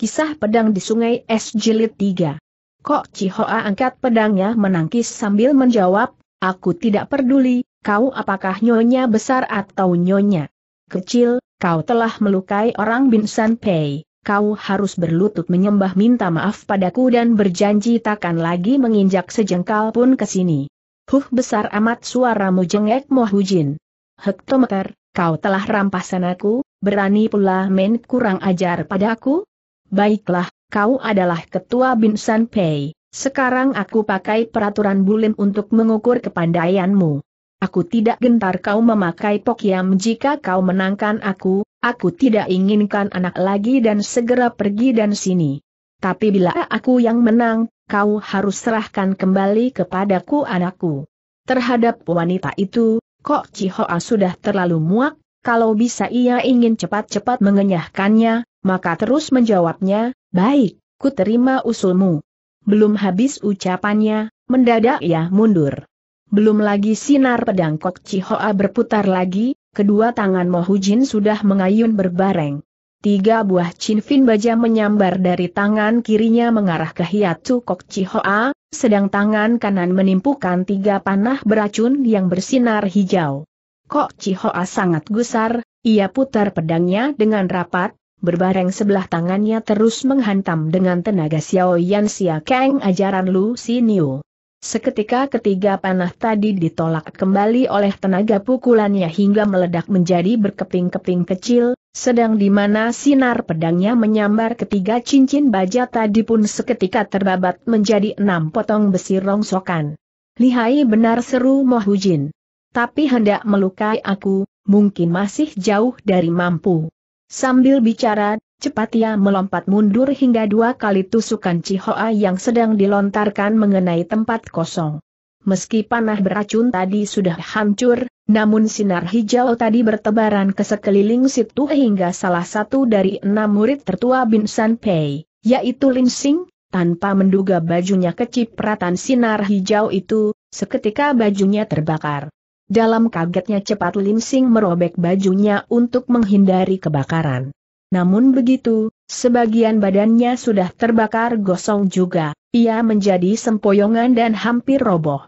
Kisah pedang di sungai es jilid 3. Kok Cihoa angkat pedangnya menangkis sambil menjawab, aku tidak peduli, kau apakah nyonya besar atau nyonya kecil, kau telah melukai orang Bin Pei, kau harus berlutut menyembah minta maaf padaku dan berjanji takkan lagi menginjak sejengkal pun ke sini. Huh besar amat suaramu jengek Mohujin. Hektometer, kau telah rampasan aku, berani pula main kurang ajar padaku? Baiklah, kau adalah ketua Bin Pei. Sekarang aku pakai peraturan bulim untuk mengukur kepandaianmu. Aku tidak gentar kau memakai pokiam jika kau menangkan aku, aku tidak inginkan anak lagi dan segera pergi dan sini. Tapi bila aku yang menang, kau harus serahkan kembali kepadaku anakku. Terhadap wanita itu, Kok Cihoa sudah terlalu muak, kalau bisa ia ingin cepat-cepat mengenyahkannya, maka terus menjawabnya, baik, ku terima usulmu. Belum habis ucapannya, mendadak ia mundur. Belum lagi sinar pedang Kok Chihoa berputar lagi, kedua tangan Mohujin sudah mengayun berbareng. Tiga buah cinfin baja menyambar dari tangan kirinya mengarah ke Hiatu Kok Chihoa, sedang tangan kanan menimpukan tiga panah beracun yang bersinar hijau. Kok Chihoa sangat gusar, ia putar pedangnya dengan rapat, berbareng sebelah tangannya terus menghantam dengan tenaga Xiao Yan Xia Kang ajaran Lu Xinyu. Seketika ketiga panah tadi ditolak kembali oleh tenaga pukulannya hingga meledak menjadi berkeping-keping kecil, sedang di mana sinar pedangnya menyambar ketiga cincin baja tadi pun seketika terbabat menjadi enam potong besi rongsokan. Lihai benar seru Mohujin. Tapi hendak melukai aku, mungkin masih jauh dari mampu. Sambil bicara, cepat ia melompat mundur hingga dua kali tusukan Cihoa yang sedang dilontarkan mengenai tempat kosong. Meski panah beracun tadi sudah hancur, namun sinar hijau tadi bertebaran ke sekeliling situ hingga salah satu dari enam murid tertua Bin San Pei, yaitu Lin Sing, tanpa menduga bajunya kecipratan sinar hijau itu, seketika bajunya terbakar. Dalam kagetnya cepat Lim Sing merobek bajunya untuk menghindari kebakaran. Namun begitu, sebagian badannya sudah terbakar gosong juga, ia menjadi sempoyongan dan hampir roboh.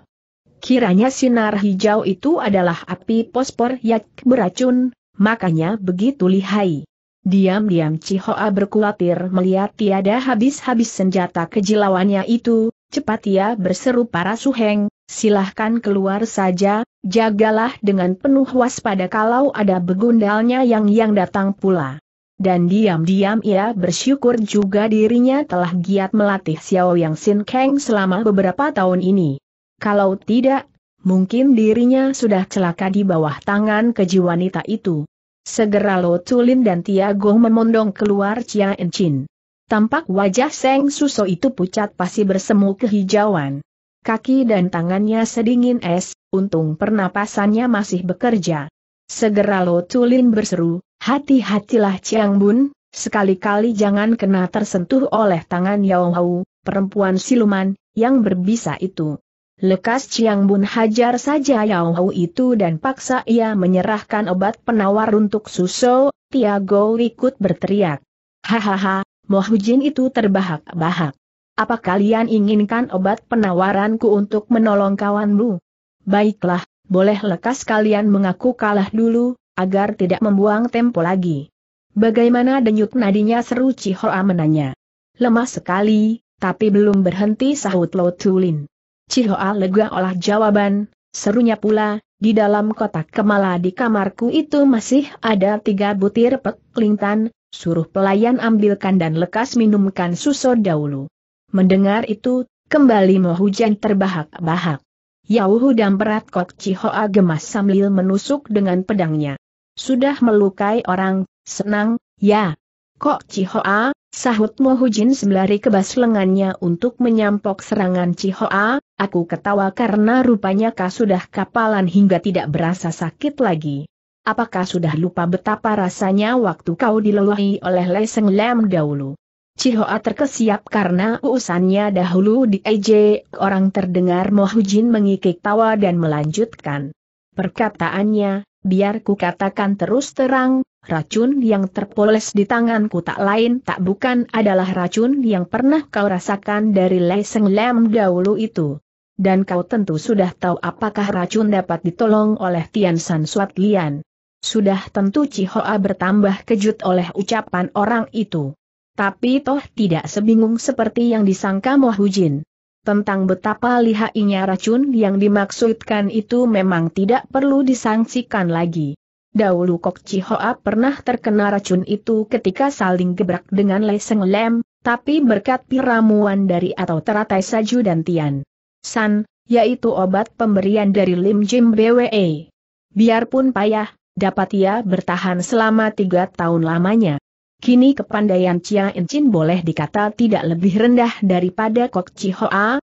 Kiranya sinar hijau itu adalah api pospor yak beracun, makanya begitu lihai. Diam-diam Cihoa berkulatir melihat tiada habis-habis senjata kejilawannya itu, cepat ia berseru para suheng, silahkan keluar saja, jagalah dengan penuh waspada kalau ada begundalnya yang yang datang pula. Dan diam-diam ia bersyukur juga dirinya telah giat melatih Xiao Yang Sin Kang selama beberapa tahun ini. Kalau tidak, mungkin dirinya sudah celaka di bawah tangan keji wanita itu. Segera Lo Tulin dan Tiago memondong keluar Chia Chin. Tampak wajah Seng Suso itu pucat pasti bersemu kehijauan kaki dan tangannya sedingin es, untung pernapasannya masih bekerja. Segera Lo Tulin berseru, hati-hatilah Chiang Bun, sekali-kali jangan kena tersentuh oleh tangan Yao Hau, perempuan siluman, yang berbisa itu. Lekas Chiang Bun hajar saja Yao Hau itu dan paksa ia menyerahkan obat penawar untuk Suso, Tiago ikut berteriak. Hahaha, Mohujin itu terbahak-bahak. Apa kalian inginkan obat penawaranku untuk menolong kawanmu? Baiklah, boleh lekas kalian mengaku kalah dulu, agar tidak membuang tempo lagi. Bagaimana denyut nadinya seru Cihoa menanya. Lemah sekali, tapi belum berhenti sahut Lo Tulin. Cihoa lega olah jawaban, serunya pula, di dalam kotak kemala di kamarku itu masih ada tiga butir peklintan, suruh pelayan ambilkan dan lekas minumkan susu dahulu. Mendengar itu, kembali Mohujan terbahak-bahak. Yauhu dan berat Kok Cihoa gemas sambil menusuk dengan pedangnya. Sudah melukai orang, senang, ya. Kok Cihoa? sahut Mohujin sembari kebas lengannya untuk menyampok serangan Cihoa. aku ketawa karena rupanya kau sudah kapalan hingga tidak berasa sakit lagi. Apakah sudah lupa betapa rasanya waktu kau dilelahi oleh Leseng Lam dahulu? Cihoa terkesiap karena urusannya dahulu di EJ, orang terdengar Mohujin mengikik tawa dan melanjutkan. Perkataannya, biar ku katakan terus terang, racun yang terpoles di tanganku tak lain tak bukan adalah racun yang pernah kau rasakan dari Leseng Lam dahulu itu. Dan kau tentu sudah tahu apakah racun dapat ditolong oleh Tian San Suat Lian. Sudah tentu Cihoa bertambah kejut oleh ucapan orang itu. Tapi toh tidak sebingung seperti yang disangka Mohujin. Tentang betapa lihainya racun yang dimaksudkan itu memang tidak perlu disangsikan lagi. Dahulu Kok Chihoa pernah terkena racun itu ketika saling gebrak dengan Lei Seng Lem, tapi berkat piramuan dari atau teratai Saju dan Tian San, yaitu obat pemberian dari Lim Jim BWE. Biarpun payah, dapat ia bertahan selama tiga tahun lamanya. Kini kepandaian Chia Incin boleh dikata tidak lebih rendah daripada Kok Chi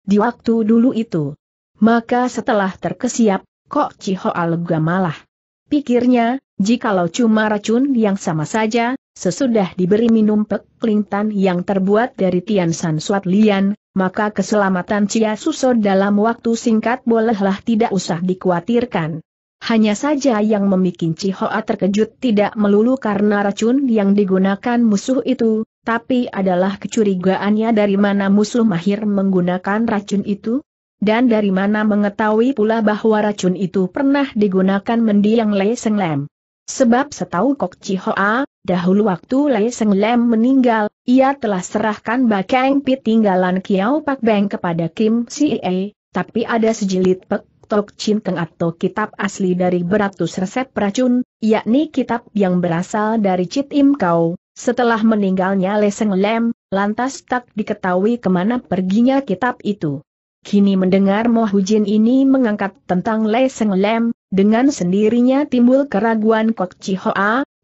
di waktu dulu itu. Maka setelah terkesiap, Kok Chi lega malah. Pikirnya, jikalau cuma racun yang sama saja, sesudah diberi minum peklingtan yang terbuat dari Tian San Suat Lian, maka keselamatan Chia Suso dalam waktu singkat bolehlah tidak usah dikhawatirkan. Hanya saja yang membuat Cihoa terkejut tidak melulu karena racun yang digunakan musuh itu, tapi adalah kecurigaannya dari mana musuh mahir menggunakan racun itu? Dan dari mana mengetahui pula bahwa racun itu pernah digunakan mendiang Lei Seng Lem? Sebab setahu Kok Cihoa, dahulu waktu Lei Seng Lem meninggal, ia telah serahkan Bakeng Pit tinggalan Kiao Pak Beng kepada Kim Ae, tapi ada sejilid pek Tok Chin Keng atau kitab asli dari beratus resep racun, yakni kitab yang berasal dari Cit Im Kau. Setelah meninggalnya Leseng Lem, lantas tak diketahui kemana perginya kitab itu. Kini mendengar Mohujin Jin ini mengangkat tentang Leseng Lem, dengan sendirinya timbul keraguan Kok Chi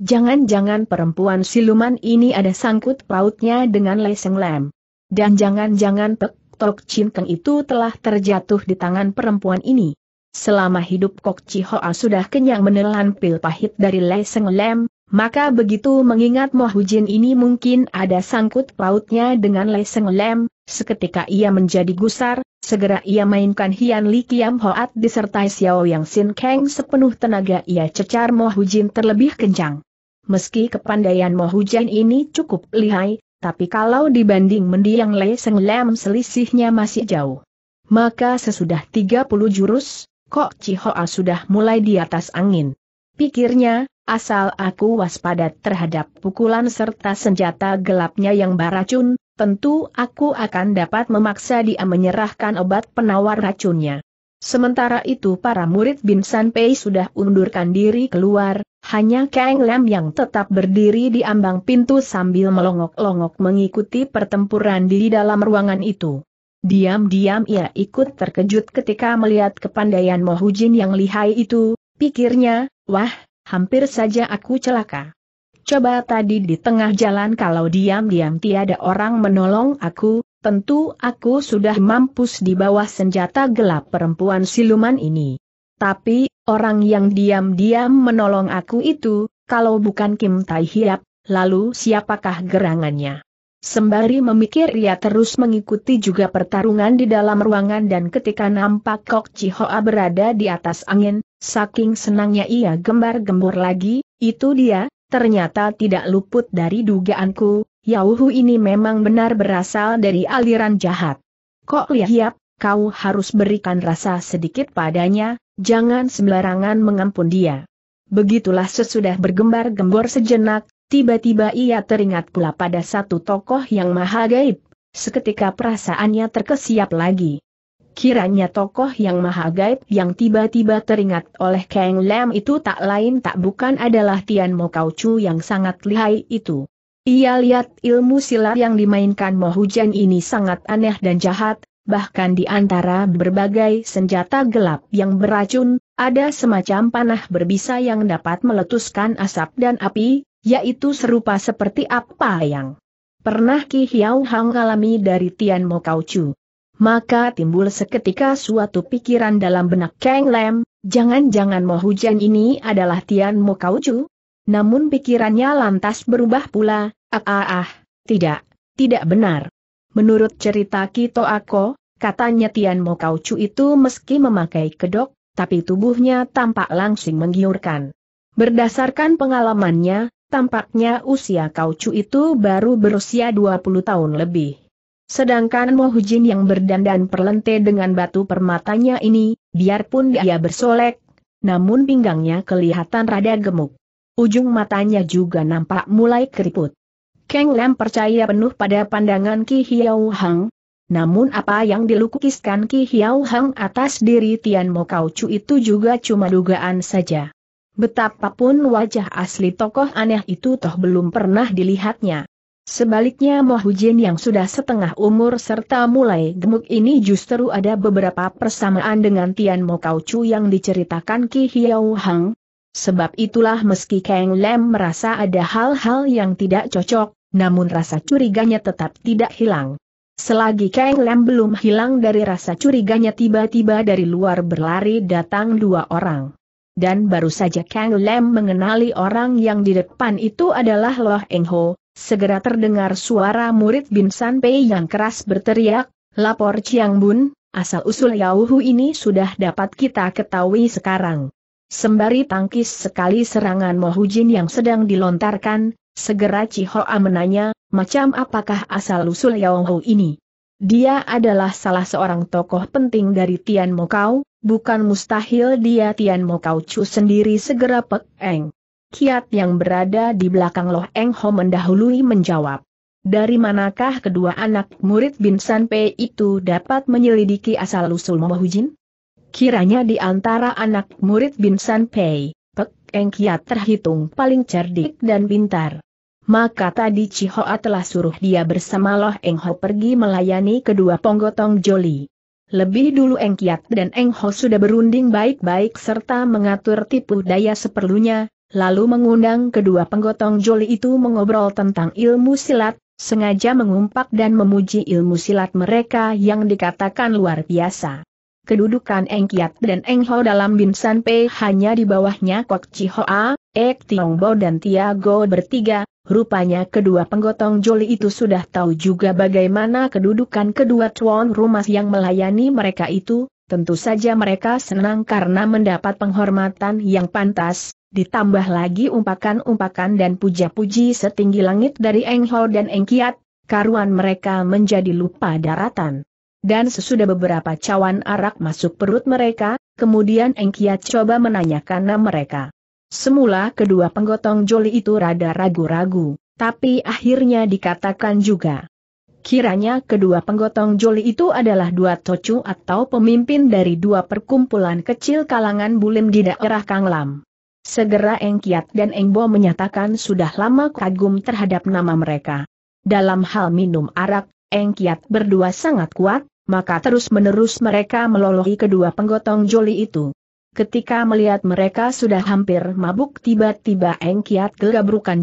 jangan-jangan perempuan siluman ini ada sangkut pautnya dengan Leseng Lem. Dan jangan-jangan Pek Tok Chin Keng itu telah terjatuh di tangan perempuan ini. Selama hidup Kok Chi Hoa sudah kenyang menelan pil pahit dari Lei Seng Lem, maka begitu mengingat Mo Hujin ini mungkin ada sangkut pautnya dengan Lei Seng Lem, seketika ia menjadi gusar, segera ia mainkan Hian Li Kiam Hoat disertai Xiao Yang Sin Kang sepenuh tenaga ia cecar Mo Hujin terlebih kencang. Meski kepandaian Mo Hujin ini cukup lihai, tapi kalau dibanding mendiang Lei Seng Lam selisihnya masih jauh. Maka sesudah 30 jurus, Kok Cihoa sudah mulai di atas angin. Pikirnya, asal aku waspada terhadap pukulan serta senjata gelapnya yang beracun, tentu aku akan dapat memaksa dia menyerahkan obat penawar racunnya. Sementara itu para murid Bin San Pei sudah undurkan diri keluar, hanya Kang Lam yang tetap berdiri di ambang pintu sambil melongok-longok mengikuti pertempuran di dalam ruangan itu. Diam-diam ia ikut terkejut ketika melihat kepandaian Mohujin yang lihai itu, pikirnya, wah, hampir saja aku celaka. Coba tadi di tengah jalan kalau diam-diam tiada orang menolong aku, tentu aku sudah mampus di bawah senjata gelap perempuan siluman ini. Tapi, Orang yang diam-diam menolong aku itu, kalau bukan Kim Tai Hiap, lalu siapakah gerangannya? Sembari memikir ia terus mengikuti juga pertarungan di dalam ruangan dan ketika nampak Kok Chi Hoa berada di atas angin, saking senangnya ia gembar gembur lagi, itu dia, ternyata tidak luput dari dugaanku, Yauhu ini memang benar berasal dari aliran jahat. Kok Hiap, kau harus berikan rasa sedikit padanya, jangan sembarangan mengampun dia. Begitulah sesudah bergembar-gembor sejenak, tiba-tiba ia teringat pula pada satu tokoh yang maha gaib. Seketika perasaannya terkesiap lagi. Kiranya tokoh yang maha gaib yang tiba-tiba teringat oleh Kang Lam itu tak lain tak bukan adalah Tian Mo Kau Chu yang sangat lihai itu. Ia lihat ilmu silat yang dimainkan Mo Hujan ini sangat aneh dan jahat, bahkan di antara berbagai senjata gelap yang beracun, ada semacam panah berbisa yang dapat meletuskan asap dan api, yaitu serupa seperti apa yang pernah Ki Hiao Hang alami dari Tian Mo Kau Chu. Maka timbul seketika suatu pikiran dalam benak Kang Lam, jangan-jangan Mo Hujan ini adalah Tian Mo Kau Chu? Namun pikirannya lantas berubah pula, ah ah ah, tidak, tidak benar. Menurut cerita Kito Ako, katanya Tian Mo Chu itu meski memakai kedok, tapi tubuhnya tampak langsing menggiurkan. Berdasarkan pengalamannya, tampaknya usia Kau Chu itu baru berusia 20 tahun lebih. Sedangkan Mohujin yang berdandan perlente dengan batu permatanya ini, biarpun dia bersolek, namun pinggangnya kelihatan rada gemuk. Ujung matanya juga nampak mulai keriput. Keng Lam percaya penuh pada pandangan Ki Hiau Hang. Namun apa yang dilukiskan Ki Hiau Hang atas diri Tian Mo Kau Chu itu juga cuma dugaan saja. Betapapun wajah asli tokoh aneh itu toh belum pernah dilihatnya. Sebaliknya Mohujin yang sudah setengah umur serta mulai gemuk ini justru ada beberapa persamaan dengan Tian Mo Kau Chu yang diceritakan Ki Hiau Hang. Sebab itulah meski Kang Lem merasa ada hal-hal yang tidak cocok, namun rasa curiganya tetap tidak hilang. Selagi Kang Lem belum hilang dari rasa curiganya tiba-tiba dari luar berlari datang dua orang. Dan baru saja Kang Lem mengenali orang yang di depan itu adalah Loh Eng Ho, segera terdengar suara murid Bin San Pei yang keras berteriak, lapor Chiang Bun, asal-usul Yauhu ini sudah dapat kita ketahui sekarang. Sembari tangkis sekali serangan Mohujin yang sedang dilontarkan, Segera Cihoa menanya, macam apakah asal-usul Yao Hou ini? Dia adalah salah seorang tokoh penting dari Tian Mokau, bukan mustahil dia Tian Mokau Chu sendiri segera Pek Eng. Kiat yang berada di belakang Loh Eng Ho mendahului menjawab. Dari manakah kedua anak murid Binsan Pei itu dapat menyelidiki asal-usul Jin? Kiranya di antara anak murid Binsan Pei, Eng terhitung paling cerdik dan pintar. Maka tadi Cihoa telah suruh dia bersama Loh Eng pergi melayani kedua ponggotong Joli. Lebih dulu Eng dan Eng sudah berunding baik-baik serta mengatur tipu daya seperlunya, lalu mengundang kedua penggotong Joli itu mengobrol tentang ilmu silat, sengaja mengumpak dan memuji ilmu silat mereka yang dikatakan luar biasa kedudukan Eng Kiat dan Eng Ho dalam Binsan P hanya di bawahnya Kok Chi Hoa, Ek Tiong Bo dan Tiago bertiga, rupanya kedua penggotong joli itu sudah tahu juga bagaimana kedudukan kedua tuan rumah yang melayani mereka itu, tentu saja mereka senang karena mendapat penghormatan yang pantas, ditambah lagi umpakan-umpakan dan puja-puji setinggi langit dari Eng Ho dan Eng Kiat, karuan mereka menjadi lupa daratan. Dan sesudah beberapa cawan arak masuk perut mereka, kemudian Engkiat coba menanyakan nama mereka. Semula kedua penggotong joli itu rada ragu-ragu, tapi akhirnya dikatakan juga. Kiranya kedua penggotong joli itu adalah dua tocu atau pemimpin dari dua perkumpulan kecil kalangan bulim di daerah Kanglam. Segera Engkiat dan Engbo menyatakan sudah lama kagum terhadap nama mereka. Dalam hal minum arak, Engkiat berdua sangat kuat, maka terus-menerus mereka melolohi kedua penggotong joli itu. Ketika melihat mereka sudah hampir mabuk tiba-tiba Eng Kiat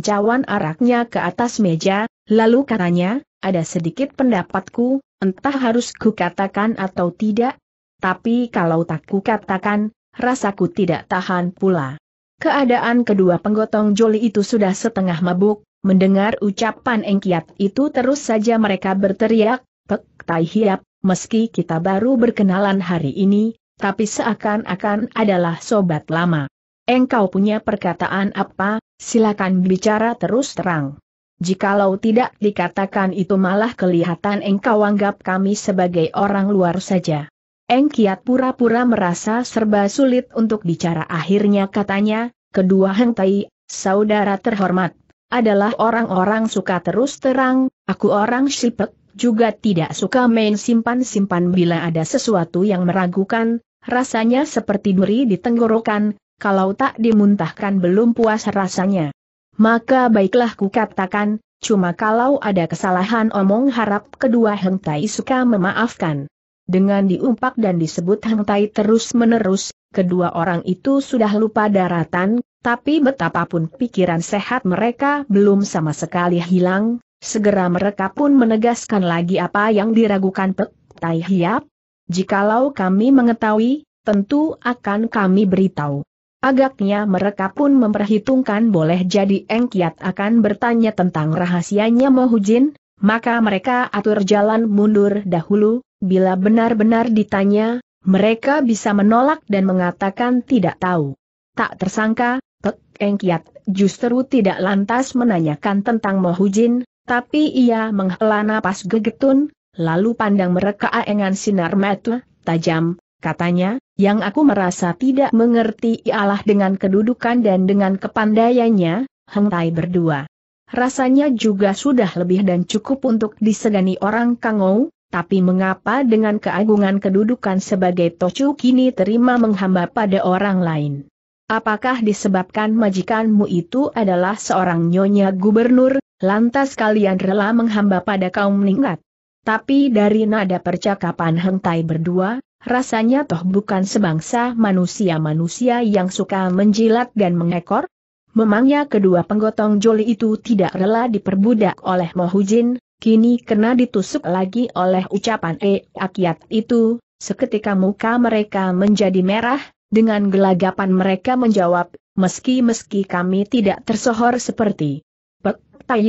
cawan araknya ke atas meja, lalu katanya, ada sedikit pendapatku, entah harus kukatakan atau tidak. Tapi kalau tak kukatakan, rasaku tidak tahan pula. Keadaan kedua penggotong joli itu sudah setengah mabuk, mendengar ucapan Eng itu terus saja mereka berteriak, Pek Tai Hiap, meski kita baru berkenalan hari ini, tapi seakan-akan adalah sobat lama. Engkau punya perkataan apa, silakan bicara terus terang. Jikalau tidak dikatakan itu malah kelihatan engkau anggap kami sebagai orang luar saja. Eng pura-pura merasa serba sulit untuk bicara akhirnya katanya, kedua hengtai, saudara terhormat, adalah orang-orang suka terus terang, aku orang sipek juga tidak suka main simpan-simpan bila ada sesuatu yang meragukan, rasanya seperti duri di tenggorokan, kalau tak dimuntahkan belum puas rasanya. Maka baiklah kukatakan, cuma kalau ada kesalahan omong harap kedua hengtai suka memaafkan. Dengan diumpak dan disebut hengtai terus-menerus, kedua orang itu sudah lupa daratan, tapi betapapun pikiran sehat mereka belum sama sekali hilang, Segera mereka pun menegaskan lagi apa yang diragukan Pek Tai Hiap. Jikalau kami mengetahui, tentu akan kami beritahu. Agaknya mereka pun memperhitungkan boleh jadi Engkiat akan bertanya tentang rahasianya Mohujin, maka mereka atur jalan mundur dahulu, bila benar-benar ditanya, mereka bisa menolak dan mengatakan tidak tahu. Tak tersangka, Pek Engkiat justru tidak lantas menanyakan tentang Mohujin, tapi ia menghela napas gegetun, lalu pandang mereka aengan sinar mata, tajam, katanya, yang aku merasa tidak mengerti ialah dengan kedudukan dan dengan kepandaiannya, hentai berdua. Rasanya juga sudah lebih dan cukup untuk disegani orang Kangou, tapi mengapa dengan keagungan kedudukan sebagai Tocu kini terima menghamba pada orang lain? Apakah disebabkan majikanmu itu adalah seorang nyonya gubernur, Lantas kalian rela menghamba pada kaum Ningat? Tapi dari nada percakapan hentai berdua, rasanya toh bukan sebangsa manusia-manusia yang suka menjilat dan mengekor. Memangnya kedua penggotong joli itu tidak rela diperbudak oleh Mohujin, kini kena ditusuk lagi oleh ucapan E. Akiat itu, seketika muka mereka menjadi merah, dengan gelagapan mereka menjawab, meski-meski kami tidak tersohor seperti Tai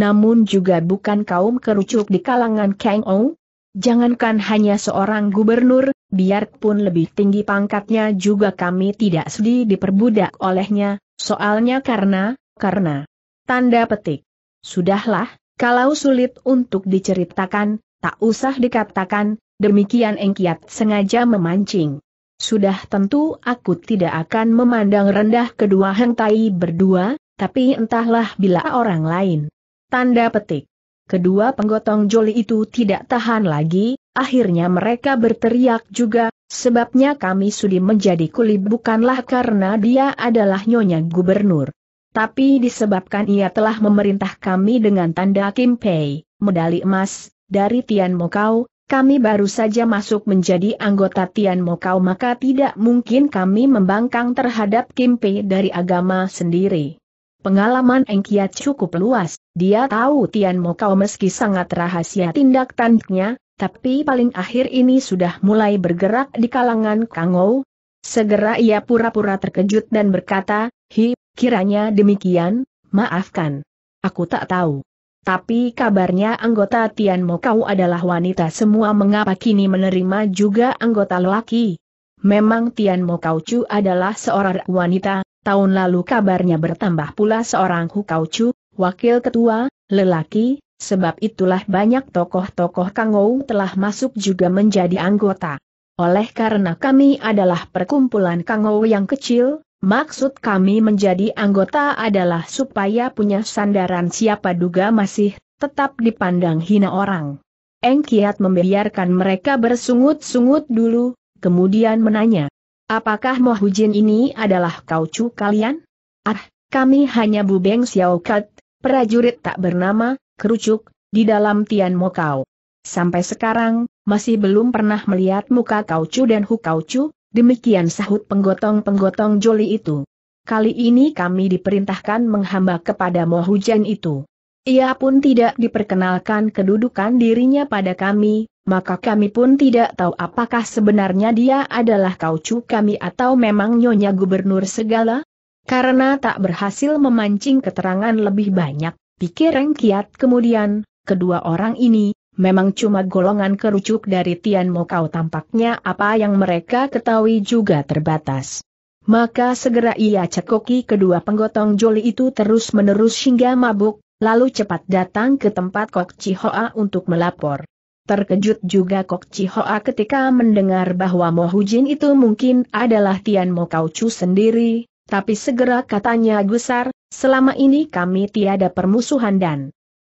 namun juga bukan kaum kerucuk di kalangan Kang Ou. Jangankan hanya seorang gubernur, biarpun lebih tinggi pangkatnya juga kami tidak sedih diperbudak olehnya, soalnya karena, karena. Tanda petik. Sudahlah, kalau sulit untuk diceritakan, tak usah dikatakan, demikian Engkiat sengaja memancing. Sudah tentu aku tidak akan memandang rendah kedua hentai berdua, tapi entahlah bila orang lain. Tanda petik. Kedua penggotong joli itu tidak tahan lagi, akhirnya mereka berteriak juga, sebabnya kami sudi menjadi kuli bukanlah karena dia adalah nyonya gubernur. Tapi disebabkan ia telah memerintah kami dengan tanda Kimpei, medali emas, dari Tian Mokau, kami baru saja masuk menjadi anggota Tian Mokau maka tidak mungkin kami membangkang terhadap Kimpei dari agama sendiri. Pengalaman Kiat cukup luas, dia tahu Tian Mo Kau meski sangat rahasia tindak tanduknya, tapi paling akhir ini sudah mulai bergerak di kalangan Kangou. Segera ia pura-pura terkejut dan berkata, Hi, kiranya demikian, maafkan. Aku tak tahu. Tapi kabarnya anggota Tian Mo Kau adalah wanita semua mengapa kini menerima juga anggota lelaki. Memang Tian Mo Kau Chu adalah seorang wanita, Tahun lalu kabarnya bertambah pula seorang Hukaucu, wakil ketua, lelaki, sebab itulah banyak tokoh-tokoh Kangou telah masuk juga menjadi anggota. Oleh karena kami adalah perkumpulan Kangou yang kecil, maksud kami menjadi anggota adalah supaya punya sandaran siapa duga masih tetap dipandang hina orang. Engkiat membiarkan mereka bersungut-sungut dulu, kemudian menanya, Apakah Mohujin ini adalah kaucu kalian? Ah, kami hanya Bubeng Xiaokat, prajurit tak bernama, kerucuk, di dalam Tian Mokau. Sampai sekarang, masih belum pernah melihat muka kaucu dan hu kaucu, demikian sahut penggotong-penggotong joli itu. Kali ini kami diperintahkan menghamba kepada Mohujin itu. Ia pun tidak diperkenalkan kedudukan dirinya pada kami, maka kami pun tidak tahu apakah sebenarnya dia adalah kaucu kami atau memang nyonya gubernur segala. Karena tak berhasil memancing keterangan lebih banyak, pikir Rengkiat kemudian, kedua orang ini, memang cuma golongan kerucuk dari Tian Mokau tampaknya apa yang mereka ketahui juga terbatas. Maka segera ia cekoki kedua penggotong joli itu terus-menerus hingga mabuk, lalu cepat datang ke tempat Kok Chihoa untuk melapor. Terkejut juga Kok Cihoa ketika mendengar bahwa Mo Jin itu mungkin adalah Tian Mo Kauchu sendiri, tapi segera katanya gusar, selama ini kami tiada permusuhan dan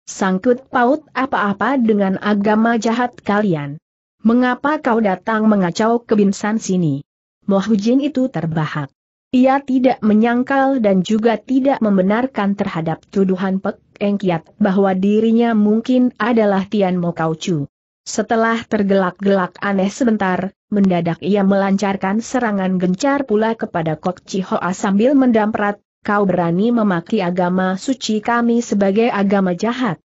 sangkut paut apa-apa dengan agama jahat kalian. Mengapa kau datang mengacau kebinsan sini? Mo Jin itu terbahak. Ia tidak menyangkal dan juga tidak membenarkan terhadap tuduhan Pek Engkiat bahwa dirinya mungkin adalah Tian Mo Kauchu. Setelah tergelak-gelak aneh sebentar, mendadak ia melancarkan serangan gencar pula kepada Kok Chihoa sambil mendamprat, kau berani memaki agama suci kami sebagai agama jahat.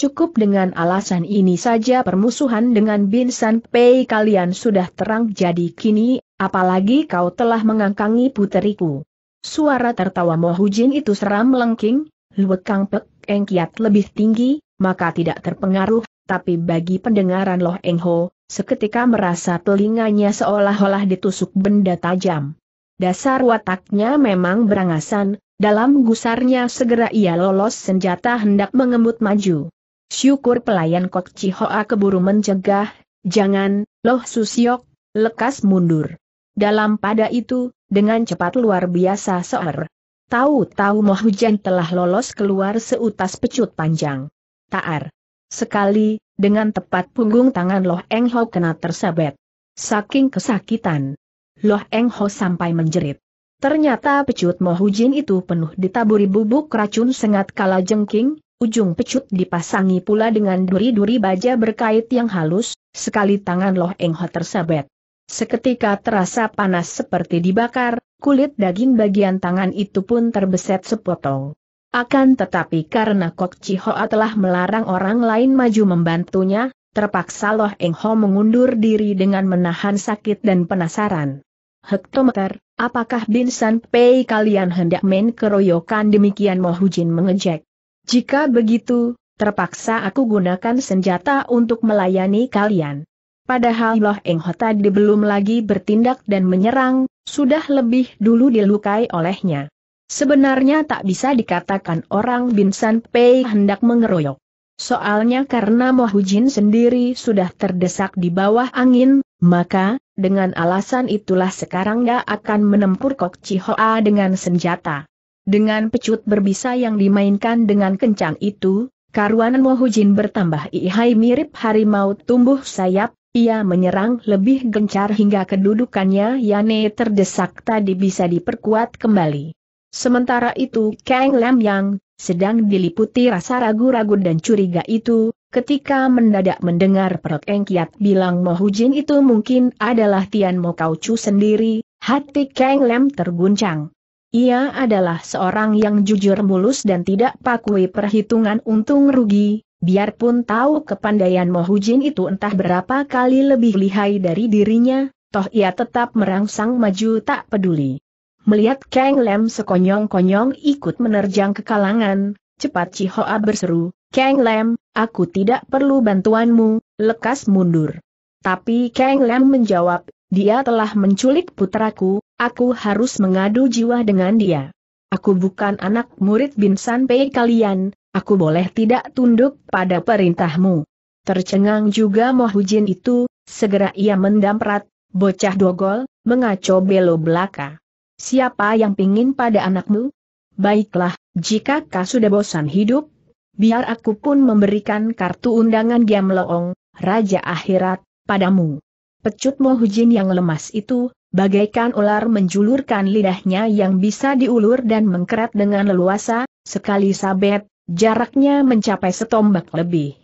Cukup dengan alasan ini saja permusuhan dengan Bin San Pei kalian sudah terang jadi kini, apalagi kau telah mengangkangi puteriku. Suara tertawa Mohujin itu seram melengking, Luwekang Pek Kiat lebih tinggi, maka tidak terpengaruh tapi bagi pendengaran Loh Eng Ho, seketika merasa telinganya seolah-olah ditusuk benda tajam. Dasar wataknya memang berangasan, dalam gusarnya segera ia lolos senjata hendak mengemut maju. Syukur pelayan Kok Chihoa keburu mencegah, jangan, Loh Susiok, lekas mundur. Dalam pada itu, dengan cepat luar biasa seer. Tahu-tahu Mohujan telah lolos keluar seutas pecut panjang. Taar. Sekali, dengan tepat punggung tangan Loh Eng Ho kena tersabet. Saking kesakitan. Loh Eng Ho sampai menjerit. Ternyata pecut Mohujin itu penuh ditaburi bubuk racun sengat kala jengking, ujung pecut dipasangi pula dengan duri-duri baja berkait yang halus, sekali tangan Loh Eng Ho tersabet. Seketika terasa panas seperti dibakar, kulit daging bagian tangan itu pun terbeset sepotong. Akan tetapi karena Kok Chihoa telah melarang orang lain maju membantunya, terpaksa Loh Eng Ho mengundur diri dengan menahan sakit dan penasaran. Hektometer, apakah Bin San Pei kalian hendak main keroyokan demikian Mohujin Jin mengejek? Jika begitu, terpaksa aku gunakan senjata untuk melayani kalian. Padahal Loh Eng Ho tadi belum lagi bertindak dan menyerang, sudah lebih dulu dilukai olehnya. Sebenarnya tak bisa dikatakan orang Binsan Pei hendak mengeroyok. Soalnya karena Mohujin sendiri sudah terdesak di bawah angin, maka, dengan alasan itulah sekarang dia akan menempur Kok Chihoa dengan senjata. Dengan pecut berbisa yang dimainkan dengan kencang itu, karuan Mohujin bertambah ihai mirip harimau tumbuh sayap, ia menyerang lebih gencar hingga kedudukannya Yane terdesak tadi bisa diperkuat kembali. Sementara itu Kang Lam Yang, sedang diliputi rasa ragu-ragu dan curiga itu, ketika mendadak mendengar perut Eng Kiat bilang Mohujin itu mungkin adalah Tian Mo Kau Chu sendiri, hati Kang Lam terguncang. Ia adalah seorang yang jujur mulus dan tidak pakui perhitungan untung rugi, biarpun tahu kepandaian Mohujin itu entah berapa kali lebih lihai dari dirinya, toh ia tetap merangsang maju tak peduli. Melihat Kang Lem sekonyong-konyong ikut menerjang ke kalangan, cepat Cihoa berseru, Kang Lem, aku tidak perlu bantuanmu, lekas mundur. Tapi Kang Lem menjawab, dia telah menculik putraku, aku harus mengadu jiwa dengan dia. Aku bukan anak murid Binsan Pei kalian, aku boleh tidak tunduk pada perintahmu. Tercengang juga Mohujin itu, segera ia mendamprat, bocah dogol, mengaco belo belaka. Siapa yang pingin pada anakmu? Baiklah, jika kau sudah bosan hidup, biar aku pun memberikan kartu undangan Giam Loong, Raja Akhirat, padamu. Pecut Mohujin yang lemas itu, bagaikan ular menjulurkan lidahnya yang bisa diulur dan mengkerat dengan leluasa, sekali sabet, jaraknya mencapai setombak lebih.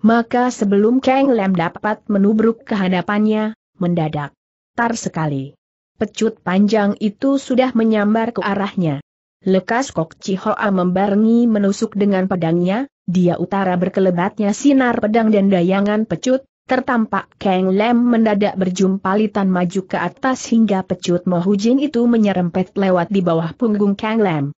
Maka sebelum Kang Lem dapat menubruk kehadapannya, mendadak. Tar sekali. Pecut panjang itu sudah menyambar ke arahnya. Lekas Kok Chihoa membarengi menusuk dengan pedangnya, dia utara berkelebatnya sinar pedang dan dayangan pecut, tertampak Kang Lem mendadak berjumpalitan maju ke atas hingga pecut Mohujin itu menyerempet lewat di bawah punggung Kang Lem.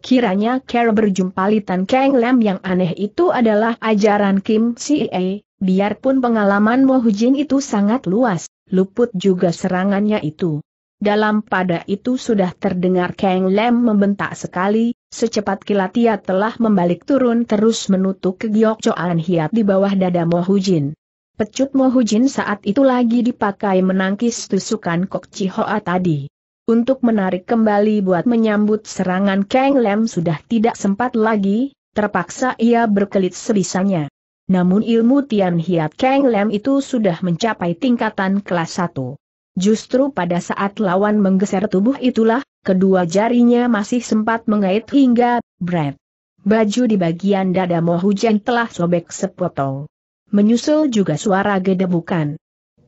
Kiranya Kera berjumpalitan Kang Lem yang aneh itu adalah ajaran Kim Sie, biarpun pengalaman Mohujin itu sangat luas, luput juga serangannya itu. Dalam pada itu sudah terdengar Kang Lem membentak sekali, secepat kilat ia telah membalik turun terus menutup ke coan Hiat di bawah dada Mohujin. Pecut Mohujin saat itu lagi dipakai menangkis tusukan Kok Chihoa tadi. Untuk menarik kembali buat menyambut serangan Kang Lem sudah tidak sempat lagi, terpaksa ia berkelit sebisanya. Namun ilmu Tian Hiat Kang Lem itu sudah mencapai tingkatan kelas 1. Justru pada saat lawan menggeser tubuh itulah, kedua jarinya masih sempat mengait hingga, bret. Baju di bagian dada Mohujen telah sobek sepotong. Menyusul juga suara gedebukan.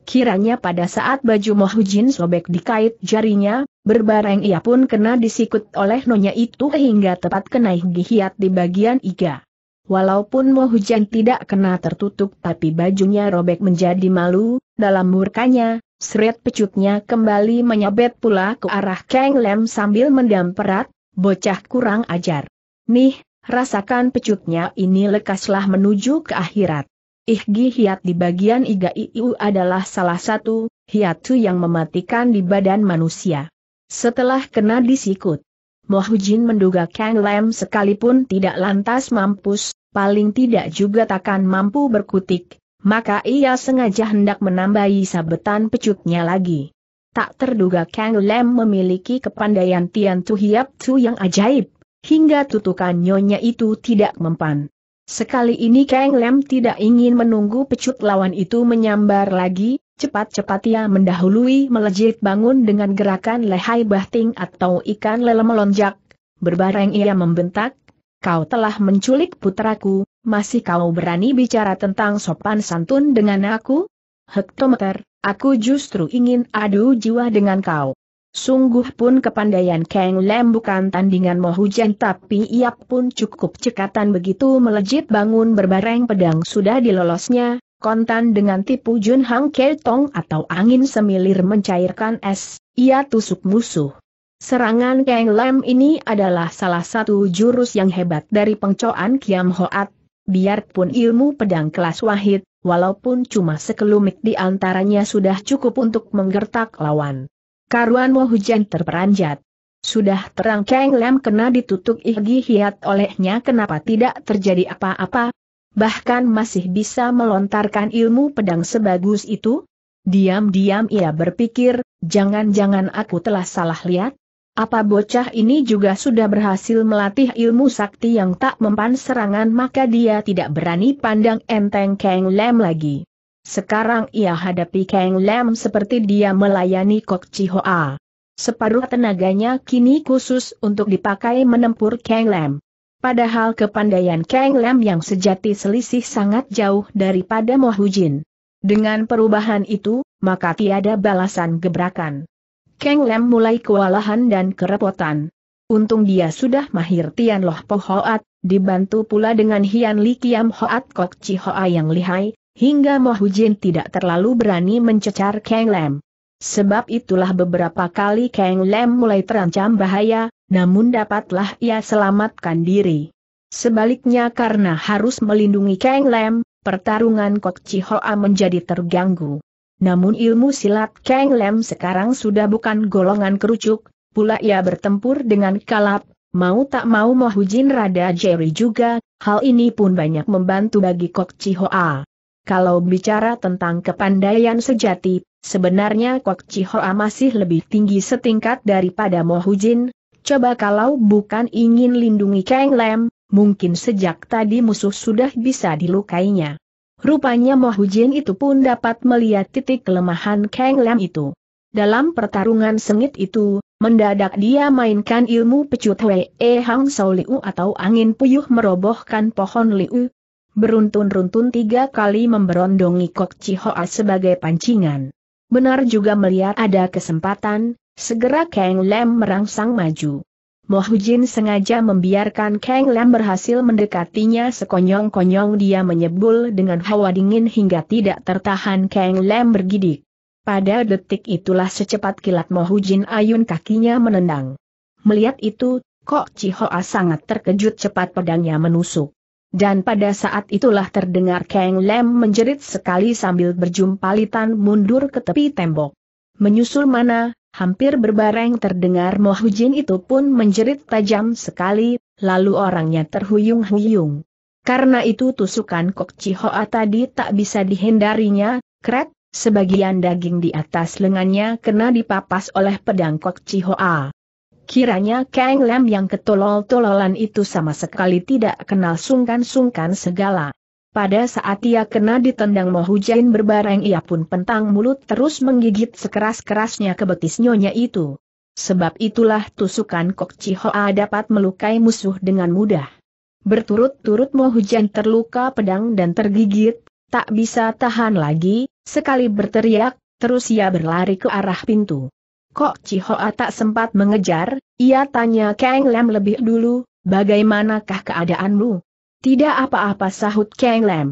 Kiranya pada saat baju Mohujin sobek dikait jarinya, berbareng ia pun kena disikut oleh nonya itu hingga tepat kena gihiat di bagian iga. Walaupun Hujan tidak kena tertutup tapi bajunya robek menjadi malu, dalam murkanya, seret pecutnya kembali menyabet pula ke arah Kang Lem sambil mendam perat, bocah kurang ajar. Nih, rasakan pecutnya ini lekaslah menuju ke akhirat. Ihgi hiat di bagian iga iu adalah salah satu, hiatu yang mematikan di badan manusia. Setelah kena disikut, Mohujin menduga Kang Lam sekalipun tidak lantas mampus, paling tidak juga takkan mampu berkutik, maka ia sengaja hendak menambahi sabetan pecutnya lagi. Tak terduga Kang Lem memiliki kepandaian Tian Tu Hiap Tu yang ajaib, hingga tutukan nyonya itu tidak mempan. Sekali ini Kang Lem tidak ingin menunggu pecut lawan itu menyambar lagi, Cepat-cepat ia mendahului melejit bangun dengan gerakan lehai bahting atau ikan lele melonjak. Berbareng ia membentak, kau telah menculik putraku, masih kau berani bicara tentang sopan santun dengan aku? Hektometer, aku justru ingin adu jiwa dengan kau. Sungguh pun kepandaian Kang Lem bukan tandingan mau hujan tapi ia pun cukup cekatan begitu melejit bangun berbareng pedang sudah dilolosnya, kontan dengan tipu Jun Hang Ketong atau angin semilir mencairkan es, ia tusuk musuh. Serangan Kang Lam ini adalah salah satu jurus yang hebat dari pengcoan Kiam Hoat, biarpun ilmu pedang kelas wahid, walaupun cuma sekelumit di antaranya sudah cukup untuk menggertak lawan. Karuan Mo Hujan terperanjat. Sudah terang Kang Lam kena ditutup Ihgi Hiat olehnya kenapa tidak terjadi apa-apa? Bahkan masih bisa melontarkan ilmu pedang sebagus itu? Diam-diam ia berpikir, jangan-jangan aku telah salah lihat? Apa bocah ini juga sudah berhasil melatih ilmu sakti yang tak mempan serangan maka dia tidak berani pandang enteng Kang lem lagi. Sekarang ia hadapi Kang lem seperti dia melayani Kok Chihoa. Separuh tenaganya kini khusus untuk dipakai menempur Kang lem. Padahal kepandaian Kang lem yang sejati selisih sangat jauh daripada Mohujin. Dengan perubahan itu, maka tiada balasan gebrakan. Kang Lem mulai kewalahan dan kerepotan. Untung dia sudah mahir Tian Loh Po Hoat, dibantu pula dengan Hian Li Kiam Hoat Kok Chi Hoa yang lihai, hingga Mohujin tidak terlalu berani mencecar Kang Lem. Sebab itulah beberapa kali Kang Lem mulai terancam bahaya, namun dapatlah ia selamatkan diri. Sebaliknya karena harus melindungi Kang Lem, pertarungan Kok Chi Hoa menjadi terganggu. Namun ilmu silat Kang Lem sekarang sudah bukan golongan kerucuk, pula ia bertempur dengan kalap, mau tak mau Jin Rada Jerry juga, hal ini pun banyak membantu bagi Kok Chihoa. Kalau bicara tentang kepandaian sejati, sebenarnya Kok Chihoa masih lebih tinggi setingkat daripada Jin. Coba kalau bukan ingin lindungi Kang Lem, mungkin sejak tadi musuh sudah bisa dilukainya. Rupanya Mohujin itu pun dapat melihat titik kelemahan Kang Lam itu. Dalam pertarungan sengit itu, mendadak dia mainkan ilmu pecut Wei e Hang Sao Liu atau angin puyuh merobohkan pohon Liu. Beruntun-runtun tiga kali memberondongi Kok Chihoa sebagai pancingan. Benar juga melihat ada kesempatan, segera Kang Lam merangsang maju. Mohujin sengaja membiarkan Kang Lam berhasil mendekatinya sekonyong-konyong dia menyebul dengan hawa dingin hingga tidak tertahan Kang Lam bergidik. Pada detik itulah secepat kilat Mohujin ayun kakinya menendang. Melihat itu, Kok Chihoa sangat terkejut cepat pedangnya menusuk. Dan pada saat itulah terdengar Kang Lam menjerit sekali sambil berjumpalitan mundur ke tepi tembok. Menyusul mana, Hampir berbareng terdengar Mohujin itu pun menjerit tajam sekali, lalu orangnya terhuyung-huyung. Karena itu tusukan Kok Chihoa tadi tak bisa dihindarinya, krek, sebagian daging di atas lengannya kena dipapas oleh pedang Kok Chihoa. Kiranya Kang Lam yang ketolol-tololan itu sama sekali tidak kenal sungkan-sungkan segala. Pada saat ia kena ditendang Mohujain berbareng ia pun pentang mulut terus menggigit sekeras-kerasnya ke betis nyonya itu. Sebab itulah tusukan Kok Chihoa dapat melukai musuh dengan mudah. Berturut-turut Mohujain terluka pedang dan tergigit, tak bisa tahan lagi, sekali berteriak, terus ia berlari ke arah pintu. Kok Chihoa tak sempat mengejar, ia tanya Kang Lam lebih dulu, bagaimanakah keadaanmu? Tidak apa-apa sahut Kang Lam.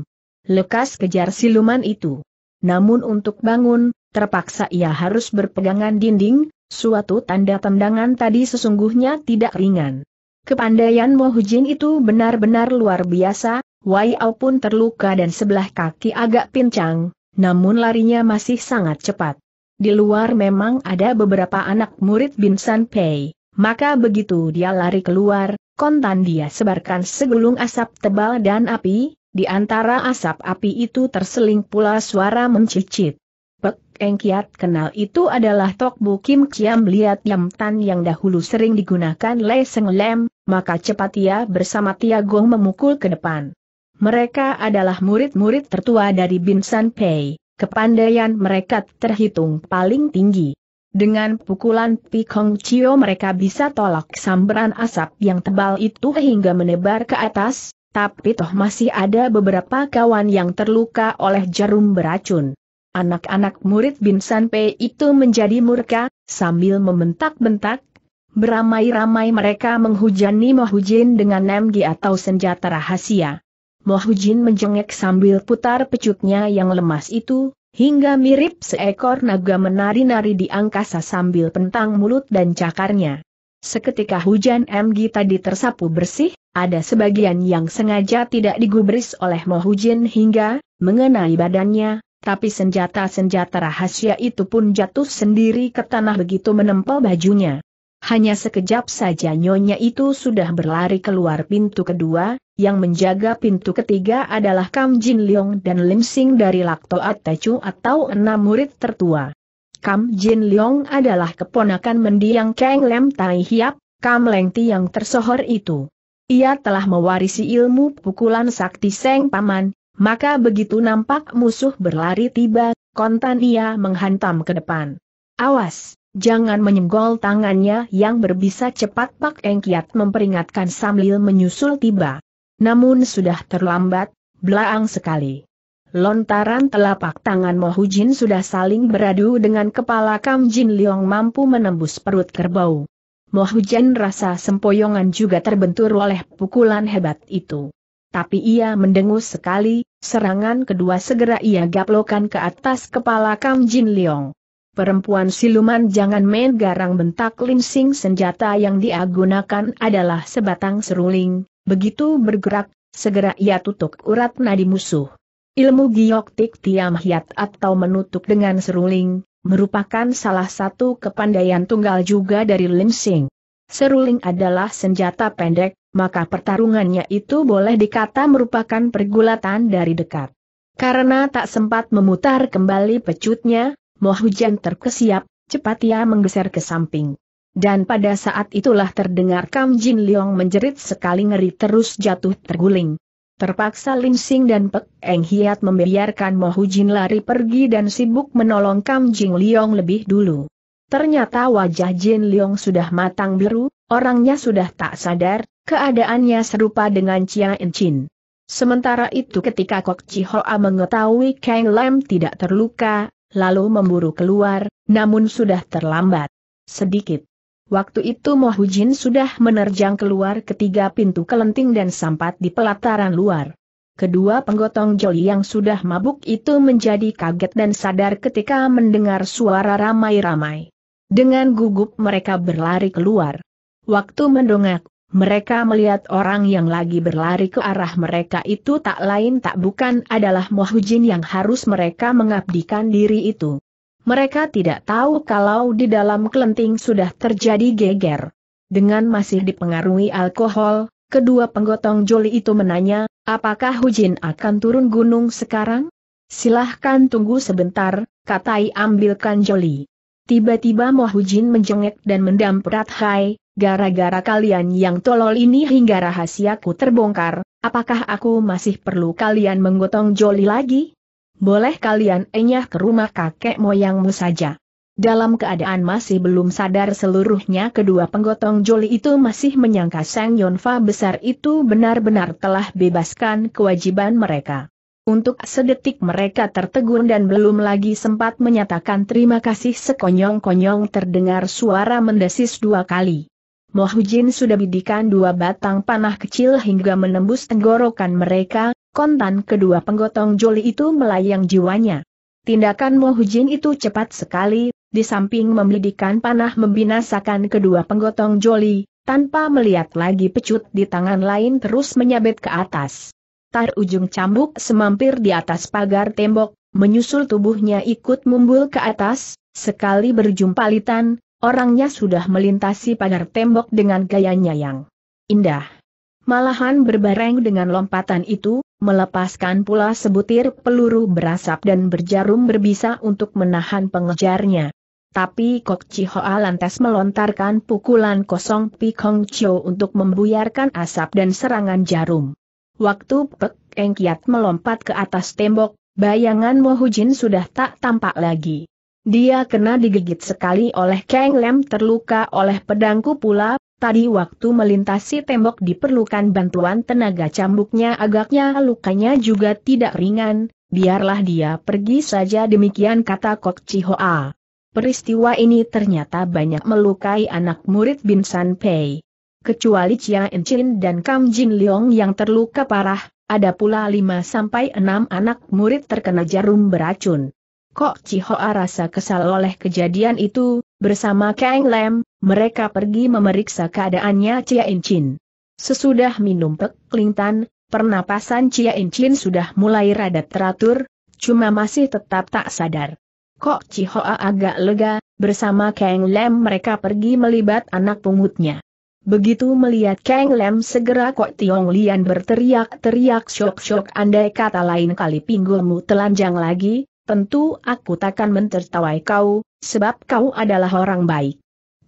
Lekas kejar siluman itu. Namun untuk bangun, terpaksa ia harus berpegangan dinding, suatu tanda tendangan tadi sesungguhnya tidak ringan. Kepandaian Mohujin itu benar-benar luar biasa, Waiau pun terluka dan sebelah kaki agak pincang, namun larinya masih sangat cepat. Di luar memang ada beberapa anak murid Bin San Pei, maka begitu dia lari keluar, kontan dia sebarkan segulung asap tebal dan api, di antara asap api itu terseling pula suara mencicit. Pek Eng kenal itu adalah Tok Bu Kim Kiam Liat Yam Tan yang dahulu sering digunakan Le Seng Lem, maka cepat ia bersama Tia Gong memukul ke depan. Mereka adalah murid-murid tertua dari Bin Pei, kepandaian mereka terhitung paling tinggi. Dengan pukulan Pikong Chio mereka bisa tolak sambaran asap yang tebal itu hingga menebar ke atas, tapi toh masih ada beberapa kawan yang terluka oleh jarum beracun. Anak-anak murid Binsan P itu menjadi murka, sambil membentak-bentak, beramai-ramai mereka menghujani Mohujin dengan nemgi atau senjata rahasia. Mohujin menjengek sambil putar pecutnya yang lemas itu, hingga mirip seekor naga menari-nari di angkasa sambil pentang mulut dan cakarnya. Seketika hujan MG tadi tersapu bersih, ada sebagian yang sengaja tidak digubris oleh Mohujin hingga mengenai badannya, tapi senjata-senjata rahasia itu pun jatuh sendiri ke tanah begitu menempel bajunya. Hanya sekejap saja nyonya itu sudah berlari keluar pintu kedua, yang menjaga pintu ketiga adalah Kam Jin Leong dan Lim Sing dari Lakto Atecu atau enam murid tertua. Kam Jin Leong adalah keponakan mendiang Kang Lem Tai Hiap, Kam Leng Ti yang tersohor itu. Ia telah mewarisi ilmu pukulan sakti Seng Paman, maka begitu nampak musuh berlari tiba, kontan ia menghantam ke depan. Awas! Jangan menyenggol tangannya yang berbisa cepat Pak Eng Kiat memperingatkan sambil menyusul tiba. Namun sudah terlambat, belaang sekali. Lontaran telapak tangan Mohujin sudah saling beradu dengan kepala Kam Jin Liong mampu menembus perut kerbau. Mohujin rasa sempoyongan juga terbentur oleh pukulan hebat itu. Tapi ia mendengus sekali, serangan kedua segera ia gaplokan ke atas kepala Kam Jin Liong. Perempuan siluman jangan main garang bentak linsing senjata yang dia gunakan adalah sebatang seruling, begitu bergerak, segera ia tutup urat nadi musuh. Ilmu gioktik tiam hiat atau menutup dengan seruling, merupakan salah satu kepandaian tunggal juga dari linsing. Seruling adalah senjata pendek, maka pertarungannya itu boleh dikata merupakan pergulatan dari dekat. Karena tak sempat memutar kembali pecutnya, Mohujan terkesiap, cepat ia menggeser ke samping. Dan pada saat itulah terdengar Kam Jin Leong menjerit sekali ngeri terus jatuh terguling. Terpaksa Lin Sing dan Pek Eng Hiat membiarkan Mohujin lari pergi dan sibuk menolong Kam Jin Leong lebih dulu. Ternyata wajah Jin Leong sudah matang biru, orangnya sudah tak sadar, keadaannya serupa dengan Chia En Chin. Sementara itu ketika Kok Chi Hoa mengetahui Kang Lam tidak terluka, lalu memburu keluar, namun sudah terlambat. Sedikit. Waktu itu Mohujin sudah menerjang keluar ketiga pintu kelenting dan sampat di pelataran luar. Kedua penggotong joli yang sudah mabuk itu menjadi kaget dan sadar ketika mendengar suara ramai-ramai. Dengan gugup mereka berlari keluar. Waktu mendongak, mereka melihat orang yang lagi berlari ke arah mereka itu tak lain tak bukan adalah Mohujin yang harus mereka mengabdikan diri itu. Mereka tidak tahu kalau di dalam kelenting sudah terjadi geger. Dengan masih dipengaruhi alkohol, kedua penggotong joli itu menanya, apakah Hujin akan turun gunung sekarang? Silahkan tunggu sebentar, katai ambilkan joli. Tiba-tiba Mohujin menjengek dan mendam Hai, gara-gara kalian yang tolol ini hingga rahasiaku terbongkar, apakah aku masih perlu kalian menggotong joli lagi? Boleh kalian enyah ke rumah kakek moyangmu saja. Dalam keadaan masih belum sadar seluruhnya kedua penggotong joli itu masih menyangka Sang Yonfa besar itu benar-benar telah bebaskan kewajiban mereka. Untuk sedetik mereka tertegun dan belum lagi sempat menyatakan terima kasih sekonyong-konyong terdengar suara mendesis dua kali. Mohujin sudah bidikan dua batang panah kecil hingga menembus tenggorokan mereka, kontan kedua penggotong joli itu melayang jiwanya. Tindakan Mohujin itu cepat sekali, di samping membidikan panah membinasakan kedua penggotong joli, tanpa melihat lagi pecut di tangan lain terus menyabet ke atas. Tar ujung cambuk semampir di atas pagar tembok, menyusul tubuhnya ikut mumbul ke atas, sekali berjumpa litan, Orangnya sudah melintasi pagar tembok dengan gayanya yang indah. Malahan berbareng dengan lompatan itu, melepaskan pula sebutir peluru berasap dan berjarum berbisa untuk menahan pengejarnya. Tapi Kok Chihoa lantas melontarkan pukulan kosong Pikong Chio untuk membuyarkan asap dan serangan jarum. Waktu Pek Kiat melompat ke atas tembok, bayangan Mohujin sudah tak tampak lagi. Dia kena digigit sekali oleh Kang Lem terluka oleh pedangku pula, tadi waktu melintasi tembok diperlukan bantuan tenaga cambuknya agaknya lukanya juga tidak ringan, biarlah dia pergi saja demikian kata Kok Chihoa. Peristiwa ini ternyata banyak melukai anak murid Bin San Pei. Kecuali Chia Chin dan Kam Jin Leong yang terluka parah, ada pula 5-6 anak murid terkena jarum beracun. Kok Cihoa rasa kesal oleh kejadian itu, bersama Kang Lem, mereka pergi memeriksa keadaannya Cia Incin. Sesudah minum pek klintan, pernapasan Cia Incin sudah mulai rada teratur, cuma masih tetap tak sadar. Kok Cihoa agak lega, bersama Kang Lem mereka pergi melibat anak pungutnya. Begitu melihat Kang Lem segera Kok Tiong Lian berteriak-teriak syok-syok andai kata lain kali pinggulmu telanjang lagi, tentu aku takkan mentertawai kau, sebab kau adalah orang baik.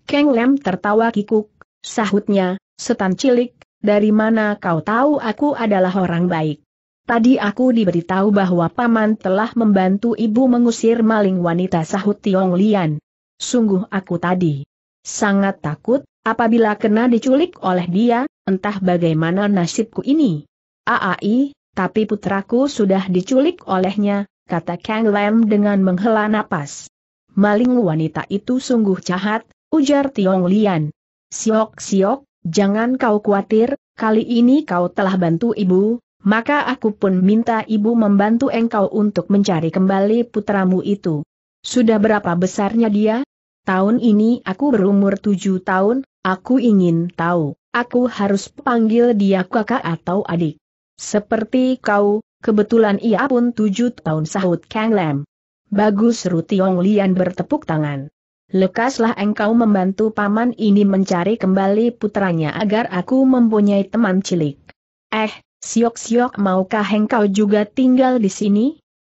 Keng Lem tertawa kikuk, sahutnya, setan cilik, dari mana kau tahu aku adalah orang baik? Tadi aku diberitahu bahwa paman telah membantu ibu mengusir maling wanita sahut Tiong Lian. Sungguh aku tadi sangat takut, apabila kena diculik oleh dia, entah bagaimana nasibku ini. Aai, tapi putraku sudah diculik olehnya, kata Kang lem dengan menghela napas. Maling wanita itu sungguh jahat, ujar Tiong Lian. Siok siok, jangan kau khawatir, kali ini kau telah bantu ibu, maka aku pun minta ibu membantu engkau untuk mencari kembali putramu itu. Sudah berapa besarnya dia? Tahun ini aku berumur tujuh tahun, aku ingin tahu, aku harus panggil dia kakak atau adik. Seperti kau, Kebetulan ia pun tujuh tahun sahut Kang Lam. Bagus Rutiong Lian bertepuk tangan. Lekaslah engkau membantu paman ini mencari kembali putranya agar aku mempunyai teman cilik. Eh, siok-siok maukah engkau juga tinggal di sini?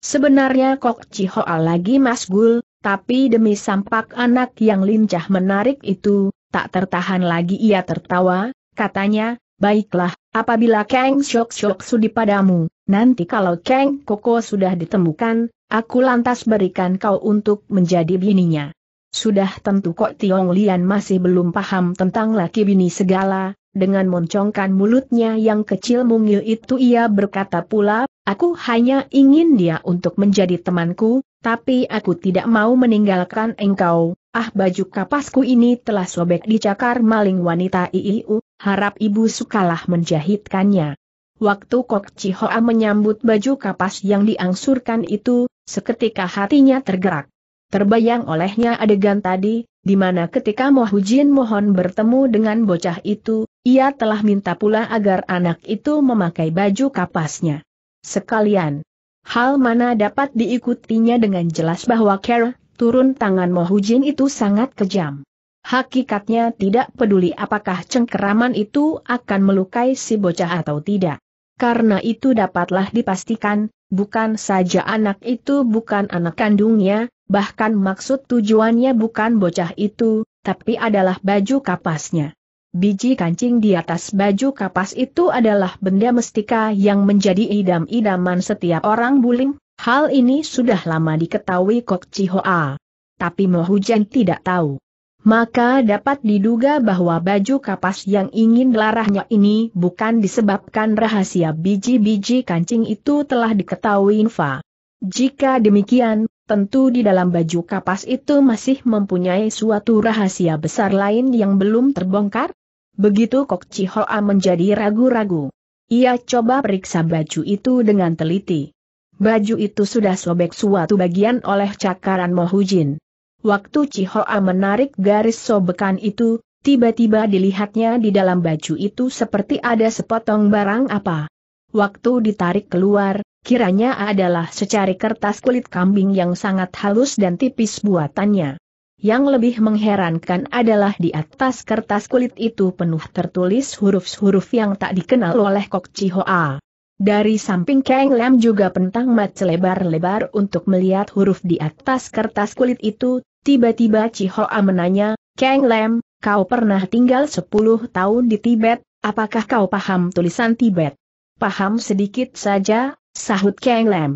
Sebenarnya Kok Cihoa lagi masgul, tapi demi sampak anak yang lincah menarik itu, tak tertahan lagi ia tertawa, katanya, baiklah, Apabila Kang Shok Shok sudi padamu, nanti kalau Kang Koko sudah ditemukan, aku lantas berikan kau untuk menjadi bininya. Sudah tentu kok Tiong Lian masih belum paham tentang laki bini segala, dengan moncongkan mulutnya yang kecil mungil itu ia berkata pula, aku hanya ingin dia untuk menjadi temanku, tapi aku tidak mau meninggalkan engkau, ah baju kapasku ini telah sobek dicakar maling wanita IIU, harap ibu sukalah menjahitkannya. Waktu Kok Chihoa menyambut baju kapas yang diangsurkan itu, seketika hatinya tergerak. Terbayang olehnya adegan tadi, di mana ketika Mohujin Mohon bertemu dengan bocah itu, ia telah minta pula agar anak itu memakai baju kapasnya. Sekalian, hal mana dapat diikutinya dengan jelas bahwa Kerr, turun tangan Mohujin itu sangat kejam. Hakikatnya tidak peduli apakah cengkeraman itu akan melukai si bocah atau tidak. Karena itu dapatlah dipastikan, bukan saja anak itu bukan anak kandungnya, bahkan maksud tujuannya bukan bocah itu, tapi adalah baju kapasnya. Biji kancing di atas baju kapas itu adalah benda mestika yang menjadi idam-idaman setiap orang buling, hal ini sudah lama diketahui Kok Chihoa. Tapi Mohujan tidak tahu maka dapat diduga bahwa baju kapas yang ingin larahnya ini bukan disebabkan rahasia biji-biji kancing itu telah diketahui Infa. Jika demikian, tentu di dalam baju kapas itu masih mempunyai suatu rahasia besar lain yang belum terbongkar? Begitu Kok Chihoa menjadi ragu-ragu. Ia coba periksa baju itu dengan teliti. Baju itu sudah sobek suatu bagian oleh cakaran Mohujin. Waktu Cihoa menarik garis sobekan itu, tiba-tiba dilihatnya di dalam baju itu seperti ada sepotong barang apa. Waktu ditarik keluar, kiranya adalah secari kertas kulit kambing yang sangat halus dan tipis buatannya. Yang lebih mengherankan adalah di atas kertas kulit itu penuh tertulis huruf-huruf yang tak dikenal oleh Kok Cihoa. Dari samping Kang Lam juga pentang mat selebar-lebar untuk melihat huruf di atas kertas kulit itu, Tiba-tiba Cihoa menanya, Kang Lem, kau pernah tinggal 10 tahun di Tibet, apakah kau paham tulisan Tibet? Paham sedikit saja, sahut Kang Lem.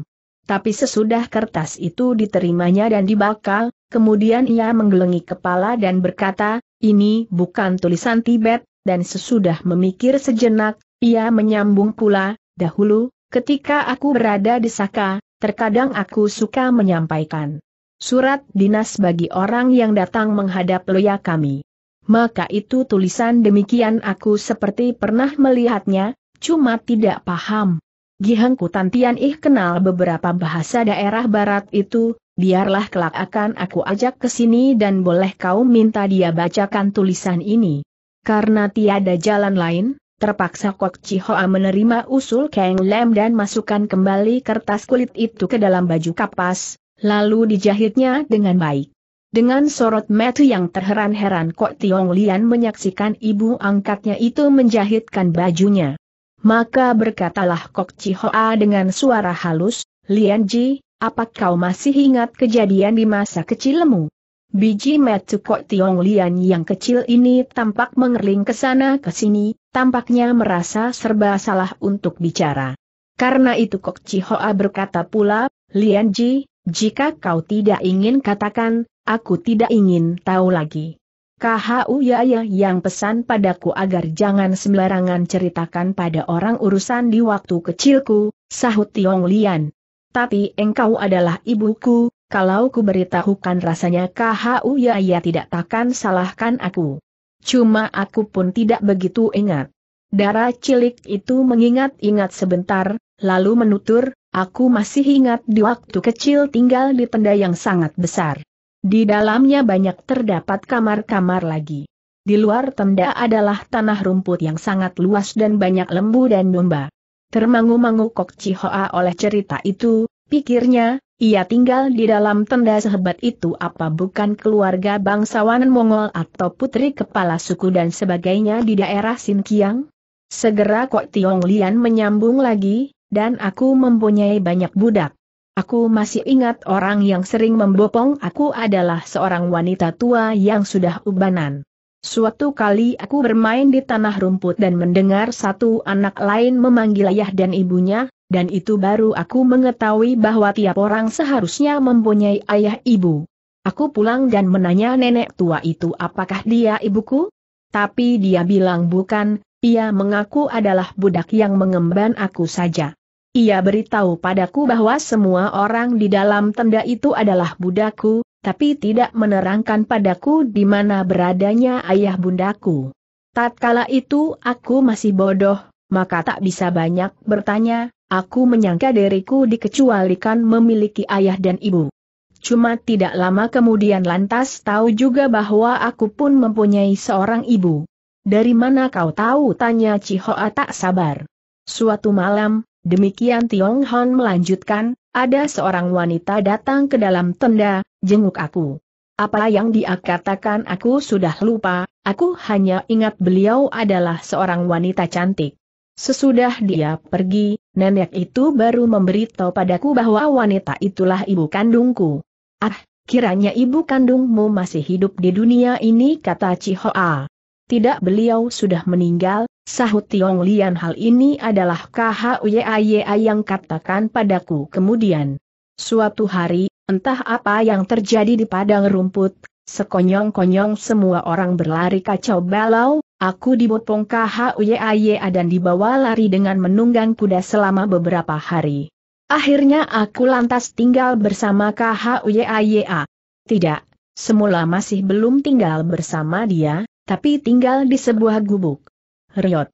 Tapi sesudah kertas itu diterimanya dan dibakal, kemudian ia menggelengi kepala dan berkata, ini bukan tulisan Tibet, dan sesudah memikir sejenak, ia menyambung pula, dahulu, ketika aku berada di Saka, terkadang aku suka menyampaikan Surat dinas bagi orang yang datang menghadap loya kami. Maka itu tulisan demikian aku seperti pernah melihatnya, cuma tidak paham. Gihengku Tantian Ih kenal beberapa bahasa daerah barat itu, biarlah kelak akan aku ajak ke sini dan boleh kau minta dia bacakan tulisan ini. Karena tiada jalan lain, terpaksa Kok Chihoa menerima usul Kang Lem dan masukkan kembali kertas kulit itu ke dalam baju kapas, Lalu dijahitnya dengan baik. Dengan sorot metu yang terheran-heran Kok Tiong Lian menyaksikan ibu angkatnya itu menjahitkan bajunya. Maka berkatalah Kok Chihoa dengan suara halus, Lian Ji, apa kau masih ingat kejadian di masa kecilmu? Biji metu Kok Tiong Lian yang kecil ini tampak mengerling ke sana ke sini, tampaknya merasa serba salah untuk bicara. Karena itu Kok Chihoa berkata pula, Lian Ji, jika kau tidak ingin katakan, aku tidak ingin tahu lagi. KHU Yaya yang pesan padaku agar jangan sembarangan ceritakan pada orang urusan di waktu kecilku, sahut Tiong Lian. Tapi engkau adalah ibuku, kalau ku beritahukan rasanya KHU Yaya tidak takkan salahkan aku. Cuma aku pun tidak begitu ingat. Darah cilik itu mengingat-ingat sebentar, lalu menutur, Aku masih ingat di waktu kecil tinggal di tenda yang sangat besar. Di dalamnya banyak terdapat kamar-kamar lagi. Di luar tenda adalah tanah rumput yang sangat luas dan banyak lembu dan domba. Termangu-mangu Kok Cihoa oleh cerita itu, pikirnya, ia tinggal di dalam tenda sehebat itu apa bukan keluarga bangsawan Mongol atau putri kepala suku dan sebagainya di daerah Sinkiang? Segera Kok Tiong Lian menyambung lagi, dan aku mempunyai banyak budak. Aku masih ingat orang yang sering membopong aku adalah seorang wanita tua yang sudah ubanan. Suatu kali aku bermain di tanah rumput dan mendengar satu anak lain memanggil ayah dan ibunya, dan itu baru aku mengetahui bahwa tiap orang seharusnya mempunyai ayah ibu. Aku pulang dan menanya nenek tua itu apakah dia ibuku? Tapi dia bilang bukan, ia mengaku adalah budak yang mengemban aku saja. Ia beritahu padaku bahwa semua orang di dalam tenda itu adalah budaku, tapi tidak menerangkan padaku di mana beradanya ayah bundaku. Tatkala itu aku masih bodoh, maka tak bisa banyak bertanya, aku menyangka diriku dikecualikan memiliki ayah dan ibu. Cuma tidak lama kemudian lantas tahu juga bahwa aku pun mempunyai seorang ibu. Dari mana kau tahu? Tanya Cihoa tak sabar. Suatu malam, Demikian Tiong Han melanjutkan, ada seorang wanita datang ke dalam tenda, jenguk aku. Apa yang dia katakan aku sudah lupa, aku hanya ingat beliau adalah seorang wanita cantik. Sesudah dia pergi, nenek itu baru memberitahu padaku bahwa wanita itulah ibu kandungku. Ah, kiranya ibu kandungmu masih hidup di dunia ini kata Cihoa. Tidak beliau sudah meninggal, sahut Tiong Lian hal ini adalah KHUYAYA yang katakan padaku kemudian. Suatu hari, entah apa yang terjadi di padang rumput, sekonyong-konyong semua orang berlari kacau balau, aku dibopong KHUYAYA dan dibawa lari dengan menunggang kuda selama beberapa hari. Akhirnya aku lantas tinggal bersama KHUYAYA. Tidak, semula masih belum tinggal bersama dia, tapi tinggal di sebuah gubuk. Riot.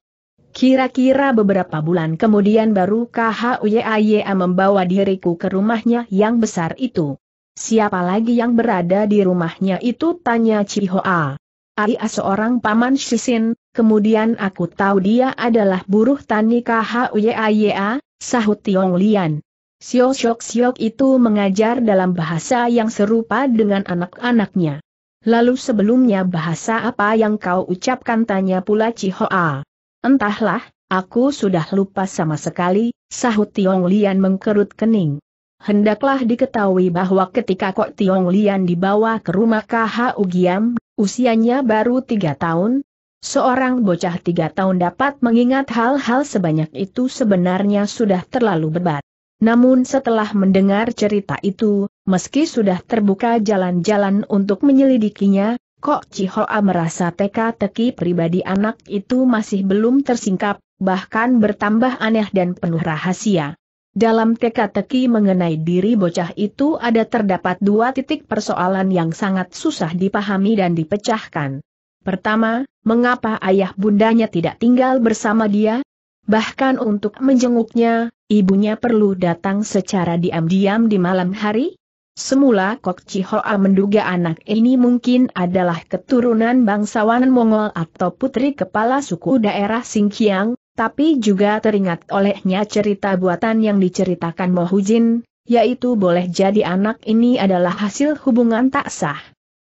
Kira-kira beberapa bulan kemudian baru KHUYAYA membawa diriku ke rumahnya yang besar itu. Siapa lagi yang berada di rumahnya itu tanya Cihoa. Aia seorang paman Shisin, kemudian aku tahu dia adalah buruh tani KHUYAYA, sahut Tiong Lian. siok siok siok itu mengajar dalam bahasa yang serupa dengan anak-anaknya. Lalu sebelumnya bahasa apa yang kau ucapkan tanya pula Cihoa. Entahlah, aku sudah lupa sama sekali, sahut Tiong Lian mengkerut kening. Hendaklah diketahui bahwa ketika Kok Tiong Lian dibawa ke rumah KHU Ugiam, usianya baru tiga tahun, Seorang bocah tiga tahun dapat mengingat hal-hal sebanyak itu sebenarnya sudah terlalu berat. Namun setelah mendengar cerita itu, meski sudah terbuka jalan-jalan untuk menyelidikinya, Kok Cihoa merasa teka-teki pribadi anak itu masih belum tersingkap, bahkan bertambah aneh dan penuh rahasia. Dalam teka-teki mengenai diri bocah itu ada terdapat dua titik persoalan yang sangat susah dipahami dan dipecahkan. Pertama, mengapa ayah bundanya tidak tinggal bersama dia? Bahkan untuk menjenguknya, ibunya perlu datang secara diam-diam di malam hari? Semula Kok Hoa menduga anak ini mungkin adalah keturunan bangsawan Mongol atau putri kepala suku daerah Singkiang, tapi juga teringat olehnya cerita buatan yang diceritakan Mohujin, yaitu boleh jadi anak ini adalah hasil hubungan tak sah.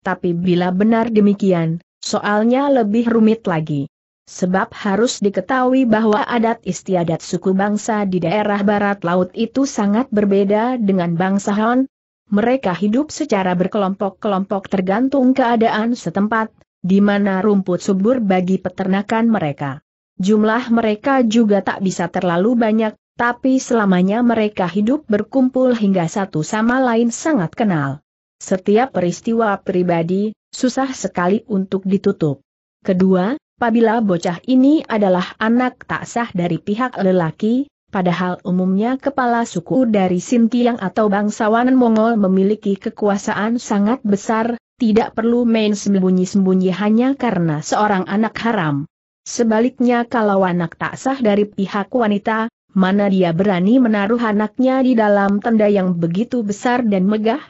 Tapi bila benar demikian, soalnya lebih rumit lagi. Sebab harus diketahui bahwa adat istiadat suku bangsa di daerah barat laut itu sangat berbeda dengan bangsa Han. Mereka hidup secara berkelompok-kelompok tergantung keadaan setempat, di mana rumput subur bagi peternakan mereka. Jumlah mereka juga tak bisa terlalu banyak, tapi selamanya mereka hidup berkumpul hingga satu sama lain sangat kenal. Setiap peristiwa pribadi, susah sekali untuk ditutup. Kedua, apabila bocah ini adalah anak tak sah dari pihak lelaki, padahal umumnya kepala suku dari Sintiang atau bangsawan Mongol memiliki kekuasaan sangat besar, tidak perlu main sembunyi-sembunyi hanya karena seorang anak haram. Sebaliknya kalau anak tak sah dari pihak wanita, mana dia berani menaruh anaknya di dalam tenda yang begitu besar dan megah?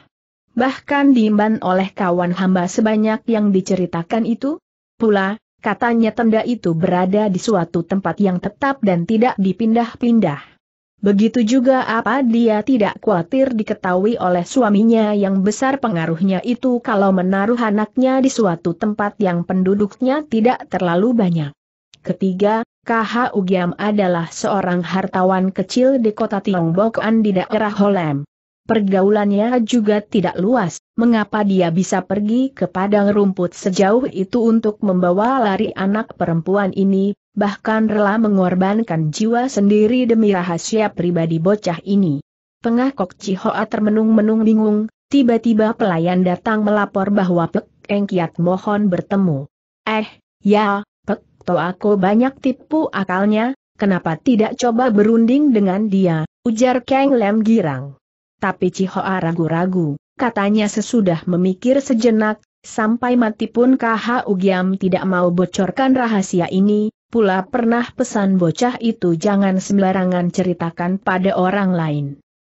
Bahkan diimban oleh kawan hamba sebanyak yang diceritakan itu? Pula, Katanya tenda itu berada di suatu tempat yang tetap dan tidak dipindah-pindah. Begitu juga apa dia tidak khawatir diketahui oleh suaminya yang besar pengaruhnya itu kalau menaruh anaknya di suatu tempat yang penduduknya tidak terlalu banyak. Ketiga, KH Ugyam adalah seorang hartawan kecil di kota Tiongbokan di daerah Holem pergaulannya juga tidak luas, mengapa dia bisa pergi ke padang rumput sejauh itu untuk membawa lari anak perempuan ini, bahkan rela mengorbankan jiwa sendiri demi rahasia pribadi bocah ini. Pengah Kok Cihoa termenung-menung bingung, tiba-tiba pelayan datang melapor bahwa Pek Eng Kiat mohon bertemu. Eh, ya, Pek aku banyak tipu akalnya, kenapa tidak coba berunding dengan dia, ujar Kang Lem girang tapi Cihoa ragu-ragu, katanya sesudah memikir sejenak, sampai mati pun KH Ugiam tidak mau bocorkan rahasia ini, pula pernah pesan bocah itu jangan sembarangan ceritakan pada orang lain.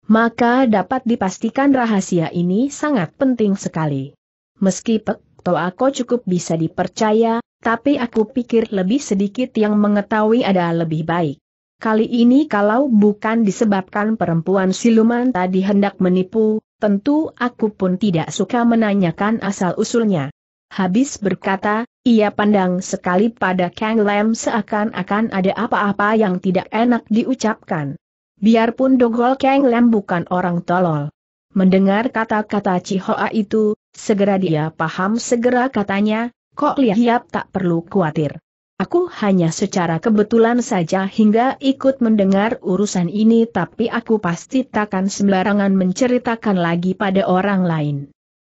Maka dapat dipastikan rahasia ini sangat penting sekali. Meski Pek Toako cukup bisa dipercaya, tapi aku pikir lebih sedikit yang mengetahui ada lebih baik. Kali ini kalau bukan disebabkan perempuan siluman tadi hendak menipu, tentu aku pun tidak suka menanyakan asal-usulnya. Habis berkata, ia pandang sekali pada Kang Lam seakan-akan ada apa-apa yang tidak enak diucapkan. Biarpun Dogol Kang Lam bukan orang tolol. Mendengar kata-kata Cihoa itu, segera dia paham segera katanya, kok lihat tak perlu khawatir. Aku hanya secara kebetulan saja hingga ikut mendengar urusan ini tapi aku pasti takkan sembarangan menceritakan lagi pada orang lain.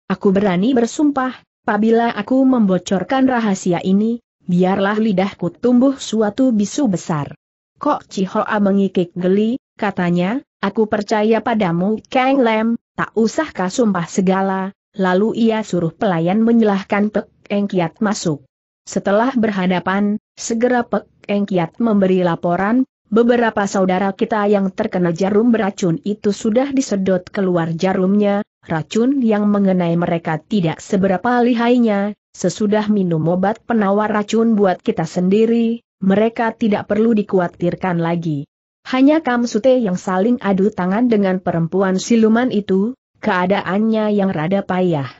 Aku berani bersumpah, apabila aku membocorkan rahasia ini, biarlah lidahku tumbuh suatu bisu besar. Kok Cihoa mengikik geli, katanya, aku percaya padamu Kang Lem, tak usah kasumpah segala, lalu ia suruh pelayan menyelahkan Pek Engkiat masuk. Setelah berhadapan, segera Pek Eng Kiat memberi laporan, beberapa saudara kita yang terkena jarum beracun itu sudah disedot keluar jarumnya, racun yang mengenai mereka tidak seberapa lihainya, sesudah minum obat penawar racun buat kita sendiri, mereka tidak perlu dikhawatirkan lagi. Hanya Kam Sute yang saling adu tangan dengan perempuan siluman itu, keadaannya yang rada payah.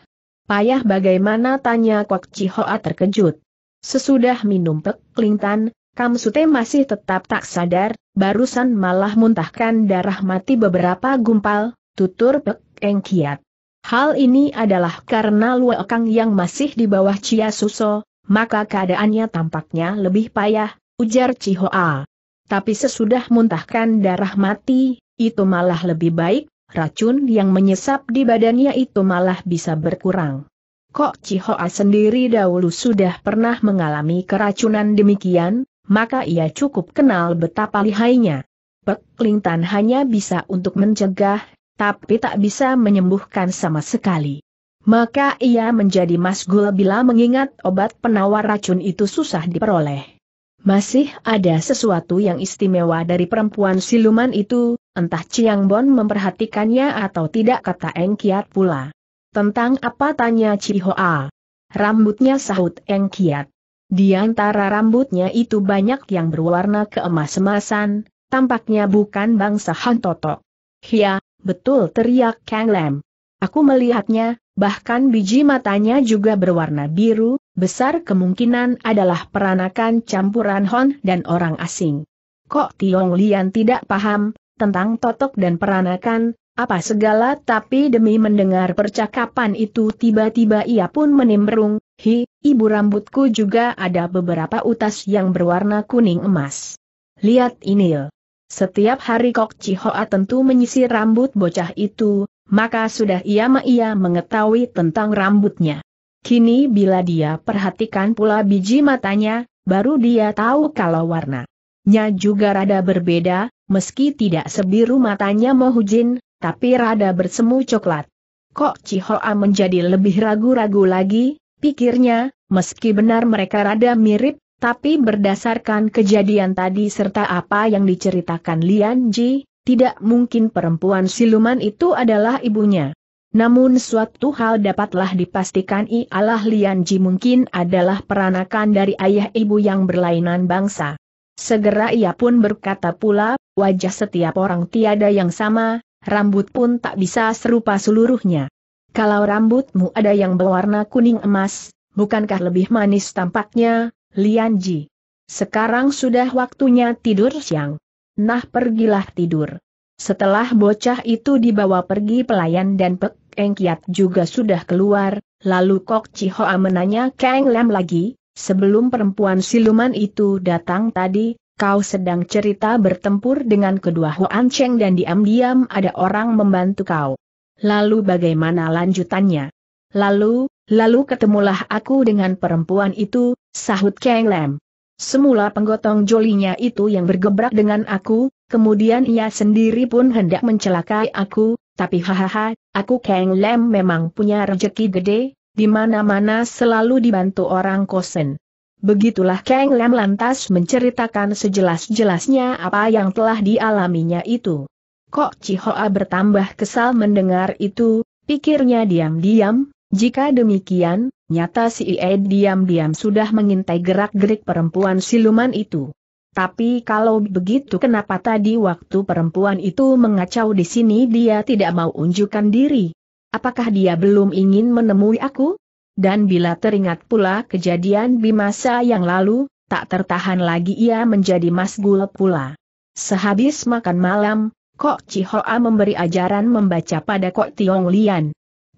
Payah bagaimana tanya Kwak Chihoa terkejut. Sesudah minum pek Kam Kamsute masih tetap tak sadar, barusan malah muntahkan darah mati beberapa gumpal, tutur Pek Eng Kiat. Hal ini adalah karena kang yang masih di bawah Cia Suso, maka keadaannya tampaknya lebih payah, ujar Cihoa. Tapi sesudah muntahkan darah mati, itu malah lebih baik, racun yang menyesap di badannya itu malah bisa berkurang. Kok Cihoa sendiri dahulu sudah pernah mengalami keracunan demikian, maka ia cukup kenal betapa lihainya. Peklingtan hanya bisa untuk mencegah, tapi tak bisa menyembuhkan sama sekali. Maka ia menjadi masgul bila mengingat obat penawar racun itu susah diperoleh. Masih ada sesuatu yang istimewa dari perempuan siluman itu, entah Ciang Bon memperhatikannya atau tidak kata Engkiat pula. Tentang apa tanya Hoa? Rambutnya sahut Eng Kiat. Di antara rambutnya itu banyak yang berwarna keemas-emasan, tampaknya bukan bangsa Han Totok. Hia, betul teriak Kang Lam. Aku melihatnya, bahkan biji matanya juga berwarna biru, besar kemungkinan adalah peranakan campuran Hon dan orang asing. Kok Tiong Lian tidak paham, tentang totok dan peranakan, apa segala tapi demi mendengar percakapan itu tiba-tiba ia pun menimbrung, hi, ibu rambutku juga ada beberapa utas yang berwarna kuning emas. Lihat ini. Ya. Setiap hari Kok Chihoa tentu menyisir rambut bocah itu, maka sudah ia ia mengetahui tentang rambutnya. Kini bila dia perhatikan pula biji matanya, baru dia tahu kalau warnanya juga rada berbeda, meski tidak sebiru matanya Mohujin, tapi rada bersemu coklat. Kok Cihoa menjadi lebih ragu-ragu lagi, pikirnya, meski benar mereka rada mirip, tapi berdasarkan kejadian tadi serta apa yang diceritakan Lian Ji, tidak mungkin perempuan siluman itu adalah ibunya. Namun suatu hal dapatlah dipastikan ialah Lian Ji mungkin adalah peranakan dari ayah ibu yang berlainan bangsa. Segera ia pun berkata pula, wajah setiap orang tiada yang sama, rambut pun tak bisa serupa seluruhnya. Kalau rambutmu ada yang berwarna kuning emas, bukankah lebih manis tampaknya, Lianji? Sekarang sudah waktunya tidur siang. Nah pergilah tidur. Setelah bocah itu dibawa pergi pelayan dan Pek Eng Kiat juga sudah keluar, lalu Kok Chi Hoa menanya Kang Lam lagi, sebelum perempuan siluman itu datang tadi, kau sedang cerita bertempur dengan kedua Huan Cheng dan diam-diam ada orang membantu kau. Lalu bagaimana lanjutannya? Lalu, lalu ketemulah aku dengan perempuan itu, sahut Kang Lam. Semula penggotong jolinya itu yang bergebrak dengan aku, kemudian ia sendiri pun hendak mencelakai aku, tapi hahaha, aku Kang Lam memang punya rejeki gede, di mana-mana selalu dibantu orang kosen. Begitulah Kang Lam lantas menceritakan sejelas-jelasnya apa yang telah dialaminya itu. Kok Cihoa bertambah kesal mendengar itu, pikirnya diam-diam, jika demikian, nyata si Ie diam-diam sudah mengintai gerak-gerik perempuan siluman itu. Tapi kalau begitu kenapa tadi waktu perempuan itu mengacau di sini dia tidak mau unjukkan diri? Apakah dia belum ingin menemui aku? dan bila teringat pula kejadian di masa yang lalu, tak tertahan lagi ia menjadi masgul pula. Sehabis makan malam, Kok Chihoa memberi ajaran membaca pada Kok Tiong Lian.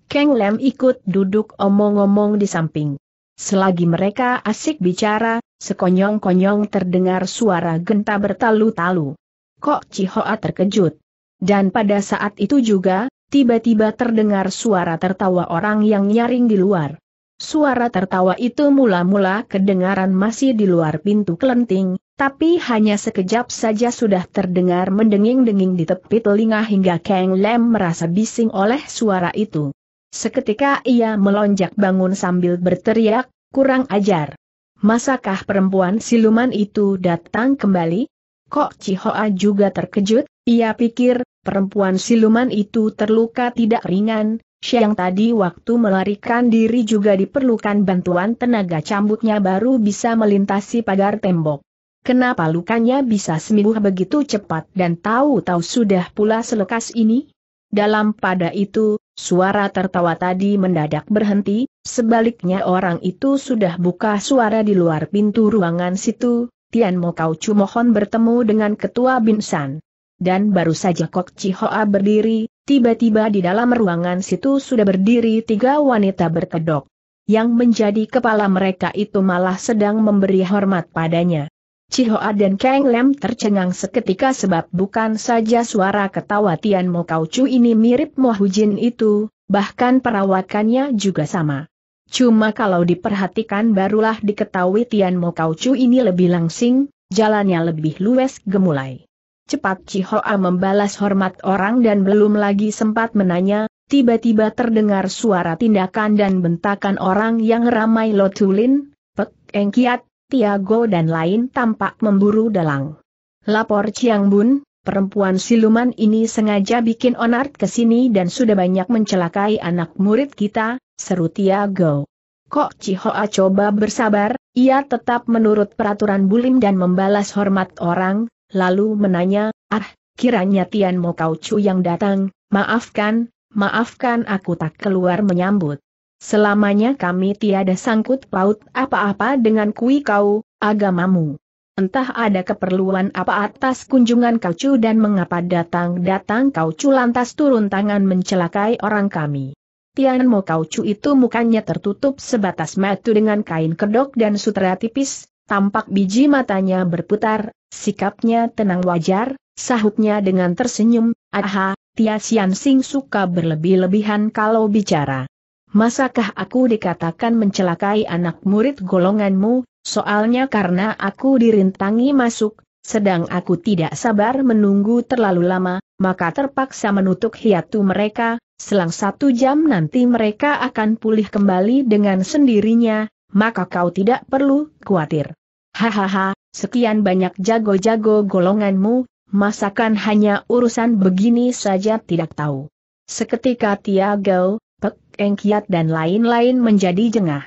Keng Lem ikut duduk omong-omong di samping. Selagi mereka asik bicara, sekonyong-konyong terdengar suara genta bertalu-talu. Kok Chihoa terkejut. Dan pada saat itu juga, tiba-tiba terdengar suara tertawa orang yang nyaring di luar. Suara tertawa itu mula-mula kedengaran masih di luar pintu kelenting, tapi hanya sekejap saja sudah terdengar mendenging-denging di tepi telinga hingga Kang Lem merasa bising oleh suara itu. Seketika ia melonjak bangun sambil berteriak, kurang ajar. Masakah perempuan siluman itu datang kembali? Kok Cihoa juga terkejut, ia pikir, perempuan siluman itu terluka tidak ringan, Siang tadi waktu melarikan diri juga diperlukan bantuan tenaga cambuknya baru bisa melintasi pagar tembok. Kenapa lukanya bisa sembuh begitu cepat dan tahu-tahu sudah pula selekas ini? Dalam pada itu, suara tertawa tadi mendadak berhenti, sebaliknya orang itu sudah buka suara di luar pintu ruangan situ, Tian Mo Kau cuma mohon bertemu dengan Ketua Binsan. Dan baru saja Kok Chihoa berdiri, Tiba-tiba di dalam ruangan situ sudah berdiri tiga wanita berkedok. Yang menjadi kepala mereka itu malah sedang memberi hormat padanya. Cihoa dan Kang Lem tercengang seketika sebab bukan saja suara ketawa Tian Mo Chu ini mirip Mo Hujin itu, bahkan perawakannya juga sama. Cuma kalau diperhatikan barulah diketahui Tian Mo Kau Chu ini lebih langsing, jalannya lebih luwes gemulai. Cepat Cihoa membalas hormat orang dan belum lagi sempat menanya, tiba-tiba terdengar suara tindakan dan bentakan orang yang ramai Lotulin, Pek Engkiat, Tiago dan lain tampak memburu dalang. Lapor Chiang Bun, perempuan siluman ini sengaja bikin onart ke sini dan sudah banyak mencelakai anak murid kita, seru Tiago. Kok Cihoa coba bersabar, ia tetap menurut peraturan bulim dan membalas hormat orang, lalu menanya, ah, kiranya Tian Mo Kau Chu yang datang, maafkan, maafkan aku tak keluar menyambut. Selamanya kami tiada sangkut paut apa-apa dengan kui kau, agamamu. Entah ada keperluan apa atas kunjungan kau cu dan mengapa datang-datang kau cu lantas turun tangan mencelakai orang kami. Tian kau cu itu mukanya tertutup sebatas matu dengan kain kedok dan sutra tipis, tampak biji matanya berputar, sikapnya tenang wajar, sahutnya dengan tersenyum, aha, Tia Sian Sing suka berlebih-lebihan kalau bicara. Masakah aku dikatakan mencelakai anak murid golonganmu, soalnya karena aku dirintangi masuk, sedang aku tidak sabar menunggu terlalu lama, maka terpaksa menutup hiatu mereka, selang satu jam nanti mereka akan pulih kembali dengan sendirinya, maka kau tidak perlu khawatir. Hahaha, sekian banyak jago-jago golonganmu, masakan hanya urusan begini saja tidak tahu. Seketika Tiago, Pek Engkiat dan lain-lain menjadi jengah.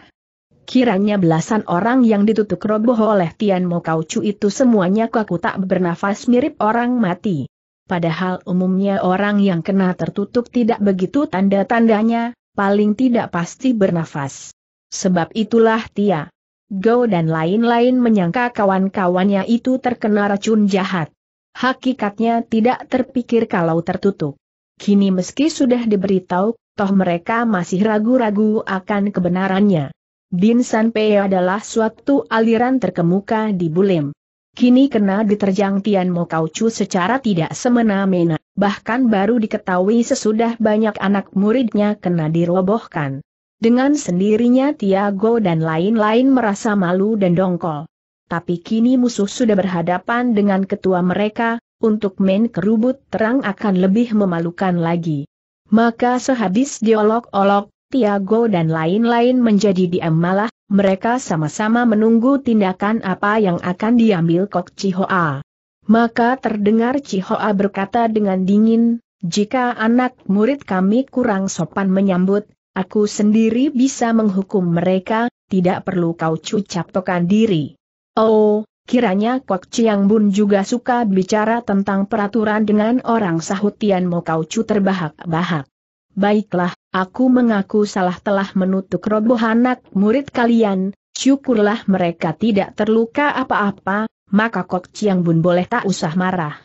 Kiranya belasan orang yang ditutup roboh oleh Tian Mo Chu itu semuanya kaku tak bernafas mirip orang mati. Padahal umumnya orang yang kena tertutup tidak begitu tanda-tandanya, paling tidak pasti bernafas. Sebab itulah Tia, Go dan lain-lain menyangka kawan-kawannya itu terkena racun jahat. Hakikatnya tidak terpikir kalau tertutup. Kini meski sudah diberitahu, toh mereka masih ragu-ragu akan kebenarannya. Din Sanpei adalah suatu aliran terkemuka di Bulim. Kini kena diterjang Tian Mo Chu secara tidak semena-mena, bahkan baru diketahui sesudah banyak anak muridnya kena dirobohkan. Dengan sendirinya Tiago dan lain-lain merasa malu dan dongkol. Tapi kini musuh sudah berhadapan dengan ketua mereka, untuk main kerubut terang akan lebih memalukan lagi. Maka sehabis diolok-olok, Tiago dan lain-lain menjadi diam malah, mereka sama-sama menunggu tindakan apa yang akan diambil Kok Chihoa. Maka terdengar Chihoa berkata dengan dingin, jika anak murid kami kurang sopan menyambut, Aku sendiri bisa menghukum mereka, tidak perlu kau cucap cucaptokan diri. Oh, kiranya Kok Chiang Bun juga suka bicara tentang peraturan dengan orang sahut Tian Mo Kau Chu terbahak-bahak. Baiklah, aku mengaku salah telah menutup roboh anak murid kalian, syukurlah mereka tidak terluka apa-apa, maka Kok Chiang Bun boleh tak usah marah.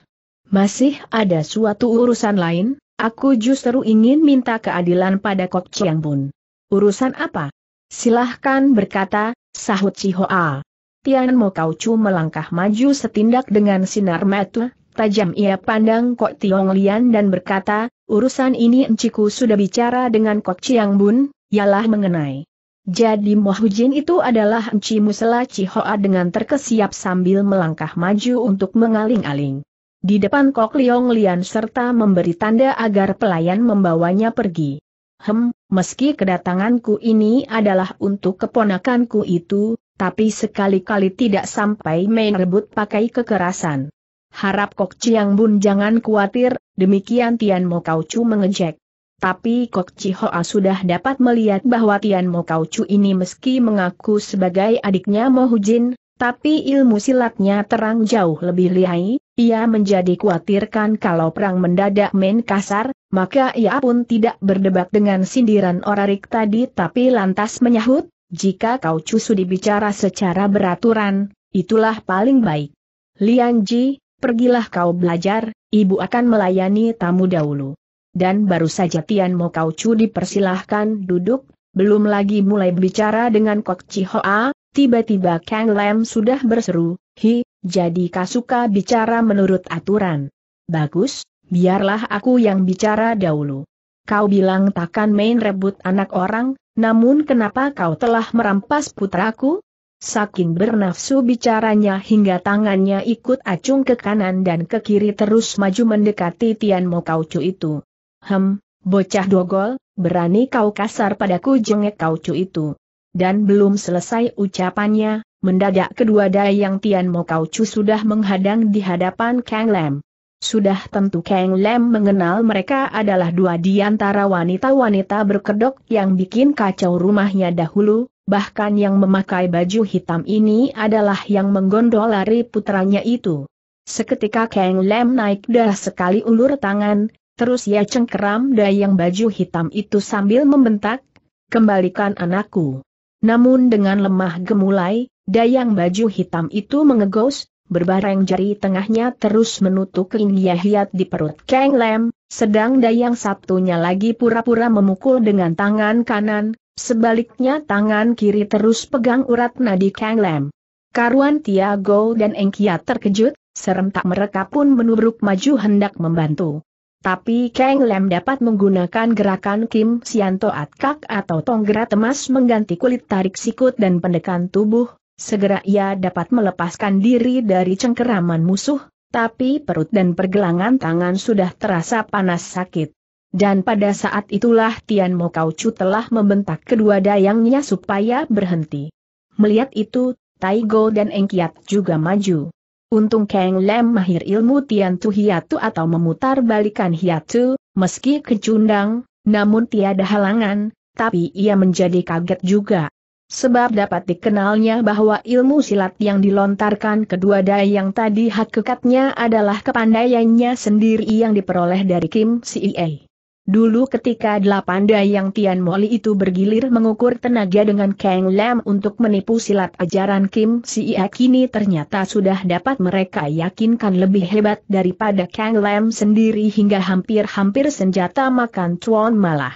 Masih ada suatu urusan lain? Aku justru ingin minta keadilan pada Kok Chiang Bun. Urusan apa? Silahkan berkata, sahut Cihoa. Tian Mo Kau Chu melangkah maju setindak dengan sinar mata, tajam ia pandang Kok Tiong Lian dan berkata, urusan ini enciku sudah bicara dengan Kok Chiang Bun, ialah mengenai. Jadi Mohujin itu adalah encimu salah Cihoa dengan terkesiap sambil melangkah maju untuk mengaling-aling di depan Kok Liong Lian serta memberi tanda agar pelayan membawanya pergi. Hem, meski kedatanganku ini adalah untuk keponakanku itu, tapi sekali-kali tidak sampai main rebut pakai kekerasan. Harap Kok Chiang Bun jangan khawatir, demikian Tian Mo Kau Chu mengejek. Tapi Kok Chi Hoa sudah dapat melihat bahwa Tian Mo Kau Chu ini meski mengaku sebagai adiknya Mo Hujin, tapi ilmu silatnya terang jauh lebih lihai, ia menjadi khawatirkan kalau perang mendadak main kasar, maka ia pun tidak berdebat dengan sindiran orarik tadi tapi lantas menyahut, jika kau cusu dibicara secara beraturan, itulah paling baik. Lian Ji, pergilah kau belajar, ibu akan melayani tamu dahulu. Dan baru saja Tian Mo Kau Chu dipersilahkan duduk, belum lagi mulai bicara dengan Kok Chi Hoa, tiba-tiba Kang Lam sudah berseru, Hi, jadi Kasuka bicara menurut aturan. Bagus, biarlah aku yang bicara dahulu. Kau bilang takkan main rebut anak orang, namun kenapa kau telah merampas putraku? Saking bernafsu bicaranya hingga tangannya ikut acung ke kanan dan ke kiri terus maju mendekati Tian Mo Kaucu itu. Hem, bocah dogol, berani kau kasar padaku jengek Kaucu itu. Dan belum selesai ucapannya, Mendadak kedua Dayang Tian Mokau Chu sudah menghadang di hadapan Kang Lam. Sudah tentu Kang Lam mengenal mereka adalah dua di antara wanita-wanita berkedok yang bikin kacau rumahnya dahulu, bahkan yang memakai baju hitam ini adalah yang menggondol lari putranya itu. Seketika Kang Lam naik darah sekali ulur tangan, terus ia cengkeram Dayang baju hitam itu sambil membentak, kembalikan anakku. Namun dengan lemah gemulai, Dayang baju hitam itu mengegos, berbareng jari tengahnya terus menutup keingiahiat di perut Kang Lem, sedang dayang satunya lagi pura-pura memukul dengan tangan kanan, sebaliknya tangan kiri terus pegang urat nadi Kang Lem. Karuan Tiago dan Engkia terkejut, serem tak mereka pun menubruk maju hendak membantu. Tapi Kang Lem dapat menggunakan gerakan Kim Sianto Atkak atau Tonggra Temas mengganti kulit tarik sikut dan pendekan tubuh, Segera ia dapat melepaskan diri dari cengkeraman musuh, tapi perut dan pergelangan tangan sudah terasa panas sakit. Dan pada saat itulah Tian Mo Chu telah membentak kedua dayangnya supaya berhenti. Melihat itu, Taigo dan Engkiat juga maju. Untung Kang Lem mahir ilmu Tian Tu Hiatu atau memutar balikan Hiatu, meski kecundang, namun tiada halangan, tapi ia menjadi kaget juga. Sebab dapat dikenalnya bahwa ilmu silat yang dilontarkan kedua dayang tadi hakikatnya adalah kepandaiannya sendiri yang diperoleh dari Kim Sie. Dulu ketika delapan dayang Tian Moli itu bergilir mengukur tenaga dengan Kang Lam untuk menipu silat ajaran Kim Sie kini ternyata sudah dapat mereka yakinkan lebih hebat daripada Kang Lam sendiri hingga hampir-hampir senjata makan cuan malah.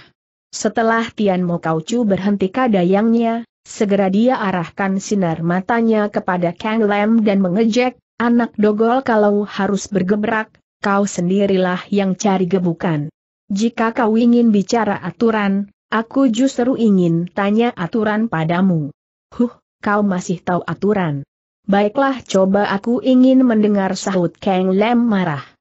Setelah Tian Mo Kau Chu berhenti kadayangnya, Segera dia arahkan sinar matanya kepada Kang Lam dan mengejek, anak dogol kalau harus bergebrak, kau sendirilah yang cari gebukan. Jika kau ingin bicara aturan, aku justru ingin tanya aturan padamu. Huh, kau masih tahu aturan. Baiklah coba aku ingin mendengar sahut Kang Lam marah.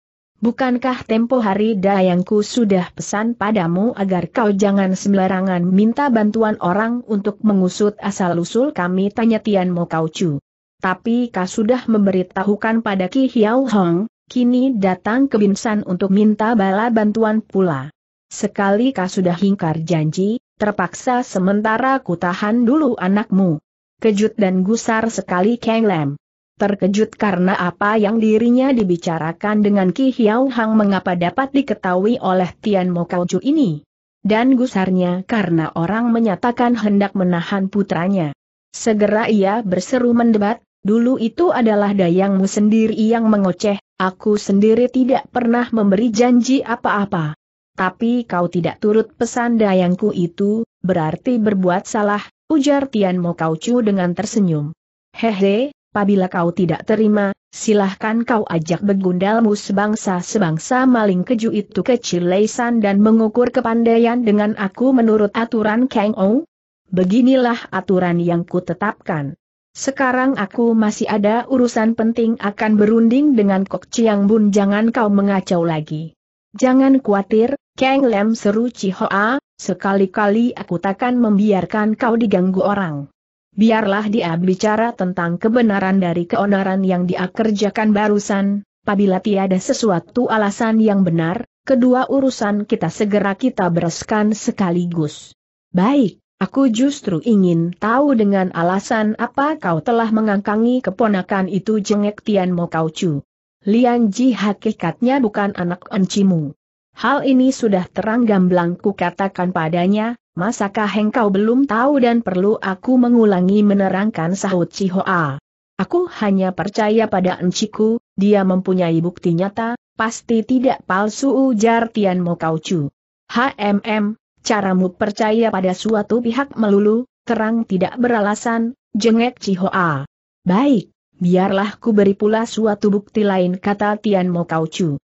Bukankah tempo hari dayangku sudah pesan padamu agar kau jangan sembarangan minta bantuan orang untuk mengusut asal-usul kami tanya Tian Mo Kau Chu. Tapi kau sudah memberitahukan pada Ki Hiau Hong, kini datang ke Binsan untuk minta bala bantuan pula. Sekali kau sudah hingkar janji, terpaksa sementara ku tahan dulu anakmu. Kejut dan gusar sekali Kang Lam terkejut karena apa yang dirinya dibicarakan dengan Ki Hiau Hang mengapa dapat diketahui oleh Tian Mo Kauju ini. Dan gusarnya karena orang menyatakan hendak menahan putranya. Segera ia berseru mendebat, dulu itu adalah dayangmu sendiri yang mengoceh, aku sendiri tidak pernah memberi janji apa-apa. Tapi kau tidak turut pesan dayangku itu, berarti berbuat salah, ujar Tian Mo Chu dengan tersenyum. Hehe, Pabila kau tidak terima, silahkan kau ajak begundalmu sebangsa-sebangsa maling keju itu kecil leisan dan mengukur kepandaian dengan aku menurut aturan Kang Ou. Beginilah aturan yang kutetapkan. Sekarang aku masih ada urusan penting akan berunding dengan Kok Chiang Bun jangan kau mengacau lagi. Jangan khawatir, Kang Lem seru Cihoa, sekali-kali aku takkan membiarkan kau diganggu orang biarlah dia bicara tentang kebenaran dari keonaran yang dia kerjakan barusan, apabila tiada sesuatu alasan yang benar, kedua urusan kita segera kita bereskan sekaligus. Baik, aku justru ingin tahu dengan alasan apa kau telah mengangkangi keponakan itu jengek Tian Mo Kau Chu. Lian Ji hakikatnya bukan anak encimu. Hal ini sudah terang gamblang ku katakan padanya, Masakah engkau belum tahu dan perlu aku mengulangi menerangkan sahut Cihoa? Aku hanya percaya pada enciku, dia mempunyai bukti nyata, pasti tidak palsu ujar Tian Mo Chu. HMM, caramu percaya pada suatu pihak melulu, terang tidak beralasan, jengek Cihoa. Baik, biarlah ku beri pula suatu bukti lain kata Tian Mo Chu.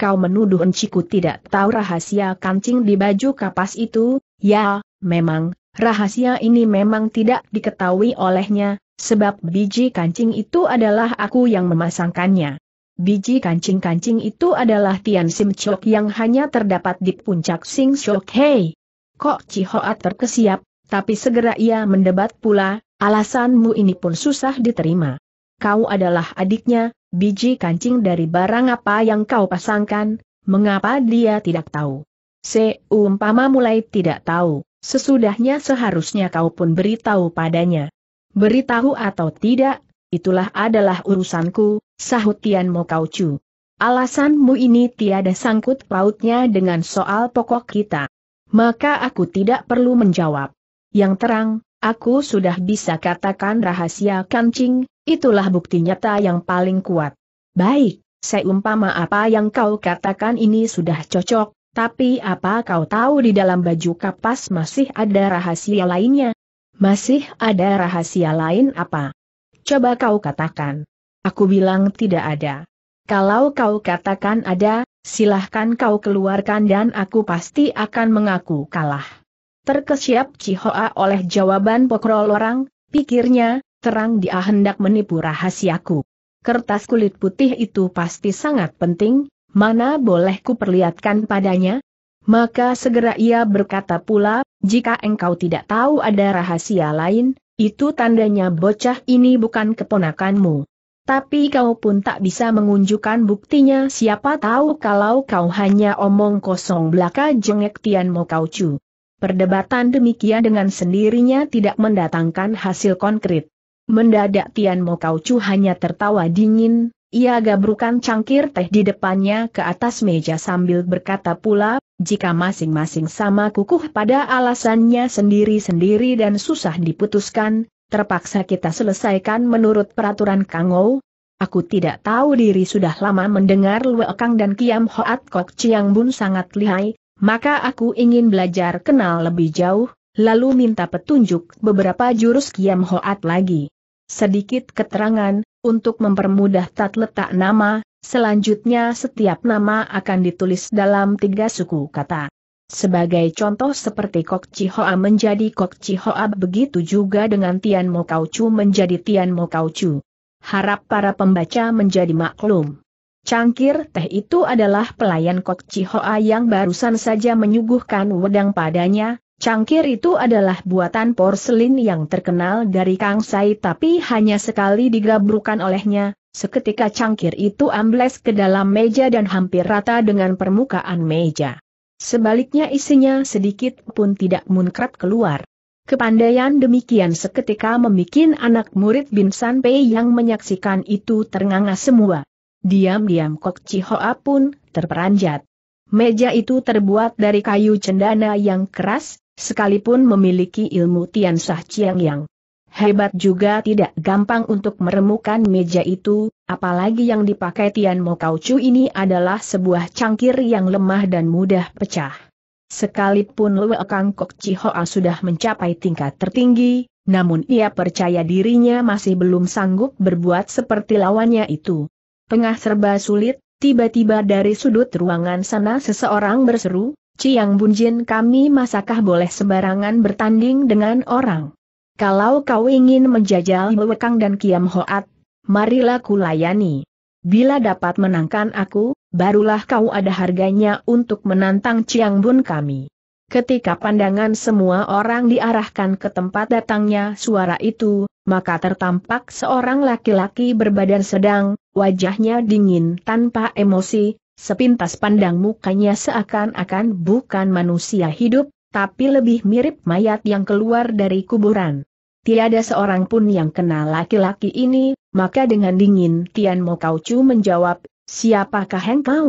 kau menuduh enciku tidak tahu rahasia kancing di baju kapas itu, Ya, memang, rahasia ini memang tidak diketahui olehnya, sebab biji kancing itu adalah aku yang memasangkannya. Biji kancing-kancing itu adalah Tian Sim Chok yang hanya terdapat di puncak Sing Chok Hei. Kok Hoat terkesiap, tapi segera ia mendebat pula, alasanmu ini pun susah diterima. Kau adalah adiknya, biji kancing dari barang apa yang kau pasangkan, mengapa dia tidak tahu? Seumpama mulai tidak tahu, sesudahnya seharusnya kau pun beritahu padanya. Beritahu atau tidak, itulah adalah urusanku, sahut Tian Mo Kaucu. Alasanmu ini tiada sangkut pautnya dengan soal pokok kita. Maka aku tidak perlu menjawab. Yang terang, aku sudah bisa katakan rahasia kancing, itulah bukti nyata yang paling kuat. Baik, seumpama apa yang kau katakan ini sudah cocok, tapi apa kau tahu di dalam baju kapas masih ada rahasia lainnya? Masih ada rahasia lain apa? Coba kau katakan. Aku bilang tidak ada. Kalau kau katakan ada, silahkan kau keluarkan dan aku pasti akan mengaku kalah. Terkesiap Cihoa oleh jawaban pokrol orang, pikirnya, terang dia hendak menipu rahasiaku. Kertas kulit putih itu pasti sangat penting, mana boleh ku perlihatkan padanya? Maka segera ia berkata pula, jika engkau tidak tahu ada rahasia lain, itu tandanya bocah ini bukan keponakanmu. Tapi kau pun tak bisa mengunjukkan buktinya siapa tahu kalau kau hanya omong kosong belaka jengek Tian Mo Kau Chu. Perdebatan demikian dengan sendirinya tidak mendatangkan hasil konkret. Mendadak Tian Mo Kau Chu hanya tertawa dingin, ia gabrukan cangkir teh di depannya ke atas meja sambil berkata pula, jika masing-masing sama kukuh pada alasannya sendiri-sendiri dan susah diputuskan, terpaksa kita selesaikan menurut peraturan Kangou. Aku tidak tahu diri sudah lama mendengar Kang dan Kiam Hoat Kok Chiang Bun sangat lihai, maka aku ingin belajar kenal lebih jauh, lalu minta petunjuk beberapa jurus Kiam Hoat lagi sedikit keterangan, untuk mempermudah tat letak nama, selanjutnya setiap nama akan ditulis dalam tiga suku kata. Sebagai contoh seperti Kok Chihoa menjadi Kok Chihoa begitu juga dengan Tian Mo Kau Chu menjadi Tian Mo Kau Chu. Harap para pembaca menjadi maklum. Cangkir teh itu adalah pelayan Kok Chihoa yang barusan saja menyuguhkan wedang padanya, Cangkir itu adalah buatan porselin yang terkenal dari Kang Sai tapi hanya sekali digabrukan olehnya, seketika cangkir itu ambles ke dalam meja dan hampir rata dengan permukaan meja. Sebaliknya isinya sedikit pun tidak munkrat keluar. Kepandaian demikian seketika membuat anak murid Bin San Pei yang menyaksikan itu ternganga semua. Diam-diam Kok Chi Hoa pun terperanjat. Meja itu terbuat dari kayu cendana yang keras, sekalipun memiliki ilmu Tian Sah Chiang Yang. Hebat juga tidak gampang untuk meremukan meja itu, apalagi yang dipakai Tian Mo Kau Chu ini adalah sebuah cangkir yang lemah dan mudah pecah. Sekalipun Lue Kang Kok Hoa sudah mencapai tingkat tertinggi, namun ia percaya dirinya masih belum sanggup berbuat seperti lawannya itu. Tengah serba sulit, tiba-tiba dari sudut ruangan sana seseorang berseru, Ciang Bunjin kami masakah boleh sembarangan bertanding dengan orang? Kalau kau ingin menjajal Lewekang dan Kiam Hoat, marilah kulayani. Bila dapat menangkan aku, barulah kau ada harganya untuk menantang Ciang Bun kami. Ketika pandangan semua orang diarahkan ke tempat datangnya suara itu, maka tertampak seorang laki-laki berbadan sedang, wajahnya dingin tanpa emosi, Sepintas pandang mukanya seakan-akan bukan manusia hidup, tapi lebih mirip mayat yang keluar dari kuburan. Tiada seorang pun yang kenal laki-laki ini, maka dengan dingin Tian Mo Chu menjawab, siapakah yang engkau?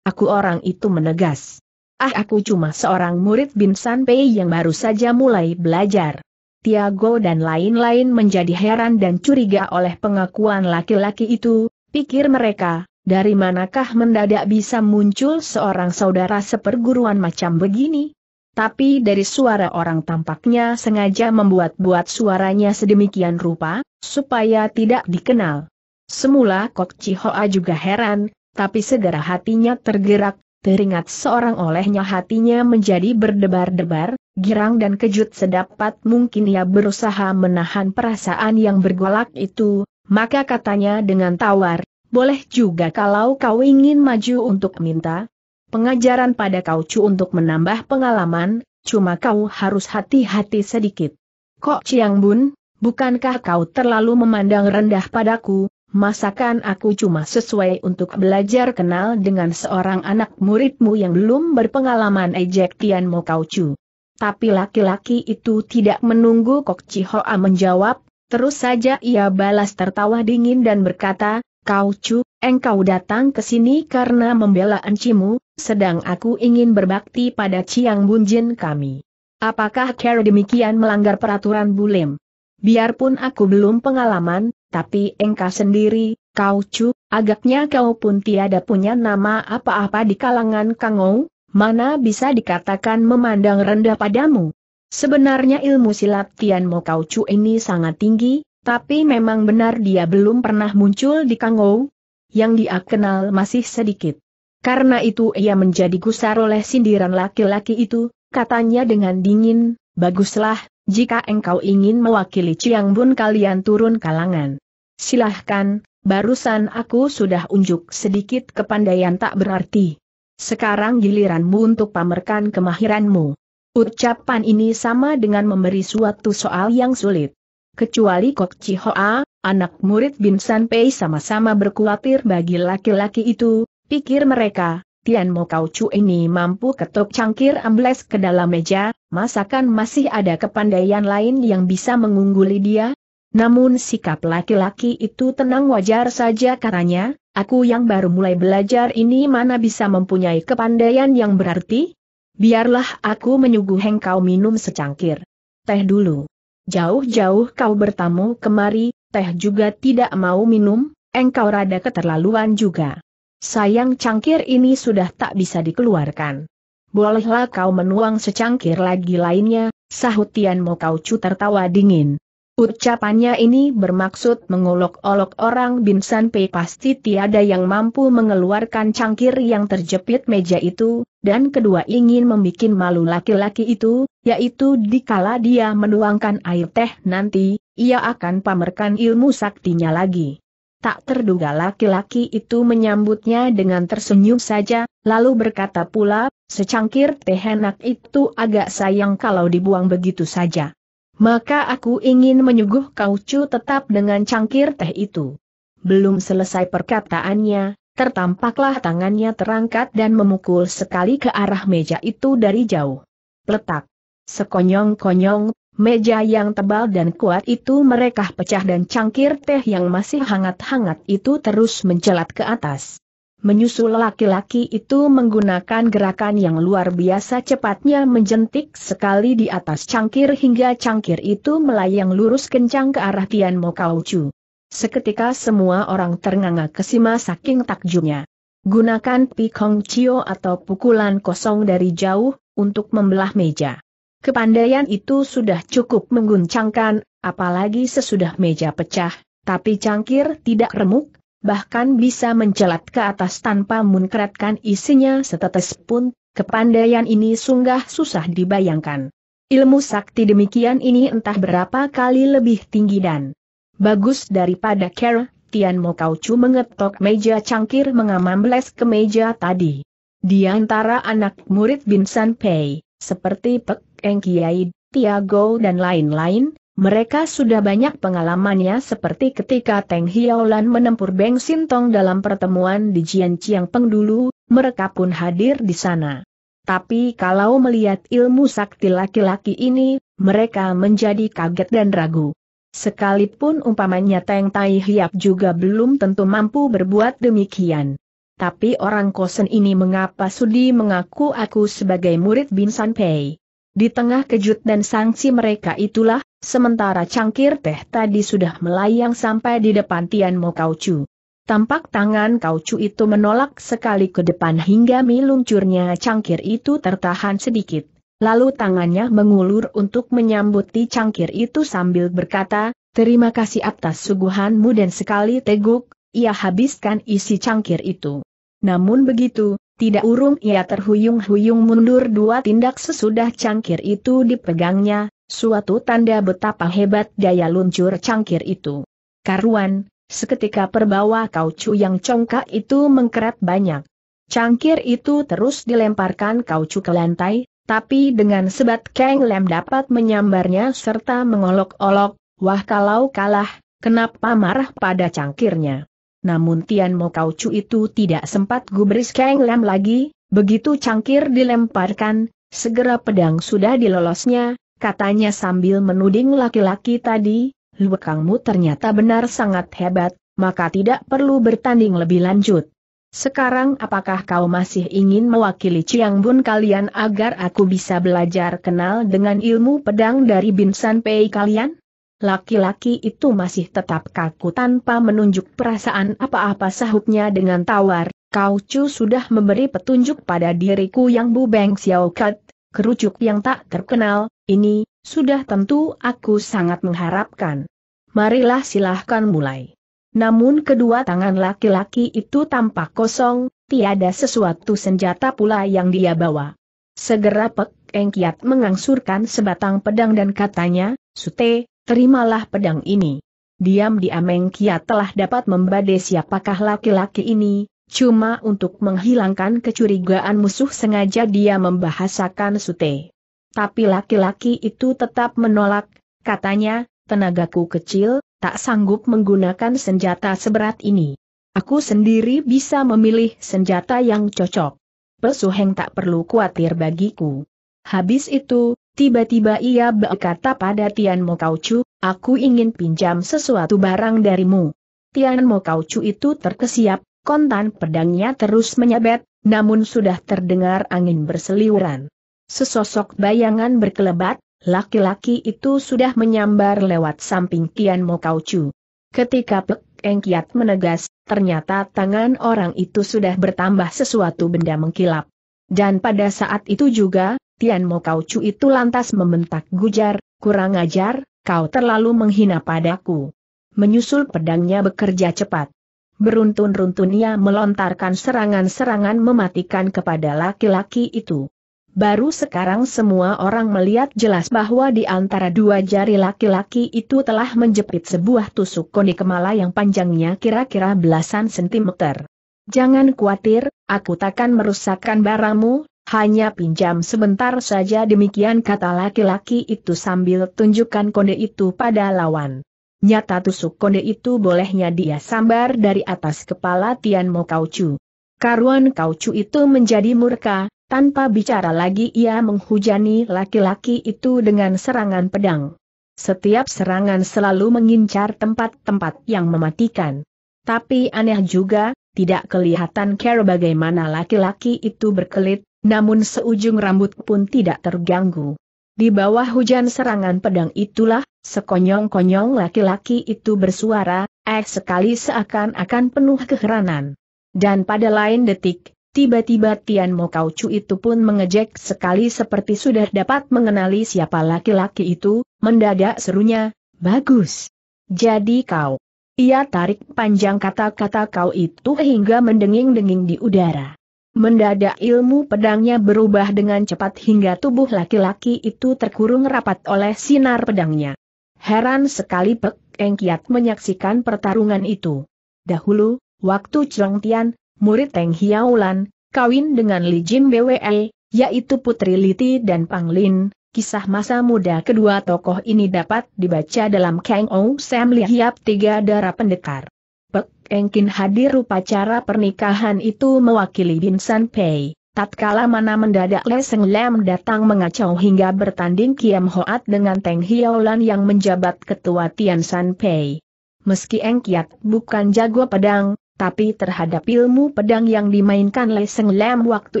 Aku orang itu menegas. Ah aku cuma seorang murid Bin San Pei yang baru saja mulai belajar. Tiago dan lain-lain menjadi heran dan curiga oleh pengakuan laki-laki itu, pikir mereka, dari manakah mendadak bisa muncul seorang saudara seperguruan macam begini? Tapi dari suara orang tampaknya sengaja membuat-buat suaranya sedemikian rupa, supaya tidak dikenal. Semula Kok Cihoa juga heran, tapi segera hatinya tergerak, teringat seorang olehnya hatinya menjadi berdebar-debar, girang dan kejut sedapat mungkin ia berusaha menahan perasaan yang bergolak itu, maka katanya dengan tawar, boleh juga kalau kau ingin maju untuk minta pengajaran pada kau cu untuk menambah pengalaman, cuma kau harus hati-hati sedikit. Kok Chiang Bun, bukankah kau terlalu memandang rendah padaku, masakan aku cuma sesuai untuk belajar kenal dengan seorang anak muridmu yang belum berpengalaman ejek Tian Mo Kau Chu. Tapi laki-laki itu tidak menunggu Kok Chi Hoa menjawab, terus saja ia balas tertawa dingin dan berkata, Kau Cu, engkau datang ke sini karena membela encimu, sedang aku ingin berbakti pada Ciang Bunjin kami. Apakah cara demikian melanggar peraturan bulim? Biarpun aku belum pengalaman, tapi engkau sendiri, kau Cu, agaknya kau pun tiada punya nama apa-apa di kalangan Kangou, mana bisa dikatakan memandang rendah padamu. Sebenarnya ilmu silat Tian Mo Kau Chu ini sangat tinggi, tapi memang benar dia belum pernah muncul di Kangou, yang dia kenal masih sedikit. Karena itu ia menjadi gusar oleh sindiran laki-laki itu, katanya dengan dingin, baguslah, jika engkau ingin mewakili Chiang Bun kalian turun kalangan. Silahkan, barusan aku sudah unjuk sedikit kepandaian tak berarti. Sekarang giliranmu untuk pamerkan kemahiranmu. Ucapan ini sama dengan memberi suatu soal yang sulit kecuali Kok Chihoa, anak murid Bin San Pei sama-sama berkuatir bagi laki-laki itu, pikir mereka, Tian Mo Kau Chu ini mampu ketuk cangkir ambles ke dalam meja, masakan masih ada kepandaian lain yang bisa mengungguli dia? Namun sikap laki-laki itu tenang wajar saja katanya, aku yang baru mulai belajar ini mana bisa mempunyai kepandaian yang berarti? Biarlah aku menyuguh engkau minum secangkir. Teh dulu. Jauh-jauh kau bertamu kemari, teh juga tidak mau minum, engkau rada keterlaluan juga. Sayang cangkir ini sudah tak bisa dikeluarkan. Bolehlah kau menuang secangkir lagi lainnya, sahut Tian Mo kau cu tertawa dingin. Ucapannya ini bermaksud mengolok-olok orang Binsan Pei pasti tiada yang mampu mengeluarkan cangkir yang terjepit meja itu, dan kedua ingin membuat malu laki-laki itu, yaitu dikala dia menuangkan air teh nanti, ia akan pamerkan ilmu saktinya lagi. Tak terduga laki-laki itu menyambutnya dengan tersenyum saja, lalu berkata pula, secangkir teh enak itu agak sayang kalau dibuang begitu saja. Maka aku ingin menyuguh kau cu tetap dengan cangkir teh itu. Belum selesai perkataannya, tertampaklah tangannya terangkat dan memukul sekali ke arah meja itu dari jauh. Peletak. Sekonyong-konyong, meja yang tebal dan kuat itu mereka pecah dan cangkir teh yang masih hangat-hangat itu terus mencelat ke atas. Menyusul laki-laki itu menggunakan gerakan yang luar biasa cepatnya menjentik sekali di atas cangkir hingga cangkir itu melayang lurus kencang ke arah Tian Mo Chu. Seketika semua orang ternganga kesima saking takjubnya. Gunakan pi kong cio atau pukulan kosong dari jauh, untuk membelah meja. Kepandaian itu sudah cukup mengguncangkan, apalagi sesudah meja pecah, tapi cangkir tidak remuk, bahkan bisa mencelat ke atas tanpa munkratkan isinya setetes pun, kepandaian ini sungguh susah dibayangkan. Ilmu sakti demikian ini entah berapa kali lebih tinggi dan bagus daripada Kera, Tian Mo Chu mengetok meja cangkir mengamambles ke meja tadi. Di antara anak murid Bin San Pei, seperti Pek Eng Kiai, Tiago dan lain-lain, mereka sudah banyak pengalamannya seperti ketika Teng Hiaolan menempur Beng Sintong dalam pertemuan di Jian Chiang Peng dulu, mereka pun hadir di sana. Tapi kalau melihat ilmu sakti laki-laki ini, mereka menjadi kaget dan ragu. Sekalipun umpamanya Teng Tai Hiap juga belum tentu mampu berbuat demikian. Tapi orang kosen ini mengapa sudi mengaku aku sebagai murid Bin San Pei? Di tengah kejut dan sanksi mereka itulah, sementara cangkir teh tadi sudah melayang sampai di depan Tian Mo chu. Tampak tangan chu itu menolak sekali ke depan hingga miluncurnya cangkir itu tertahan sedikit. Lalu tangannya mengulur untuk menyambuti cangkir itu sambil berkata, Terima kasih atas suguhanmu dan sekali teguk, ia habiskan isi cangkir itu. Namun begitu, tidak urung ia terhuyung-huyung mundur dua tindak sesudah cangkir itu dipegangnya, suatu tanda betapa hebat daya luncur cangkir itu. Karuan, seketika perbawa kaucu yang congkak itu mengkerat banyak. Cangkir itu terus dilemparkan kaucu ke lantai, tapi dengan sebat keng Lem dapat menyambarnya serta mengolok-olok, wah kalau kalah, kenapa marah pada cangkirnya. Namun Tian Mo Kau Chu itu tidak sempat gubris Kang Lam lagi, begitu cangkir dilemparkan, segera pedang sudah dilolosnya, katanya sambil menuding laki-laki tadi, Lu Kangmu ternyata benar sangat hebat, maka tidak perlu bertanding lebih lanjut. Sekarang apakah kau masih ingin mewakili Chiang Bun kalian agar aku bisa belajar kenal dengan ilmu pedang dari Binsan Pei kalian? Laki-laki itu masih tetap kaku tanpa menunjuk perasaan apa-apa sahutnya dengan tawar, Kau Chu sudah memberi petunjuk pada diriku yang Bu Beng Xiao Kat, kerucuk yang tak terkenal, ini, sudah tentu aku sangat mengharapkan. Marilah silahkan mulai. Namun kedua tangan laki-laki itu tampak kosong, tiada sesuatu senjata pula yang dia bawa. Segera Pek Engkiat mengangsurkan sebatang pedang dan katanya, Sute, terimalah pedang ini. Diam-diam Kia telah dapat membade siapakah laki-laki ini, cuma untuk menghilangkan kecurigaan musuh sengaja dia membahasakan sute. Tapi laki-laki itu tetap menolak, katanya, tenagaku kecil, tak sanggup menggunakan senjata seberat ini. Aku sendiri bisa memilih senjata yang cocok. Pesuheng tak perlu khawatir bagiku. Habis itu, Tiba-tiba ia berkata pada Tian Mo Chu, aku ingin pinjam sesuatu barang darimu. Tian Mo Chu itu terkesiap, kontan pedangnya terus menyabet, namun sudah terdengar angin berseliuran. Sesosok bayangan berkelebat, laki-laki itu sudah menyambar lewat samping Tian Mo Chu. Ketika Pek Eng Kiat menegas, ternyata tangan orang itu sudah bertambah sesuatu benda mengkilap. Dan pada saat itu juga, Tian Mo Kau Chu itu lantas membentak gujar, kurang ajar, kau terlalu menghina padaku. Menyusul pedangnya bekerja cepat. Beruntun-runtun ia melontarkan serangan-serangan mematikan kepada laki-laki itu. Baru sekarang semua orang melihat jelas bahwa di antara dua jari laki-laki itu telah menjepit sebuah tusuk koni kemala yang panjangnya kira-kira belasan sentimeter. Jangan khawatir, aku takkan merusakkan barangmu hanya pinjam sebentar saja demikian kata laki-laki itu sambil tunjukkan konde itu pada lawan. Nyata tusuk konde itu bolehnya dia sambar dari atas kepala Tian Mo kauchu. Karuan kauchu itu menjadi murka, tanpa bicara lagi ia menghujani laki-laki itu dengan serangan pedang. Setiap serangan selalu mengincar tempat-tempat yang mematikan. Tapi aneh juga, tidak kelihatan care bagaimana laki-laki itu berkelit, namun seujung rambut pun tidak terganggu. Di bawah hujan serangan pedang itulah, sekonyong-konyong laki-laki itu bersuara, eh sekali seakan-akan penuh keheranan. Dan pada lain detik, tiba-tiba Tian Mo Kau Chu itu pun mengejek sekali seperti sudah dapat mengenali siapa laki-laki itu, mendadak serunya, bagus. Jadi kau. Ia tarik panjang kata-kata kau itu hingga mendenging-denging di udara. Mendadak ilmu pedangnya berubah dengan cepat hingga tubuh laki-laki itu terkurung rapat oleh sinar pedangnya. Heran sekali Pek Eng Kiat menyaksikan pertarungan itu. Dahulu, waktu Cheng Tian, murid Teng Hiaulan, kawin dengan Li Jin BWE, yaitu Putri Liti dan Pang Lin, kisah masa muda kedua tokoh ini dapat dibaca dalam Kang Ong Sam Li Hiap Tiga Darah Pendekar. Pek Engkin hadir upacara pernikahan itu mewakili Bin San Pei. Tatkala mana mendadak Leseng Lam datang mengacau hingga bertanding Kiam Hoat dengan Teng Hiaulan yang menjabat ketua Tian San Pei. Meski Eng Kiat bukan jago pedang, tapi terhadap ilmu pedang yang dimainkan Leseng Lam waktu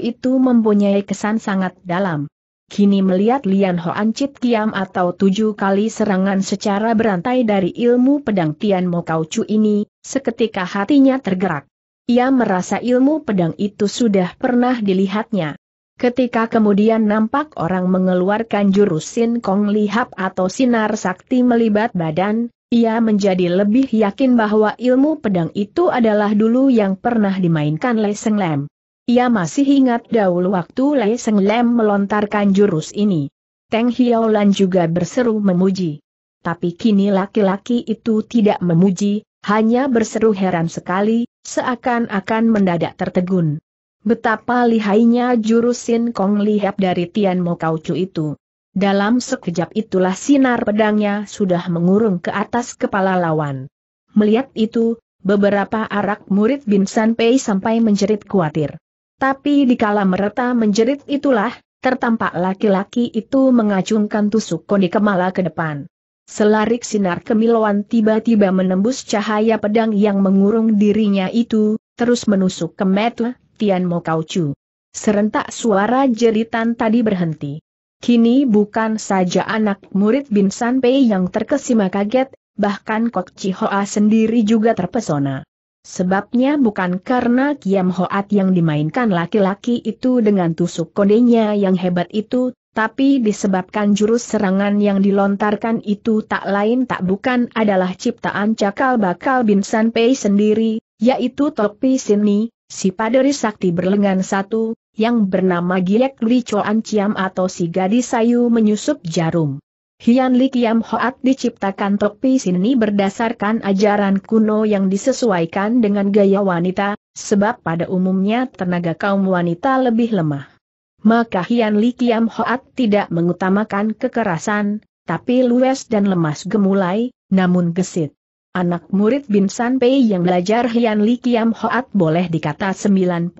itu mempunyai kesan sangat dalam kini melihat Lian Hoan Chit Kiam atau tujuh kali serangan secara berantai dari ilmu pedang Tian Mo Kau Chu ini, seketika hatinya tergerak. Ia merasa ilmu pedang itu sudah pernah dilihatnya. Ketika kemudian nampak orang mengeluarkan jurus Sin Kong Lihap atau sinar sakti melibat badan, ia menjadi lebih yakin bahwa ilmu pedang itu adalah dulu yang pernah dimainkan Seng Lam. Ia masih ingat dahulu waktu Lei Seng Lem melontarkan jurus ini. Teng Hiaolan juga berseru memuji. Tapi kini laki-laki itu tidak memuji, hanya berseru heran sekali, seakan-akan mendadak tertegun. Betapa lihainya jurus Sin Kong lihat dari Tian Mo Kau Chu itu. Dalam sekejap itulah sinar pedangnya sudah mengurung ke atas kepala lawan. Melihat itu, beberapa arak murid Bin San Pei sampai menjerit khawatir. Tapi di dikala mereta menjerit itulah, tertampak laki-laki itu mengacungkan tusuk koni kemala ke depan. Selarik sinar kemiluan tiba-tiba menembus cahaya pedang yang mengurung dirinya itu, terus menusuk ke metu, Tian Mo Chu. Serentak suara jeritan tadi berhenti. Kini bukan saja anak murid Bin San Pei yang terkesima kaget, bahkan Kok Chi Hoa sendiri juga terpesona. Sebabnya bukan karena Kiam Hoat yang dimainkan laki-laki itu dengan tusuk kodenya yang hebat itu, tapi disebabkan jurus serangan yang dilontarkan itu tak lain tak bukan adalah ciptaan cakal bakal San Pei sendiri, yaitu Topi Sini, si paderi sakti berlengan satu, yang bernama Giek Li Choan Ciam atau si gadis sayu menyusup jarum. Hian Li Kiam Hoat diciptakan topi sini berdasarkan ajaran kuno yang disesuaikan dengan gaya wanita, sebab pada umumnya tenaga kaum wanita lebih lemah. Maka Hian Li Kiam Hoat tidak mengutamakan kekerasan, tapi luwes dan lemas gemulai, namun gesit. Anak murid Bin San Pei yang belajar Hian Li Kiam Hoat boleh dikata 90%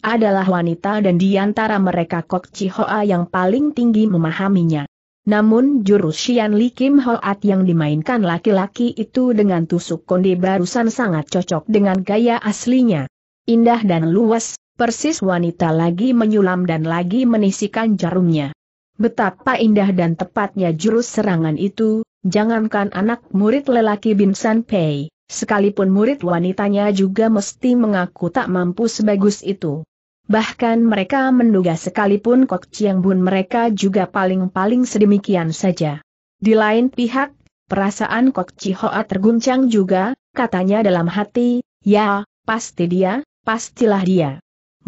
adalah wanita dan di antara mereka Kok Chi Hoa yang paling tinggi memahaminya. Namun jurus Xian Li Kim Hoat yang dimainkan laki-laki itu dengan tusuk konde barusan sangat cocok dengan gaya aslinya. Indah dan luas, persis wanita lagi menyulam dan lagi menisikan jarumnya. Betapa indah dan tepatnya jurus serangan itu, jangankan anak murid lelaki Bin San Pei, sekalipun murid wanitanya juga mesti mengaku tak mampu sebagus itu. Bahkan mereka menduga sekalipun Kok Chiang Bun mereka juga paling-paling sedemikian saja. Di lain pihak, perasaan Kok Chi Hoa terguncang juga, katanya dalam hati, ya, pasti dia, pastilah dia.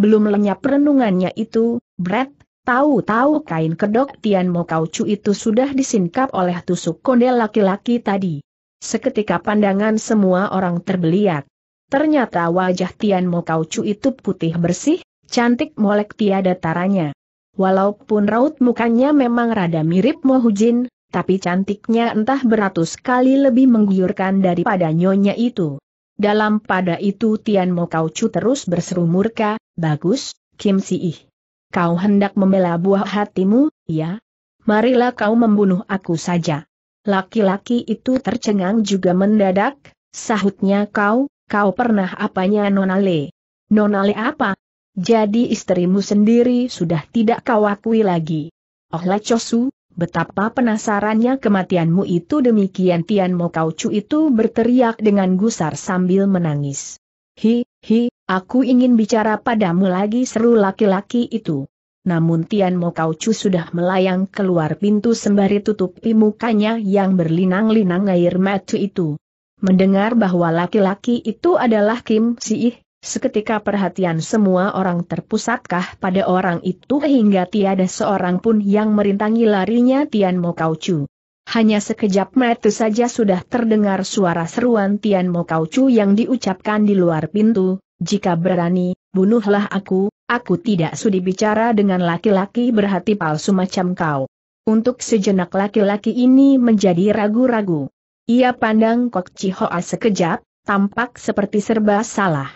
Belum lenyap renungannya itu, Brett, tahu-tahu kain kedok Tian Mo Kau Chu itu sudah disingkap oleh tusuk kondel laki-laki tadi. Seketika pandangan semua orang terbeliak. Ternyata wajah Tian Mo Kau Chu itu putih bersih, Cantik molek tiada taranya. Walaupun raut mukanya memang rada mirip Mohujin, tapi cantiknya entah beratus kali lebih menggiurkan daripada nyonya itu. Dalam pada itu Tian Mo kauchu terus berseru murka, bagus, Kim Si Ih. Kau hendak membela buah hatimu, ya? Marilah kau membunuh aku saja. Laki-laki itu tercengang juga mendadak, sahutnya kau, kau pernah apanya Nonale? Nonale apa? Jadi istrimu sendiri sudah tidak kau akui lagi. Oh Chosu, betapa penasarannya kematianmu itu demikian Tian Mo Kau Chu itu berteriak dengan gusar sambil menangis. Hi, hi, aku ingin bicara padamu lagi seru laki-laki itu. Namun Tian Mo Kau Chu sudah melayang keluar pintu sembari tutupi mukanya yang berlinang-linang air mata itu. Mendengar bahwa laki-laki itu adalah Kim Si ih. Seketika perhatian semua orang terpusatkah pada orang itu hingga tiada seorang pun yang merintangi larinya Tian Mo Kau Chu. Hanya sekejap mata saja sudah terdengar suara seruan Tian Mo Kau Chu yang diucapkan di luar pintu, jika berani, bunuhlah aku, aku tidak sudi bicara dengan laki-laki berhati palsu macam kau. Untuk sejenak laki-laki ini menjadi ragu-ragu. Ia pandang Kok Hoa sekejap, tampak seperti serba salah.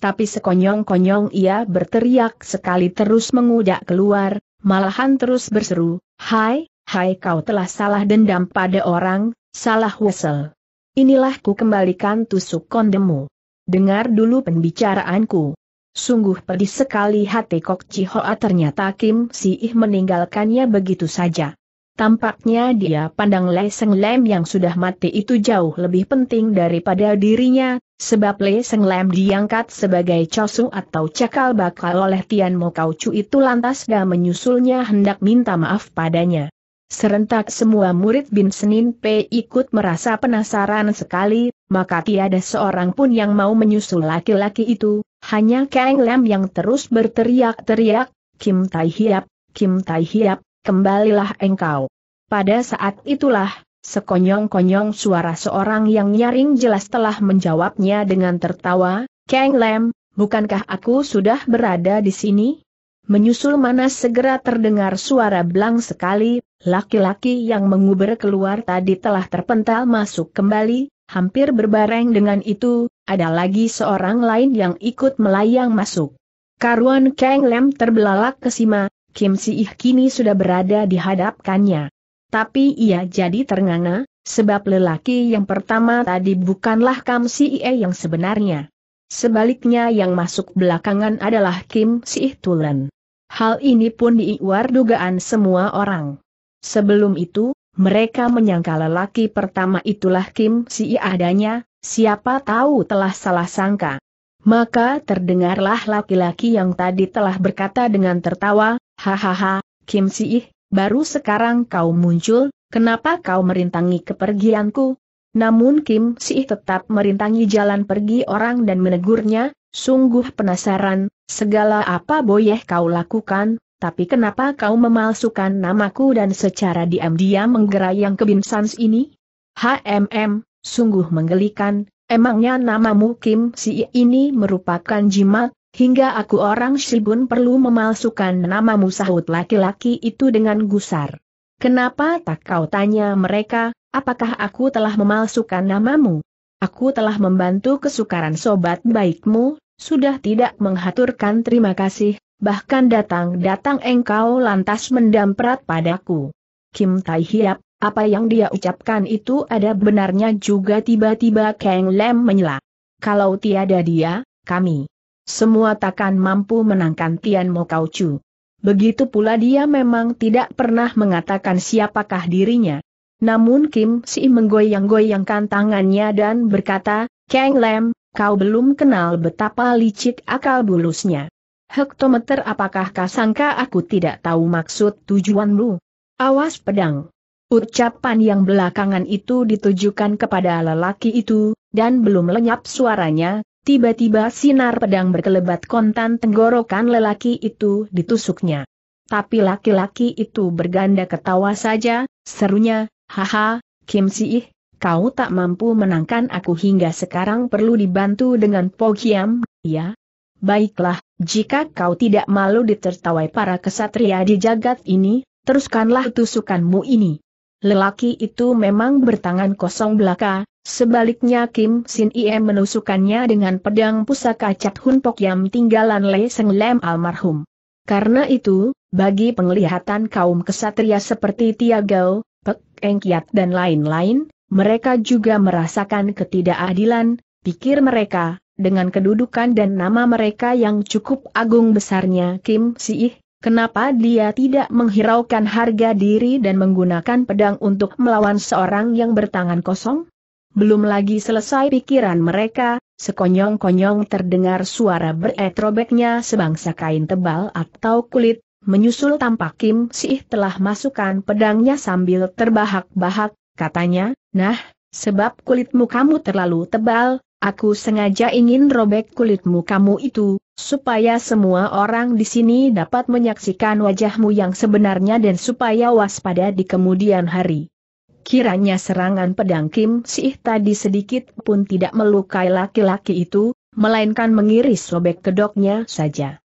Tapi sekonyong-konyong ia berteriak sekali terus mengudak keluar, malahan terus berseru, Hai, hai kau telah salah dendam pada orang, salah wesel. Inilah ku kembalikan tusuk kondemu. Dengar dulu pembicaraanku. Sungguh pedih sekali hati Kok Cihoa ternyata Kim Si Ih meninggalkannya begitu saja. Tampaknya dia pandang Lei Seng Lem yang sudah mati itu jauh lebih penting daripada dirinya, Sebab Le Seng Lem diangkat sebagai Chosu atau cakal bakal oleh Tian Mo Kau Chu itu lantas gak menyusulnya hendak minta maaf padanya. Serentak semua murid Bin Senin P ikut merasa penasaran sekali, maka tiada seorang pun yang mau menyusul laki-laki itu, hanya Kang Lem yang terus berteriak-teriak, Kim Tai Hiap, Kim Tai Hiap, kembalilah engkau. Pada saat itulah, Sekonyong-konyong suara seorang yang nyaring jelas telah menjawabnya dengan tertawa, Kang Lem, bukankah aku sudah berada di sini? Menyusul mana segera terdengar suara belang sekali, laki-laki yang menguber keluar tadi telah terpental masuk kembali, hampir berbareng dengan itu, ada lagi seorang lain yang ikut melayang masuk. Karuan Kang Lem terbelalak ke Sima, Kim Si Ih kini sudah berada di hadapkannya tapi ia jadi ternganga, sebab lelaki yang pertama tadi bukanlah Kam Si Ie yang sebenarnya. Sebaliknya yang masuk belakangan adalah Kim Si Tulen. Hal ini pun diiwar dugaan semua orang. Sebelum itu, mereka menyangka lelaki pertama itulah Kim Si Ie adanya, siapa tahu telah salah sangka. Maka terdengarlah laki-laki yang tadi telah berkata dengan tertawa, Hahaha, Kim Si Ih, baru sekarang kau muncul, kenapa kau merintangi kepergianku? Namun Kim Si tetap merintangi jalan pergi orang dan menegurnya, sungguh penasaran, segala apa boleh kau lakukan, tapi kenapa kau memalsukan namaku dan secara diam-diam menggerayang kebinsans ini? HMM, sungguh menggelikan, emangnya namamu Kim Si ini merupakan jimat, Hingga aku orang Shibun perlu memalsukan namamu sahut laki-laki itu dengan gusar. Kenapa tak kau tanya mereka, apakah aku telah memalsukan namamu? Aku telah membantu kesukaran sobat baikmu, sudah tidak menghaturkan terima kasih, bahkan datang-datang engkau lantas mendamprat padaku. Kim Tai Hiap, apa yang dia ucapkan itu ada benarnya juga tiba-tiba Kang Lem menyela. Kalau tiada dia, kami semua takkan mampu menangkan Tian Mo Kau Chu. Begitu pula dia memang tidak pernah mengatakan siapakah dirinya. Namun Kim Si menggoyang-goyangkan tangannya dan berkata, Kang Lam, kau belum kenal betapa licik akal bulusnya. Hektometer apakah kau sangka aku tidak tahu maksud tujuanmu? Awas pedang. Ucapan yang belakangan itu ditujukan kepada lelaki itu, dan belum lenyap suaranya, Tiba-tiba sinar pedang berkelebat kontan tenggorokan lelaki itu ditusuknya. Tapi laki-laki itu berganda ketawa saja, serunya, haha, Kim Si ih, kau tak mampu menangkan aku hingga sekarang perlu dibantu dengan Pogiam, ya? Baiklah, jika kau tidak malu ditertawai para kesatria di jagat ini, teruskanlah tusukanmu ini. Lelaki itu memang bertangan kosong belaka, sebaliknya Kim Sin Ie menusukannya dengan pedang pusaka Cat Hun Pok Yam tinggalan Le Seng Lem almarhum. Karena itu, bagi penglihatan kaum kesatria seperti Tiagao, Pek Eng Kiat dan lain-lain, mereka juga merasakan ketidakadilan, pikir mereka, dengan kedudukan dan nama mereka yang cukup agung besarnya Kim Si Ih. Kenapa dia tidak menghiraukan harga diri dan menggunakan pedang untuk melawan seorang yang bertangan kosong? Belum lagi selesai pikiran mereka, sekonyong-konyong terdengar suara beretrobeknya sebangsa kain tebal atau kulit, menyusul tampak Kim Sih telah masukkan pedangnya sambil terbahak-bahak, katanya, nah, sebab kulitmu kamu terlalu tebal, aku sengaja ingin robek kulitmu kamu itu, supaya semua orang di sini dapat menyaksikan wajahmu yang sebenarnya dan supaya waspada di kemudian hari. Kiranya serangan pedang Kim Sih tadi sedikit pun tidak melukai laki-laki itu, melainkan mengiris sobek kedoknya saja.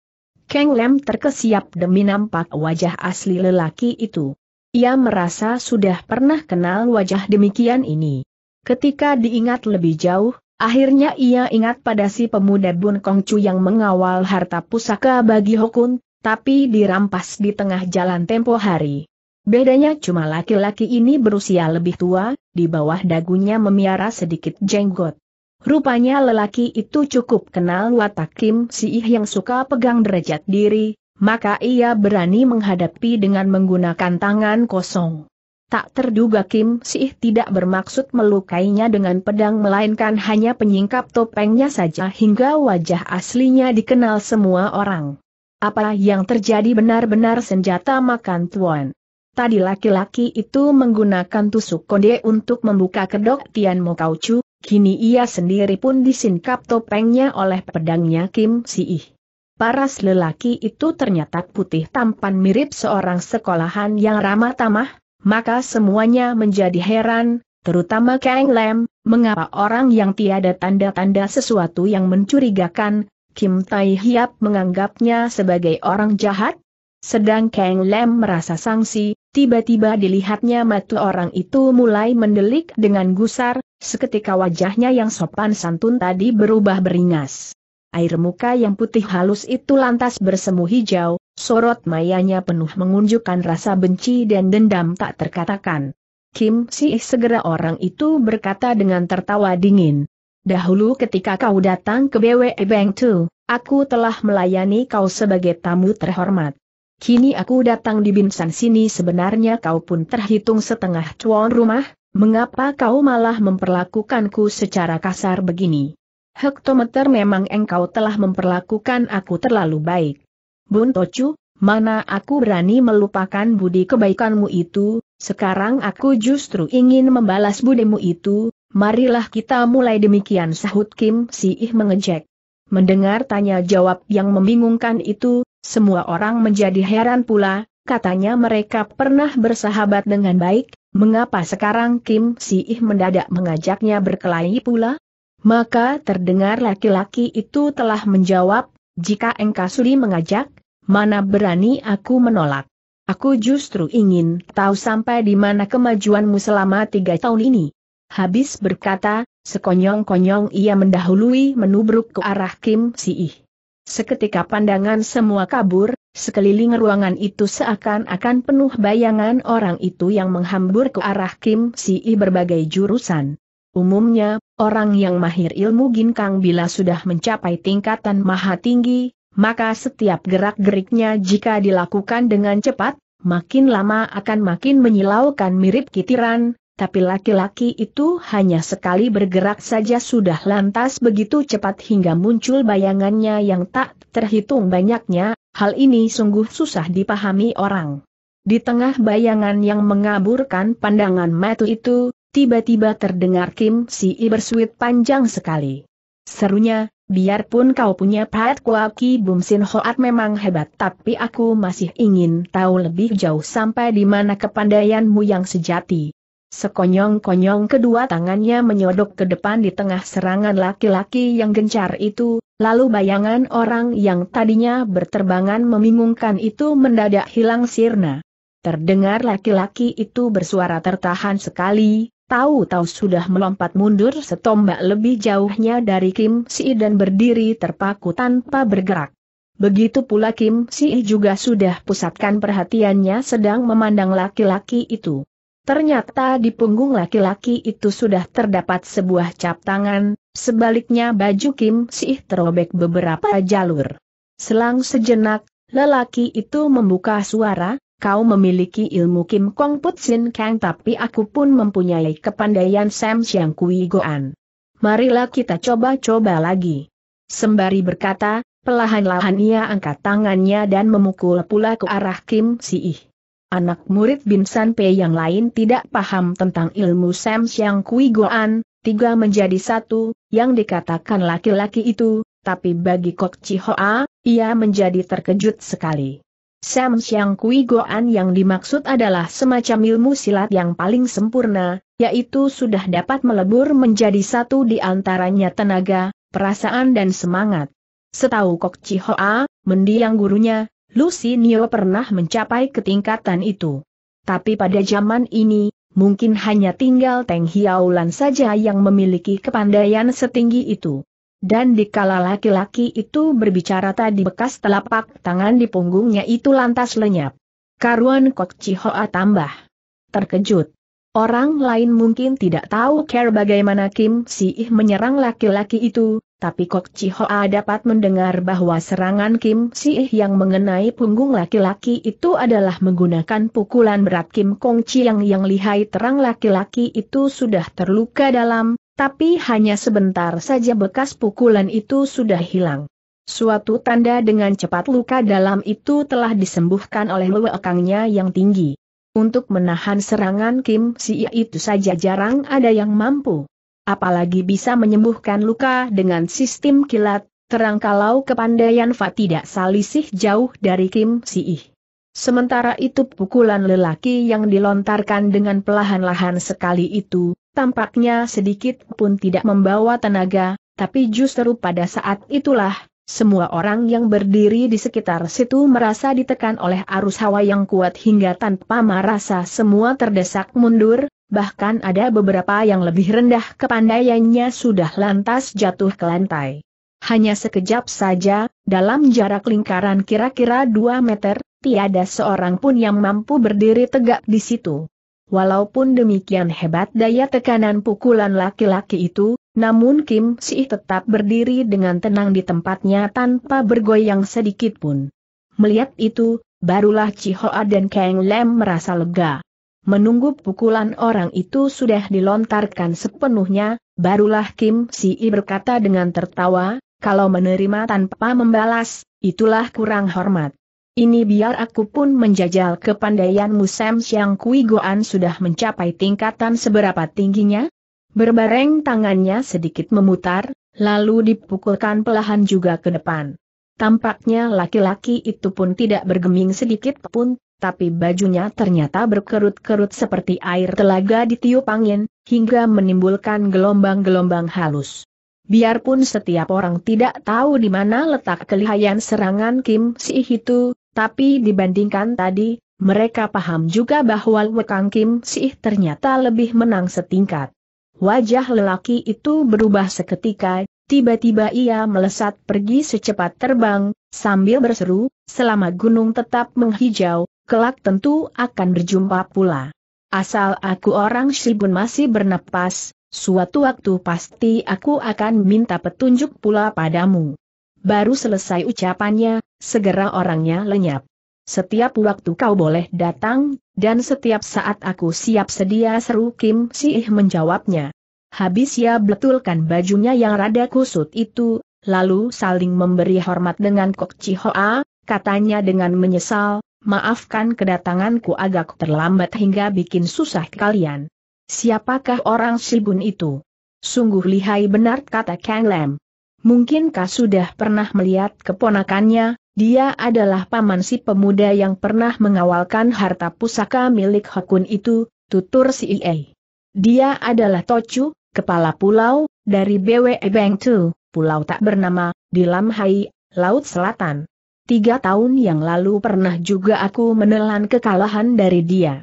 Kang Lem terkesiap demi nampak wajah asli lelaki itu. Ia merasa sudah pernah kenal wajah demikian ini. Ketika diingat lebih jauh, Akhirnya ia ingat pada si pemuda Bun Kongcu yang mengawal harta pusaka bagi Hokun, tapi dirampas di tengah jalan tempo hari. Bedanya cuma laki-laki ini berusia lebih tua, di bawah dagunya memiara sedikit jenggot. Rupanya lelaki itu cukup kenal watak Kim ih yang suka pegang derajat diri, maka ia berani menghadapi dengan menggunakan tangan kosong. Tak terduga Kim Sih tidak bermaksud melukainya dengan pedang melainkan hanya penyingkap topengnya saja hingga wajah aslinya dikenal semua orang. Apa yang terjadi benar-benar senjata makan tuan. Tadi laki-laki itu menggunakan tusuk konde untuk membuka kedok Tian Mo Chu, kini ia sendiri pun disingkap topengnya oleh pedangnya Kim Sih. Paras lelaki itu ternyata putih tampan mirip seorang sekolahan yang ramah tamah, maka semuanya menjadi heran, terutama Kang Lem, mengapa orang yang tiada tanda-tanda sesuatu yang mencurigakan, Kim Tai Hiap menganggapnya sebagai orang jahat? Sedang Kang Lem merasa sangsi, tiba-tiba dilihatnya mata orang itu mulai mendelik dengan gusar, seketika wajahnya yang sopan santun tadi berubah beringas. Air muka yang putih halus itu lantas bersemu hijau, Sorot mayanya penuh mengunjukkan rasa benci dan dendam tak terkatakan. Kim Si segera orang itu berkata dengan tertawa dingin. Dahulu ketika kau datang ke BWE Bank 2, aku telah melayani kau sebagai tamu terhormat. Kini aku datang di Binsan sini sebenarnya kau pun terhitung setengah cuan rumah, mengapa kau malah memperlakukanku secara kasar begini? Hektometer memang engkau telah memperlakukan aku terlalu baik. Bun Tocu, mana aku berani melupakan budi kebaikanmu itu, sekarang aku justru ingin membalas budimu itu, marilah kita mulai demikian sahut Kim Si Ih mengejek. Mendengar tanya jawab yang membingungkan itu, semua orang menjadi heran pula, katanya mereka pernah bersahabat dengan baik, mengapa sekarang Kim Si Ih mendadak mengajaknya berkelahi pula? Maka terdengar laki-laki itu telah menjawab, jika engkau Engkasuri mengajak, mana berani aku menolak. Aku justru ingin tahu sampai di mana kemajuanmu selama tiga tahun ini. Habis berkata, sekonyong-konyong ia mendahului menubruk ke arah Kim Si Ih. Seketika pandangan semua kabur, sekeliling ruangan itu seakan-akan penuh bayangan orang itu yang menghambur ke arah Kim Si Ih berbagai jurusan. Umumnya, orang yang mahir ilmu ginkang bila sudah mencapai tingkatan maha tinggi, maka setiap gerak-geriknya jika dilakukan dengan cepat, makin lama akan makin menyilaukan mirip kitiran, tapi laki-laki itu hanya sekali bergerak saja sudah lantas begitu cepat hingga muncul bayangannya yang tak terhitung banyaknya, hal ini sungguh susah dipahami orang. Di tengah bayangan yang mengaburkan pandangan mata itu, tiba-tiba terdengar Kim Si I bersuit panjang sekali. Serunya, biarpun kau punya Pat Kuaki Bum Sin Hoat memang hebat tapi aku masih ingin tahu lebih jauh sampai di mana kepandaianmu yang sejati. Sekonyong-konyong kedua tangannya menyodok ke depan di tengah serangan laki-laki yang gencar itu, lalu bayangan orang yang tadinya berterbangan membingungkan itu mendadak hilang sirna. Terdengar laki-laki itu bersuara tertahan sekali, Tahu-tahu sudah melompat mundur setombak lebih jauhnya dari Kim Si dan berdiri terpaku tanpa bergerak. Begitu pula Kim Si juga sudah pusatkan perhatiannya sedang memandang laki-laki itu. Ternyata di punggung laki-laki itu sudah terdapat sebuah cap tangan, sebaliknya baju Kim Si terobek beberapa jalur. Selang sejenak, lelaki itu membuka suara, kau memiliki ilmu Kim Kong Put Sin Kang tapi aku pun mempunyai kepandaian Sam Siang Kui Goan. Marilah kita coba-coba lagi. Sembari berkata, Pelahan-lahan ia angkat tangannya dan memukul pula ke arah Kim Si Ih. Anak murid Binsan San Pei yang lain tidak paham tentang ilmu Sam Siang Kui Goan, tiga menjadi satu, yang dikatakan laki-laki itu, tapi bagi Kok Chi Hoa, ia menjadi terkejut sekali. Sam Xiang Kui Goan yang dimaksud adalah semacam ilmu silat yang paling sempurna, yaitu sudah dapat melebur menjadi satu di antaranya tenaga, perasaan dan semangat. Setahu Kok Chi Hoa, mendiang gurunya, Lucy Nio pernah mencapai ketingkatan itu. Tapi pada zaman ini, mungkin hanya tinggal Teng Hiaulan saja yang memiliki kepandaian setinggi itu. Dan dikala laki-laki itu berbicara tadi bekas telapak tangan di punggungnya itu lantas lenyap. Karuan Kok Chihoa tambah. Terkejut. Orang lain mungkin tidak tahu care bagaimana Kim Si-ih menyerang laki-laki itu, tapi Kok Chihoa dapat mendengar bahwa serangan Kim Si-ih yang mengenai punggung laki-laki itu adalah menggunakan pukulan berat Kim Kong Chiang yang lihai terang laki-laki itu sudah terluka dalam, tapi hanya sebentar saja bekas pukulan itu sudah hilang. Suatu tanda dengan cepat luka dalam itu telah disembuhkan oleh lewekangnya yang tinggi. Untuk menahan serangan Kim Si itu saja jarang ada yang mampu. Apalagi bisa menyembuhkan luka dengan sistem kilat, terang kalau kepandaian Fa tidak salisih jauh dari Kim Si. Sementara itu pukulan lelaki yang dilontarkan dengan pelahan-lahan sekali itu, Tampaknya sedikit pun tidak membawa tenaga, tapi justru pada saat itulah, semua orang yang berdiri di sekitar situ merasa ditekan oleh arus hawa yang kuat hingga tanpa merasa semua terdesak mundur, bahkan ada beberapa yang lebih rendah kepandaiannya sudah lantas jatuh ke lantai. Hanya sekejap saja, dalam jarak lingkaran kira-kira 2 meter, tiada seorang pun yang mampu berdiri tegak di situ. Walaupun demikian hebat daya tekanan pukulan laki-laki itu, namun Kim Si tetap berdiri dengan tenang di tempatnya tanpa bergoyang sedikit pun. Melihat itu, barulah Chihoa dan Kang Lem merasa lega. Menunggu pukulan orang itu sudah dilontarkan sepenuhnya, barulah Kim Si berkata dengan tertawa, kalau menerima tanpa membalas, itulah kurang hormat. Ini biar aku pun menjajal kepandaianmu Sam siang Kui Goan sudah mencapai tingkatan seberapa tingginya? Berbareng tangannya sedikit memutar, lalu dipukulkan pelahan juga ke depan. Tampaknya laki-laki itu pun tidak bergeming sedikit pun, tapi bajunya ternyata berkerut-kerut seperti air telaga ditiup angin, hingga menimbulkan gelombang-gelombang halus. Biarpun setiap orang tidak tahu di mana letak kelihayan serangan Kim Si itu, tapi dibandingkan tadi, mereka paham juga bahwa Wekang Kim Sih ternyata lebih menang setingkat. Wajah lelaki itu berubah seketika, tiba-tiba ia melesat pergi secepat terbang, sambil berseru, selama gunung tetap menghijau, kelak tentu akan berjumpa pula. Asal aku orang Shibun masih bernapas, suatu waktu pasti aku akan minta petunjuk pula padamu. Baru selesai ucapannya, segera orangnya lenyap. Setiap waktu kau boleh datang, dan setiap saat aku siap sedia seru Kim si Siih menjawabnya. Habis ia betulkan bajunya yang rada kusut itu, lalu saling memberi hormat dengan Kok Chi Hoa, katanya dengan menyesal, maafkan kedatanganku agak terlambat hingga bikin susah kalian. Siapakah orang Sibun itu? Sungguh lihai benar kata Kang Lam. Mungkinkah sudah pernah melihat keponakannya, dia adalah paman si pemuda yang pernah mengawalkan harta pusaka milik Hakun itu, tutur si Ie. Dia adalah Tochu, kepala pulau, dari BWE Bengtu, pulau tak bernama, di Lamhai, Laut Selatan. Tiga tahun yang lalu pernah juga aku menelan kekalahan dari dia.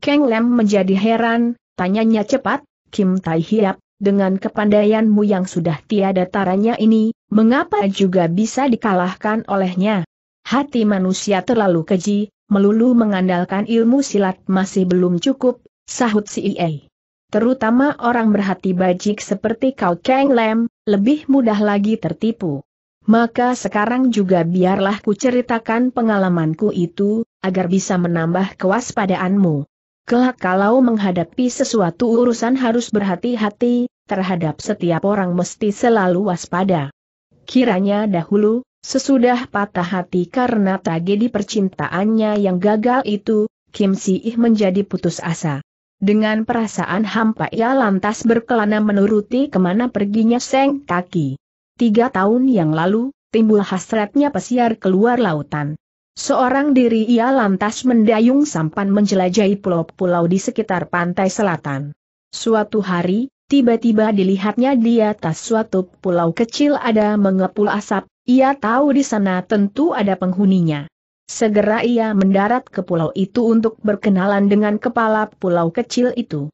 Keng Lem menjadi heran, tanyanya cepat, Kim Tai Hiap, dengan kepandaianmu yang sudah tiada taranya ini, mengapa juga bisa dikalahkan olehnya? Hati manusia terlalu keji, melulu mengandalkan ilmu silat masih belum cukup, sahut si Ie. Terutama orang berhati bajik seperti kau Kang Lem, lebih mudah lagi tertipu. Maka sekarang juga biarlah ku ceritakan pengalamanku itu, agar bisa menambah kewaspadaanmu. Kelak kalau menghadapi sesuatu urusan harus berhati-hati, terhadap setiap orang mesti selalu waspada. Kiranya dahulu, sesudah patah hati karena tragedi percintaannya yang gagal itu, Kim Si Ih menjadi putus asa. Dengan perasaan hampa ia lantas berkelana menuruti kemana perginya Seng Kaki. Tiga tahun yang lalu, timbul hasratnya pesiar keluar lautan. Seorang diri ia lantas mendayung sampan menjelajahi pulau-pulau di sekitar pantai selatan. Suatu hari, tiba-tiba dilihatnya di atas suatu pulau kecil ada mengepul asap, ia tahu di sana tentu ada penghuninya. Segera ia mendarat ke pulau itu untuk berkenalan dengan kepala pulau kecil itu.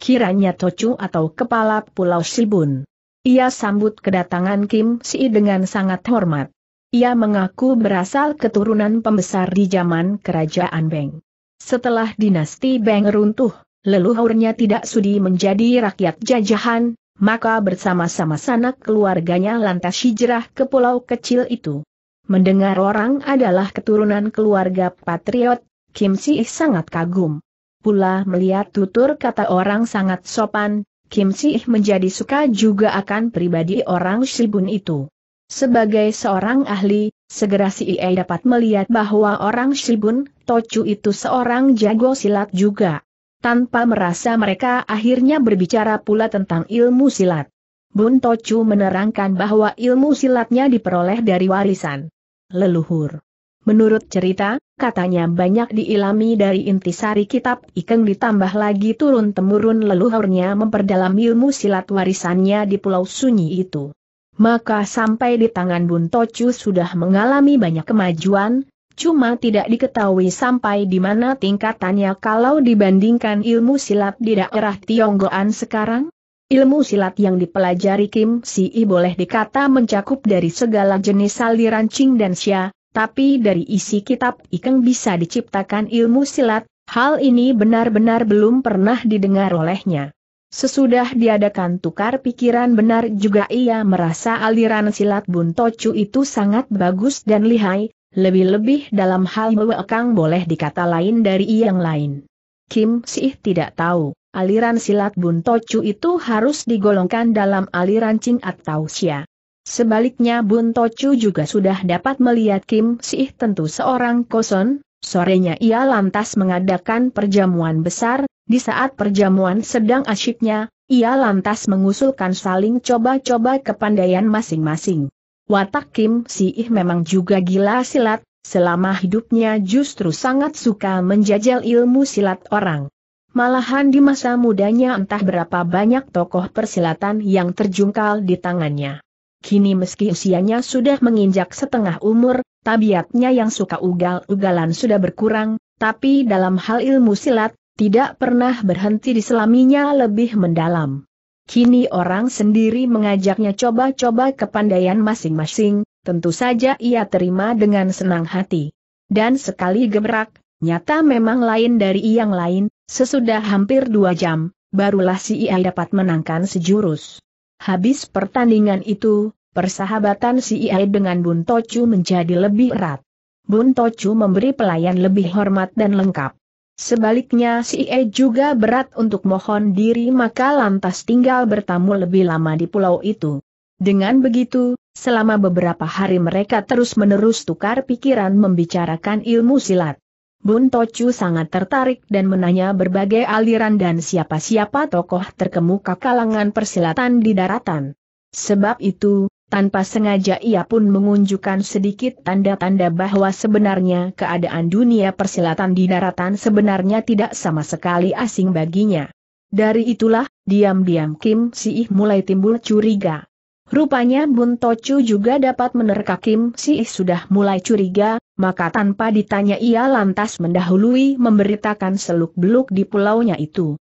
Kiranya Tocu atau kepala pulau Sibun. Ia sambut kedatangan Kim Si dengan sangat hormat. Ia mengaku berasal keturunan pembesar di zaman kerajaan Beng. Setelah dinasti Beng runtuh, leluhurnya tidak sudi menjadi rakyat jajahan, maka bersama-sama sanak keluarganya lantas hijrah ke pulau kecil itu. Mendengar orang adalah keturunan keluarga patriot, Kim Si sangat kagum. Pula melihat tutur kata orang sangat sopan, Kim Si menjadi suka juga akan pribadi orang Shibun itu. Sebagai seorang ahli, segera si IE dapat melihat bahwa orang Shibun, Tochu itu seorang jago silat juga. Tanpa merasa mereka akhirnya berbicara pula tentang ilmu silat. Bun Tochu menerangkan bahwa ilmu silatnya diperoleh dari warisan leluhur. Menurut cerita, katanya banyak diilami dari intisari kitab Ikeng ditambah lagi turun-temurun leluhurnya memperdalam ilmu silat warisannya di Pulau Sunyi itu. Maka sampai di tangan Tocu sudah mengalami banyak kemajuan, cuma tidak diketahui sampai di mana tingkatannya kalau dibandingkan ilmu silat di daerah Tionggoan sekarang. Ilmu silat yang dipelajari Kim Si boleh dikata mencakup dari segala jenis aliran Qing dan Xia, tapi dari isi kitab Ikeng bisa diciptakan ilmu silat, hal ini benar-benar belum pernah didengar olehnya. Sesudah diadakan tukar pikiran benar juga ia merasa aliran silat Buntocu itu sangat bagus dan lihai, lebih-lebih dalam hal mewekang boleh dikata lain dari yang lain. Kim Sih tidak tahu, aliran silat Buntocu itu harus digolongkan dalam aliran Cing atau Xia. Sebaliknya Buntocu juga sudah dapat melihat Kim Sih tentu seorang koson, sorenya ia lantas mengadakan perjamuan besar, di saat perjamuan sedang asyiknya, ia lantas mengusulkan saling coba-coba kepandaian masing-masing. Watak Kim Si-ih memang juga gila silat, selama hidupnya justru sangat suka menjajal ilmu silat orang. Malahan di masa mudanya entah berapa banyak tokoh persilatan yang terjungkal di tangannya. Kini meski usianya sudah menginjak setengah umur, tabiatnya yang suka ugal-ugalan sudah berkurang, tapi dalam hal ilmu silat, tidak pernah berhenti diselaminya lebih mendalam. Kini orang sendiri mengajaknya coba-coba kepandaian masing-masing, tentu saja ia terima dengan senang hati. Dan sekali gebrak, nyata memang lain dari yang lain, sesudah hampir dua jam, barulah si ia dapat menangkan sejurus. Habis pertandingan itu, persahabatan si ia dengan Bun Tocu menjadi lebih erat. Bun Tocu memberi pelayan lebih hormat dan lengkap. Sebaliknya si E juga berat untuk mohon diri maka lantas tinggal bertamu lebih lama di pulau itu. Dengan begitu, selama beberapa hari mereka terus-menerus tukar pikiran membicarakan ilmu silat. Bun Tocu sangat tertarik dan menanya berbagai aliran dan siapa-siapa tokoh terkemuka kalangan persilatan di daratan. Sebab itu, tanpa sengaja ia pun mengunjukkan sedikit tanda-tanda bahwa sebenarnya keadaan dunia persilatan di daratan sebenarnya tidak sama sekali asing baginya. Dari itulah, diam-diam Kim Siih mulai timbul curiga. Rupanya Bun Tocu juga dapat menerka Kim Siih sudah mulai curiga, maka tanpa ditanya ia lantas mendahului memberitakan seluk-beluk di pulaunya itu.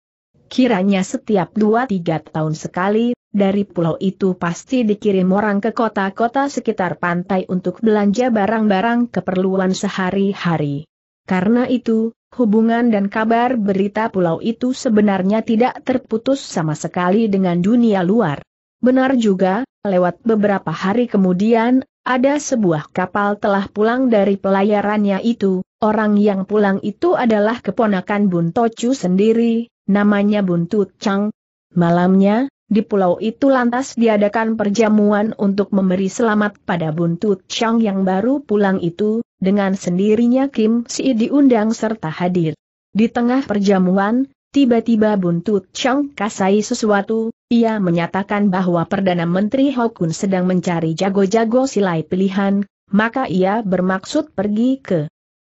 Kiranya setiap dua tiga tahun sekali, dari pulau itu pasti dikirim orang ke kota-kota sekitar pantai untuk belanja barang-barang keperluan sehari-hari. Karena itu, hubungan dan kabar berita pulau itu sebenarnya tidak terputus sama sekali dengan dunia luar. Benar juga, lewat beberapa hari kemudian, ada sebuah kapal telah pulang dari pelayarannya itu, orang yang pulang itu adalah keponakan Buntocu sendiri, namanya Buntut Chang. Malamnya, di pulau itu lantas diadakan perjamuan untuk memberi selamat pada Buntut Chang yang baru pulang itu, dengan sendirinya Kim Si diundang serta hadir. Di tengah perjamuan, tiba-tiba Buntut Chang kasai sesuatu, ia menyatakan bahwa Perdana Menteri Hokun sedang mencari jago-jago silai pilihan, maka ia bermaksud pergi ke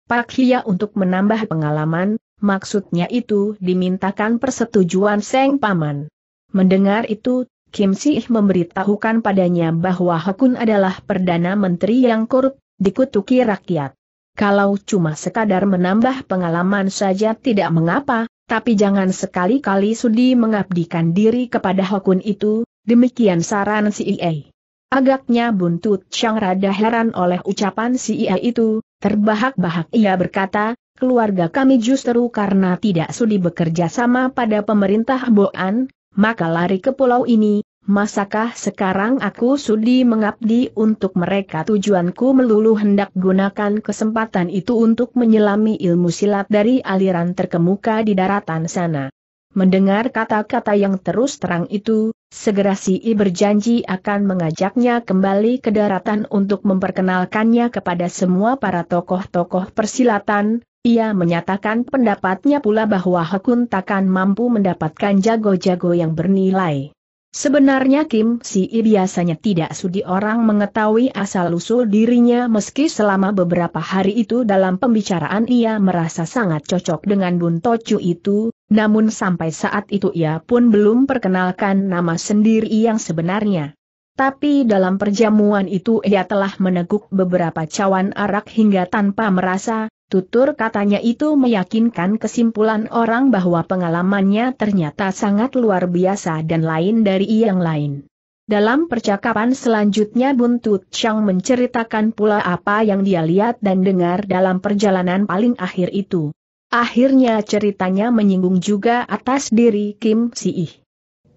Pak Hia untuk menambah pengalaman, maksudnya itu dimintakan persetujuan Seng Paman. Mendengar itu, Kim Sih memberitahukan padanya bahwa Hakun adalah Perdana Menteri yang korup, dikutuki rakyat. Kalau cuma sekadar menambah pengalaman saja tidak mengapa, tapi jangan sekali-kali sudi mengabdikan diri kepada Hakun itu, demikian saran si IE. Agaknya buntut Chang Rada heran oleh ucapan si itu, terbahak-bahak ia berkata, keluarga kami justru karena tidak sudi bekerja sama pada pemerintah Boan, maka lari ke pulau ini, masakah sekarang aku sudi mengabdi untuk mereka tujuanku melulu hendak gunakan kesempatan itu untuk menyelami ilmu silat dari aliran terkemuka di daratan sana. Mendengar kata-kata yang terus terang itu, segera si I berjanji akan mengajaknya kembali ke daratan untuk memperkenalkannya kepada semua para tokoh-tokoh persilatan, ia menyatakan pendapatnya pula bahwa Hakun takkan mampu mendapatkan jago-jago yang bernilai. Sebenarnya Kim Si I biasanya tidak sudi orang mengetahui asal-usul dirinya meski selama beberapa hari itu dalam pembicaraan ia merasa sangat cocok dengan Bun Tocu itu, namun sampai saat itu ia pun belum perkenalkan nama sendiri yang sebenarnya. Tapi dalam perjamuan itu ia telah meneguk beberapa cawan arak hingga tanpa merasa, tutur katanya itu meyakinkan kesimpulan orang bahwa pengalamannya ternyata sangat luar biasa dan lain dari yang lain. Dalam percakapan selanjutnya Buntut Chang menceritakan pula apa yang dia lihat dan dengar dalam perjalanan paling akhir itu. Akhirnya ceritanya menyinggung juga atas diri Kim Si Ih.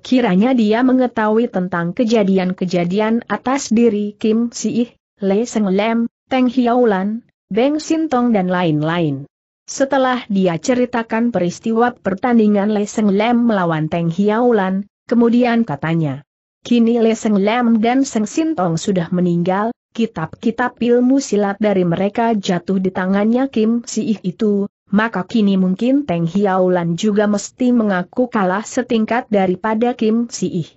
Kiranya dia mengetahui tentang kejadian-kejadian atas diri Kim Si Ih, Le Seng Lem, Teng Hiaulan, Beng Sintong dan lain-lain. Setelah dia ceritakan peristiwa pertandingan Le Seng Lem melawan Teng Hiaulan, kemudian katanya, Kini Le Seng Lem dan Seng Sintong sudah meninggal, kitab-kitab ilmu silat dari mereka jatuh di tangannya Kim Si Ih itu, maka kini mungkin Teng Hiaulan juga mesti mengaku kalah setingkat daripada Kim Si Ih.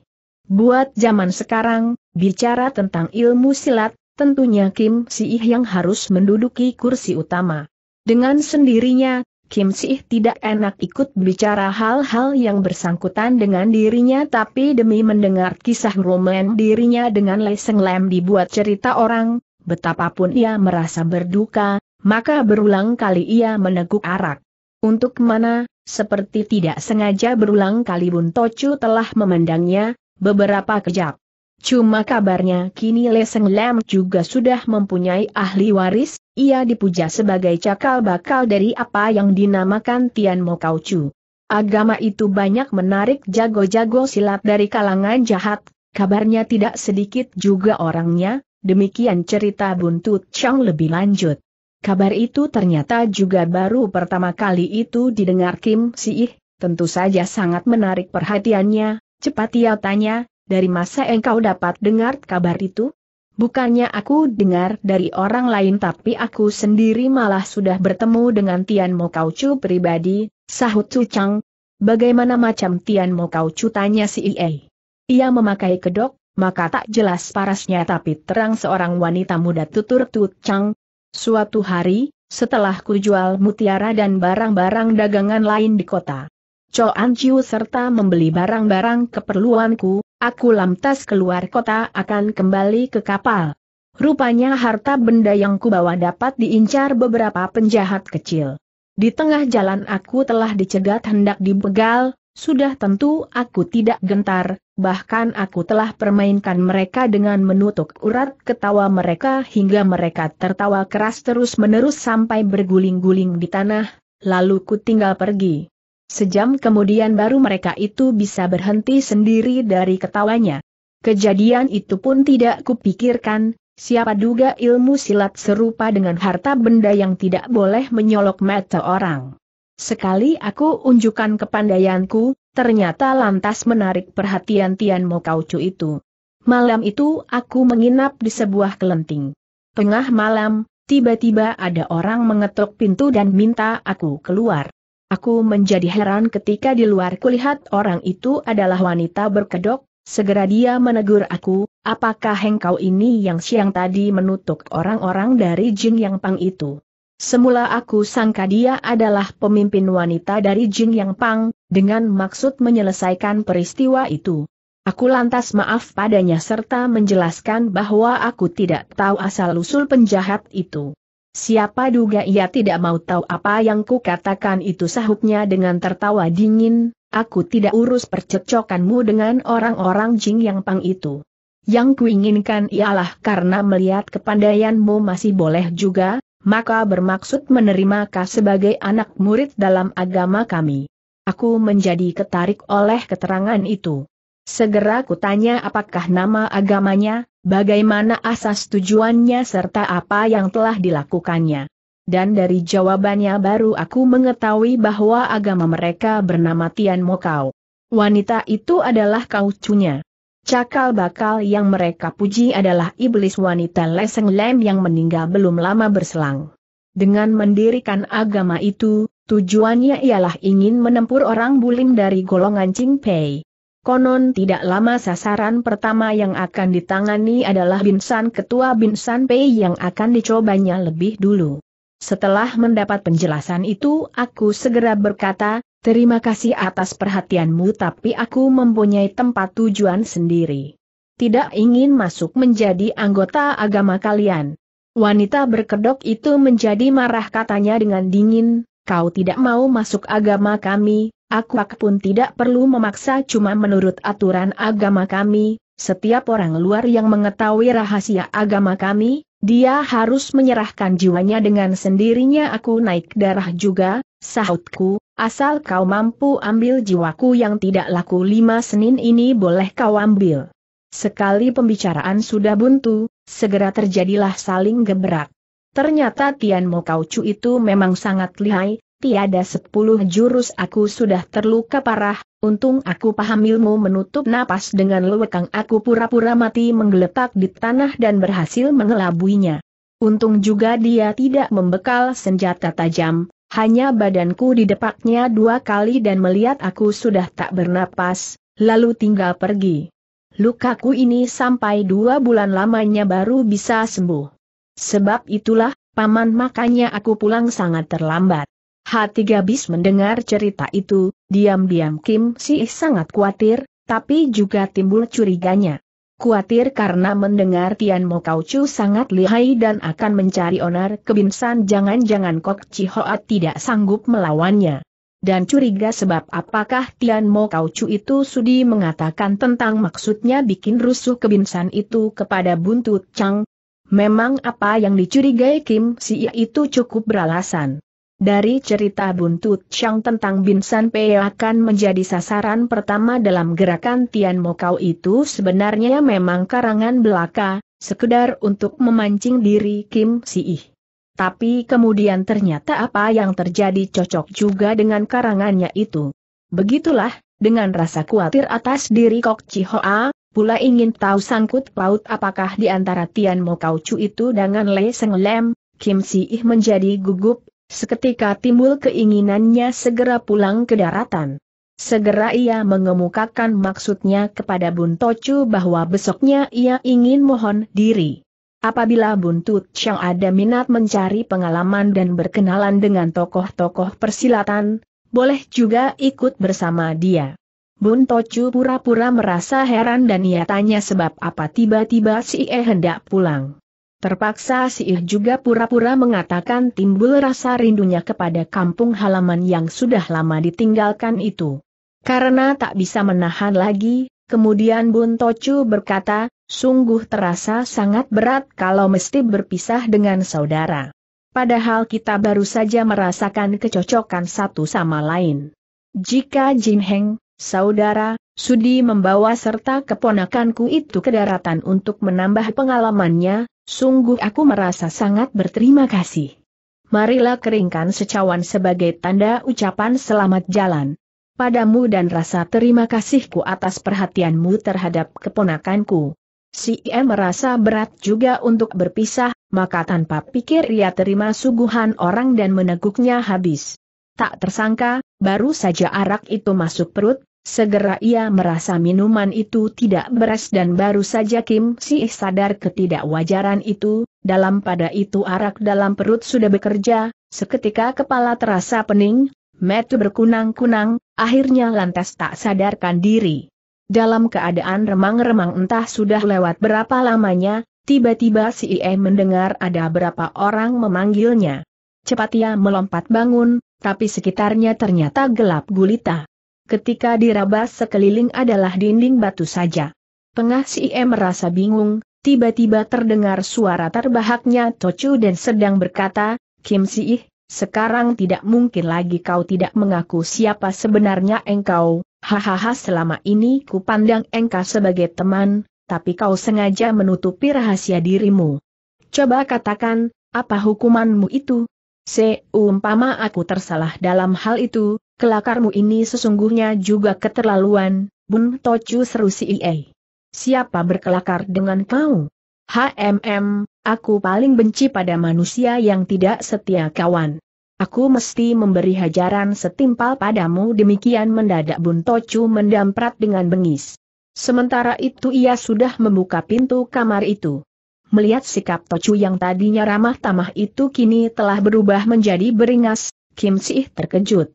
Buat zaman sekarang, bicara tentang ilmu silat, tentunya Kim Si Ih yang harus menduduki kursi utama. Dengan sendirinya, Kim Si Ih tidak enak ikut bicara hal-hal yang bersangkutan dengan dirinya tapi demi mendengar kisah roman dirinya dengan Seng Lam dibuat cerita orang, betapapun ia merasa berduka, maka berulang kali ia meneguk arak. Untuk mana, seperti tidak sengaja berulang kali Bun Tocu telah memandangnya beberapa kejap. Cuma kabarnya kini Leseng Lam juga sudah mempunyai ahli waris, ia dipuja sebagai cakal bakal dari apa yang dinamakan Tian Mo Chu. Agama itu banyak menarik jago-jago silat dari kalangan jahat, kabarnya tidak sedikit juga orangnya, demikian cerita buntut Chang lebih lanjut. Kabar itu ternyata juga baru pertama kali itu didengar Kim Siih, tentu saja sangat menarik perhatiannya, cepat ia tanya, dari masa engkau dapat dengar kabar itu? Bukannya aku dengar dari orang lain tapi aku sendiri malah sudah bertemu dengan Tian Mo kau Chu pribadi, sahut Chu Chang. Bagaimana macam Tian Mo kau Chu tanya si Ie. Ia memakai kedok, maka tak jelas parasnya tapi terang seorang wanita muda tutur Tu Chang, Suatu hari, setelah kujual mutiara dan barang-barang dagangan lain di kota. Choan Chiu serta membeli barang-barang keperluanku, aku lantas keluar kota akan kembali ke kapal. Rupanya harta benda yang kubawa dapat diincar beberapa penjahat kecil. Di tengah jalan aku telah dicegat hendak dibegal, sudah tentu aku tidak gentar, bahkan aku telah permainkan mereka dengan menutup urat ketawa mereka hingga mereka tertawa keras terus-menerus sampai berguling-guling di tanah, lalu ku tinggal pergi. Sejam kemudian baru mereka itu bisa berhenti sendiri dari ketawanya. Kejadian itu pun tidak kupikirkan, siapa duga ilmu silat serupa dengan harta benda yang tidak boleh menyolok mata orang. Sekali aku unjukkan kepandaianku, ternyata lantas menarik perhatian Tian Mo Kaucu itu. Malam itu aku menginap di sebuah kelenting. Tengah malam, tiba-tiba ada orang mengetuk pintu dan minta aku keluar. Aku menjadi heran ketika di luar kulihat orang itu adalah wanita berkedok, segera dia menegur aku, apakah engkau ini yang siang tadi menutup orang-orang dari Jing Yang Pang itu? Semula aku sangka dia adalah pemimpin wanita dari Jin Yang Pang, dengan maksud menyelesaikan peristiwa itu. Aku lantas maaf padanya serta menjelaskan bahwa aku tidak tahu asal-usul penjahat itu. Siapa duga ia tidak mau tahu apa yang kukatakan itu sahutnya dengan tertawa dingin, aku tidak urus percecokanmu dengan orang-orang Jing Yang Pang itu. Yang kuinginkan ialah karena melihat kepandaianmu masih boleh juga, maka bermaksud menerima kau sebagai anak murid dalam agama kami. Aku menjadi ketarik oleh keterangan itu. Segera kutanya apakah nama agamanya, bagaimana asas tujuannya serta apa yang telah dilakukannya. Dan dari jawabannya baru aku mengetahui bahwa agama mereka bernama Tian Mokau. Wanita itu adalah kaucunya. Cakal bakal yang mereka puji adalah iblis wanita Leseng Lem yang meninggal belum lama berselang. Dengan mendirikan agama itu, tujuannya ialah ingin menempur orang bulim dari golongan Pei. Konon tidak lama sasaran pertama yang akan ditangani adalah Binsan Ketua Binsan Pei yang akan dicobanya lebih dulu. Setelah mendapat penjelasan itu aku segera berkata, Terima kasih atas perhatianmu tapi aku mempunyai tempat tujuan sendiri. Tidak ingin masuk menjadi anggota agama kalian. Wanita berkedok itu menjadi marah katanya dengan dingin, kau tidak mau masuk agama kami, aku pun tidak perlu memaksa cuma menurut aturan agama kami, setiap orang luar yang mengetahui rahasia agama kami, dia harus menyerahkan jiwanya dengan sendirinya aku naik darah juga, sahutku, Asal kau mampu ambil jiwaku yang tidak laku lima Senin ini boleh kau ambil. Sekali pembicaraan sudah buntu, segera terjadilah saling gebrak. Ternyata Tian Mo kau cu itu memang sangat lihai, tiada sepuluh jurus aku sudah terluka parah, untung aku paham ilmu menutup napas dengan lewekang aku pura-pura mati menggeletak di tanah dan berhasil mengelabuinya. Untung juga dia tidak membekal senjata tajam, hanya badanku di didepaknya dua kali dan melihat aku sudah tak bernapas, lalu tinggal pergi. Lukaku ini sampai dua bulan lamanya baru bisa sembuh. Sebab itulah, paman makanya aku pulang sangat terlambat. Hati Gabis mendengar cerita itu, diam-diam Kim Sih sangat khawatir, tapi juga timbul curiganya. Kuatir karena mendengar Tian Mo Kau Chu sangat lihai dan akan mencari onar kebinsan jangan-jangan Kok Chi Hoat tidak sanggup melawannya. Dan curiga sebab apakah Tian Mo Kau Chu itu sudi mengatakan tentang maksudnya bikin rusuh kebinsan itu kepada buntut Chang. Memang apa yang dicurigai Kim Si itu cukup beralasan. Dari cerita buntut Chang tentang Binsan Pei akan menjadi sasaran pertama dalam gerakan Tian Mokau itu sebenarnya memang karangan belaka, sekedar untuk memancing diri Kim Si Ih. Tapi kemudian ternyata apa yang terjadi cocok juga dengan karangannya itu. Begitulah, dengan rasa khawatir atas diri Kok Chihoa, pula ingin tahu sangkut paut apakah di antara Tian Mokau Chu itu dengan Lei Seng Lem, Kim Si Ih menjadi gugup Seketika timbul keinginannya segera pulang ke daratan. Segera ia mengemukakan maksudnya kepada Buntocu bahwa besoknya ia ingin mohon diri. Apabila Buntut Chang ada minat mencari pengalaman dan berkenalan dengan tokoh-tokoh persilatan, boleh juga ikut bersama dia. Buntocu pura-pura merasa heran dan ia tanya sebab apa tiba-tiba si E hendak pulang. Terpaksa Ih juga pura-pura mengatakan timbul rasa rindunya kepada kampung halaman yang sudah lama ditinggalkan itu. Karena tak bisa menahan lagi, kemudian Bun Tocu berkata, sungguh terasa sangat berat kalau mesti berpisah dengan saudara. Padahal kita baru saja merasakan kecocokan satu sama lain. Jika Jin Heng, saudara, Sudi membawa serta keponakanku itu ke daratan untuk menambah pengalamannya, sungguh aku merasa sangat berterima kasih. Marilah keringkan secawan sebagai tanda ucapan selamat jalan. Padamu dan rasa terima kasihku atas perhatianmu terhadap keponakanku. Si E merasa berat juga untuk berpisah, maka tanpa pikir ia terima suguhan orang dan meneguknya habis. Tak tersangka, baru saja arak itu masuk perut, Segera ia merasa minuman itu tidak beres dan baru saja Kim Si sadar ketidakwajaran itu, dalam pada itu arak dalam perut sudah bekerja, seketika kepala terasa pening, metu berkunang-kunang, akhirnya lantas tak sadarkan diri. Dalam keadaan remang-remang entah sudah lewat berapa lamanya, tiba-tiba si IE mendengar ada berapa orang memanggilnya. Cepat ia melompat bangun, tapi sekitarnya ternyata gelap gulita ketika diraba sekeliling adalah dinding batu saja. Pengah si e merasa bingung, tiba-tiba terdengar suara terbahaknya Tocu dan sedang berkata, Kim Si Ih, sekarang tidak mungkin lagi kau tidak mengaku siapa sebenarnya engkau, hahaha selama ini ku pandang engkau sebagai teman, tapi kau sengaja menutupi rahasia dirimu. Coba katakan, apa hukumanmu itu? Seumpama aku tersalah dalam hal itu, Kelakarmu ini sesungguhnya juga keterlaluan, Bun Tocu seru si Ie. Siapa berkelakar dengan kau? HMM, aku paling benci pada manusia yang tidak setia kawan. Aku mesti memberi hajaran setimpal padamu demikian mendadak Bun Tocu mendamprat dengan bengis. Sementara itu ia sudah membuka pintu kamar itu. Melihat sikap Tocu yang tadinya ramah tamah itu kini telah berubah menjadi beringas, Kim Sih terkejut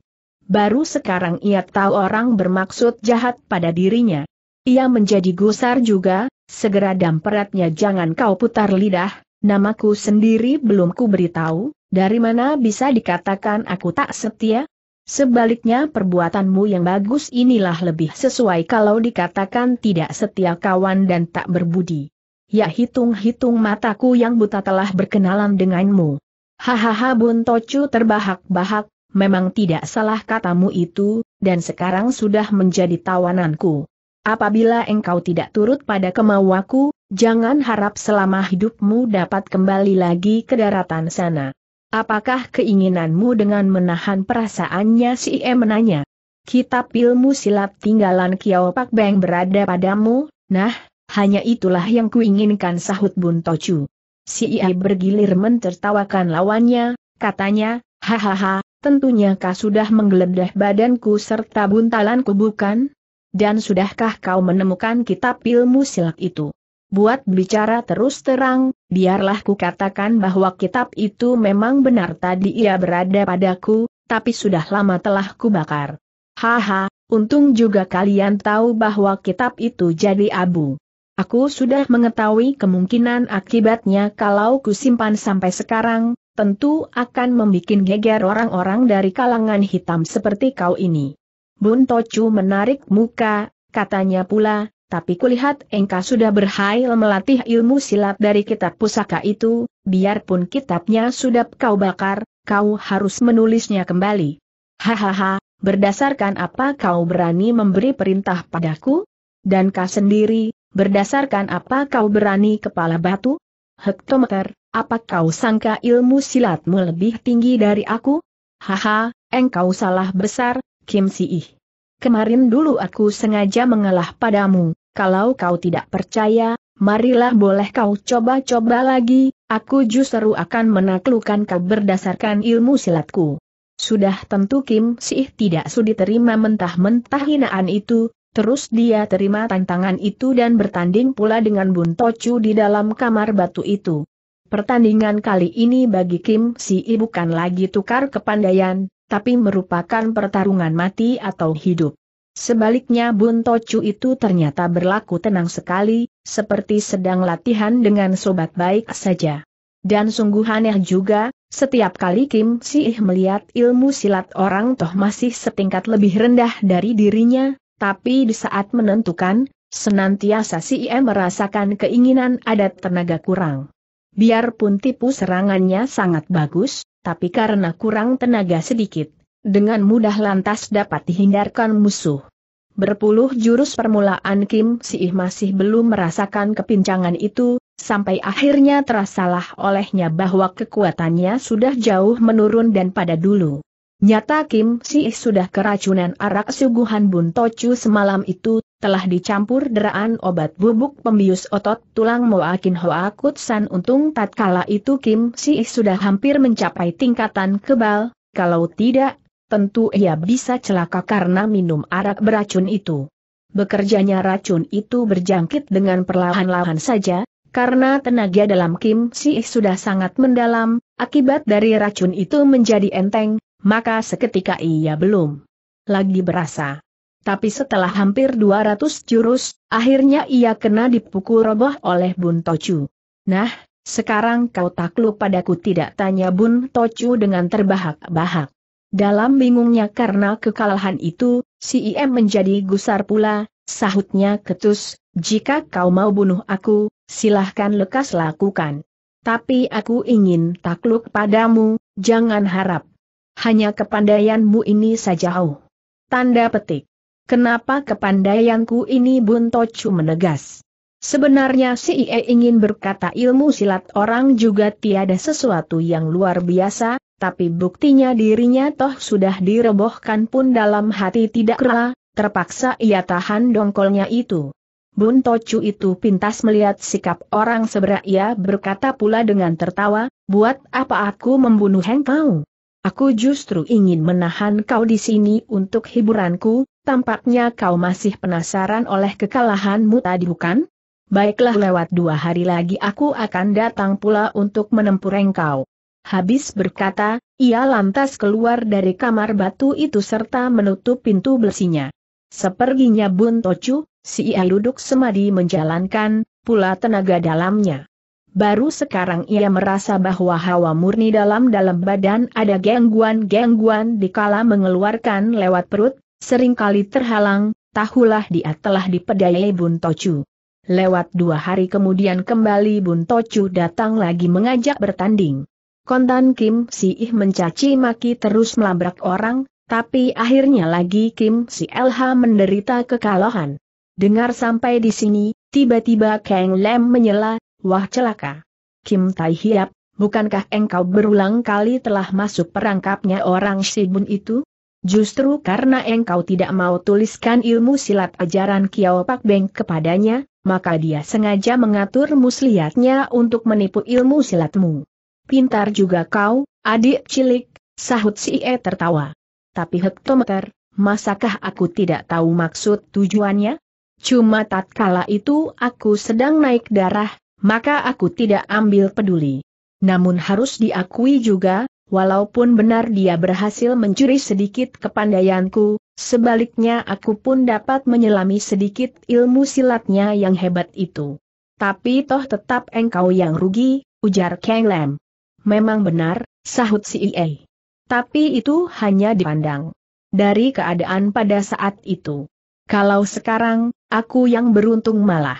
baru sekarang ia tahu orang bermaksud jahat pada dirinya. Ia menjadi gusar juga, segera damperatnya jangan kau putar lidah, namaku sendiri belum ku beritahu, dari mana bisa dikatakan aku tak setia? Sebaliknya perbuatanmu yang bagus inilah lebih sesuai kalau dikatakan tidak setia kawan dan tak berbudi. Ya hitung-hitung mataku yang buta telah berkenalan denganmu. Hahaha Bun Tocu terbahak-bahak, memang tidak salah katamu itu, dan sekarang sudah menjadi tawananku. Apabila engkau tidak turut pada kemauanku, jangan harap selama hidupmu dapat kembali lagi ke daratan sana. Apakah keinginanmu dengan menahan perasaannya si E menanya? Kitab ilmu silat tinggalan Kiao Pak Beng berada padamu, nah, hanya itulah yang kuinginkan sahut Bun Tochu. Si I e bergilir mentertawakan lawannya, katanya, hahaha, Tentunya kau sudah menggeledah badanku serta buntalanku bukan? Dan sudahkah kau menemukan kitab ilmu silat itu? Buat bicara terus terang, biarlah ku katakan bahwa kitab itu memang benar tadi ia berada padaku, tapi sudah lama telah bakar. Haha, untung juga kalian tahu bahwa kitab itu jadi abu. Aku sudah mengetahui kemungkinan akibatnya kalau simpan sampai sekarang, tentu akan membuat geger orang-orang dari kalangan hitam seperti kau ini. Bun Tocu menarik muka, katanya pula, tapi kulihat engkau sudah berhasil melatih ilmu silat dari kitab pusaka itu, biarpun kitabnya sudah kau bakar, kau harus menulisnya kembali. Hahaha, berdasarkan apa kau berani memberi perintah padaku? Dan kau sendiri, berdasarkan apa kau berani kepala batu? Hektometer, apa kau sangka ilmu silatmu lebih tinggi dari aku? Haha, engkau salah besar, Kim Si-ih. Kemarin dulu aku sengaja mengalah padamu, kalau kau tidak percaya, marilah boleh kau coba-coba lagi, aku justru akan menaklukkan kau berdasarkan ilmu silatku. Sudah tentu Kim Si-ih tidak sudi terima mentah-mentah hinaan itu, Terus dia terima tantangan itu dan bertanding pula dengan Bun Tocu di dalam kamar batu itu. Pertandingan kali ini bagi Kim Si I bukan lagi tukar kepandaian, tapi merupakan pertarungan mati atau hidup. Sebaliknya Bun Tocu itu ternyata berlaku tenang sekali, seperti sedang latihan dengan sobat baik saja. Dan sungguh aneh juga, setiap kali Kim Si Ih melihat ilmu silat orang toh masih setingkat lebih rendah dari dirinya, tapi di saat menentukan, senantiasa Si I merasakan keinginan adat tenaga kurang. Biarpun tipu serangannya sangat bagus, tapi karena kurang tenaga sedikit, dengan mudah lantas dapat dihindarkan musuh. Berpuluh jurus permulaan Kim Siih masih belum merasakan kepincangan itu, sampai akhirnya terasalah olehnya bahwa kekuatannya sudah jauh menurun dan pada dulu. Nyata Kim Siih sudah keracunan arak suguhan Bun Tocu semalam itu, telah dicampur deraan obat bubuk pembius otot tulang Moakin Hoa Kutsan untung tatkala itu Kim Si sudah hampir mencapai tingkatan kebal, kalau tidak, tentu ia bisa celaka karena minum arak beracun itu. Bekerjanya racun itu berjangkit dengan perlahan-lahan saja, karena tenaga dalam Kim Si sudah sangat mendalam, akibat dari racun itu menjadi enteng, maka seketika ia belum lagi berasa. Tapi setelah hampir 200 jurus, akhirnya ia kena dipukul roboh oleh Bun Tocu. Nah, sekarang kau takluk padaku tidak tanya Bun Tocu dengan terbahak-bahak. Dalam bingungnya karena kekalahan itu, si IM menjadi gusar pula, sahutnya ketus, jika kau mau bunuh aku, silahkan lekas lakukan. Tapi aku ingin takluk padamu, jangan harap. Hanya kepandaianmu ini saja oh. Tanda petik. Kenapa kepandaianku ini Bun Tocu menegas? Sebenarnya si Ie ingin berkata ilmu silat orang juga tiada sesuatu yang luar biasa, tapi buktinya dirinya toh sudah direbohkan pun dalam hati tidak rela, terpaksa ia tahan dongkolnya itu. Bun Tocu itu pintas melihat sikap orang seberak ia berkata pula dengan tertawa, buat apa aku membunuh engkau? Aku justru ingin menahan kau di sini untuk hiburanku, Tampaknya kau masih penasaran oleh kekalahanmu tadi bukan? Baiklah lewat dua hari lagi aku akan datang pula untuk menempuh engkau. Habis berkata, ia lantas keluar dari kamar batu itu serta menutup pintu besinya. Seperginya Bun Tocu, si ia duduk semadi menjalankan, pula tenaga dalamnya. Baru sekarang ia merasa bahwa hawa murni dalam-dalam badan ada gangguan-gangguan dikala mengeluarkan lewat perut, Seringkali terhalang, tahulah dia telah dipedayai Bun Tochu. Lewat dua hari kemudian kembali Bun Tochu datang lagi mengajak bertanding. Kontan Kim Si Ih mencaci maki terus melabrak orang, tapi akhirnya lagi Kim Si Elha menderita kekalahan. Dengar sampai di sini, tiba-tiba Kang Lem menyela, wah celaka. Kim Tai Hiap, bukankah engkau berulang kali telah masuk perangkapnya orang Shibun itu? Justru karena engkau tidak mau tuliskan ilmu silat ajaran Kiao Pak Beng kepadanya, maka dia sengaja mengatur muslihatnya untuk menipu ilmu silatmu. Pintar juga kau, adik cilik, sahut si E tertawa. Tapi hektometer, masakah aku tidak tahu maksud tujuannya? Cuma tatkala itu aku sedang naik darah, maka aku tidak ambil peduli. Namun harus diakui juga, walaupun benar dia berhasil mencuri sedikit kepandaianku, sebaliknya aku pun dapat menyelami sedikit ilmu silatnya yang hebat itu. Tapi toh tetap engkau yang rugi, ujar Kang Lam. Memang benar, sahut si Ie. Tapi itu hanya dipandang. Dari keadaan pada saat itu. Kalau sekarang, aku yang beruntung malah.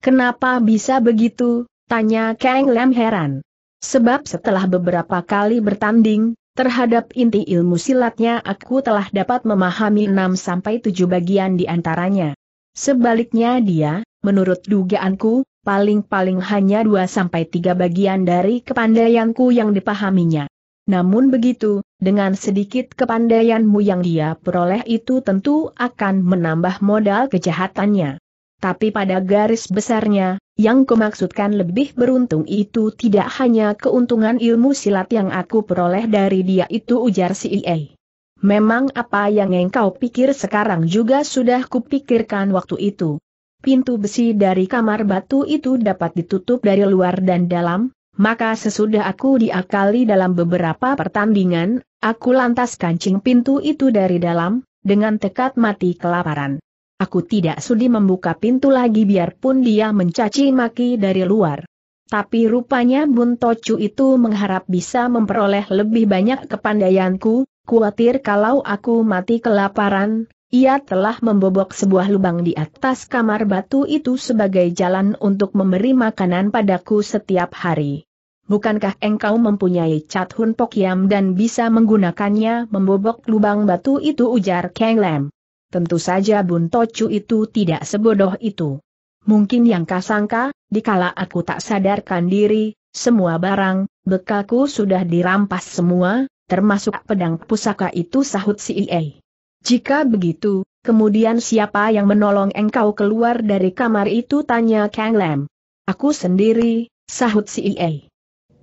Kenapa bisa begitu? Tanya Kang Lam heran. Sebab setelah beberapa kali bertanding, terhadap inti ilmu silatnya aku telah dapat memahami 6-7 bagian di antaranya. Sebaliknya dia, menurut dugaanku, paling-paling hanya 2-3 bagian dari kepandaianku yang dipahaminya. Namun begitu, dengan sedikit kepandaianmu yang dia peroleh itu tentu akan menambah modal kejahatannya. Tapi pada garis besarnya, yang kumaksudkan lebih beruntung itu tidak hanya keuntungan ilmu silat yang aku peroleh dari dia itu ujar si IE. Memang apa yang engkau pikir sekarang juga sudah kupikirkan waktu itu. Pintu besi dari kamar batu itu dapat ditutup dari luar dan dalam, maka sesudah aku diakali dalam beberapa pertandingan, aku lantas kancing pintu itu dari dalam, dengan tekad mati kelaparan. Aku tidak sudi membuka pintu lagi biarpun dia mencaci maki dari luar. Tapi rupanya Bun Tocu itu mengharap bisa memperoleh lebih banyak kepandaianku, khawatir kalau aku mati kelaparan, ia telah membobok sebuah lubang di atas kamar batu itu sebagai jalan untuk memberi makanan padaku setiap hari. Bukankah engkau mempunyai cat hun pokyam dan bisa menggunakannya membobok lubang batu itu ujar Kang Lam. Tentu saja Bun Tocu itu tidak sebodoh itu. Mungkin yang kasangka, dikala aku tak sadarkan diri, semua barang, bekalku sudah dirampas semua, termasuk pedang pusaka itu sahut si Iei. Jika begitu, kemudian siapa yang menolong engkau keluar dari kamar itu tanya Kang Lam. Aku sendiri, sahut si Iei.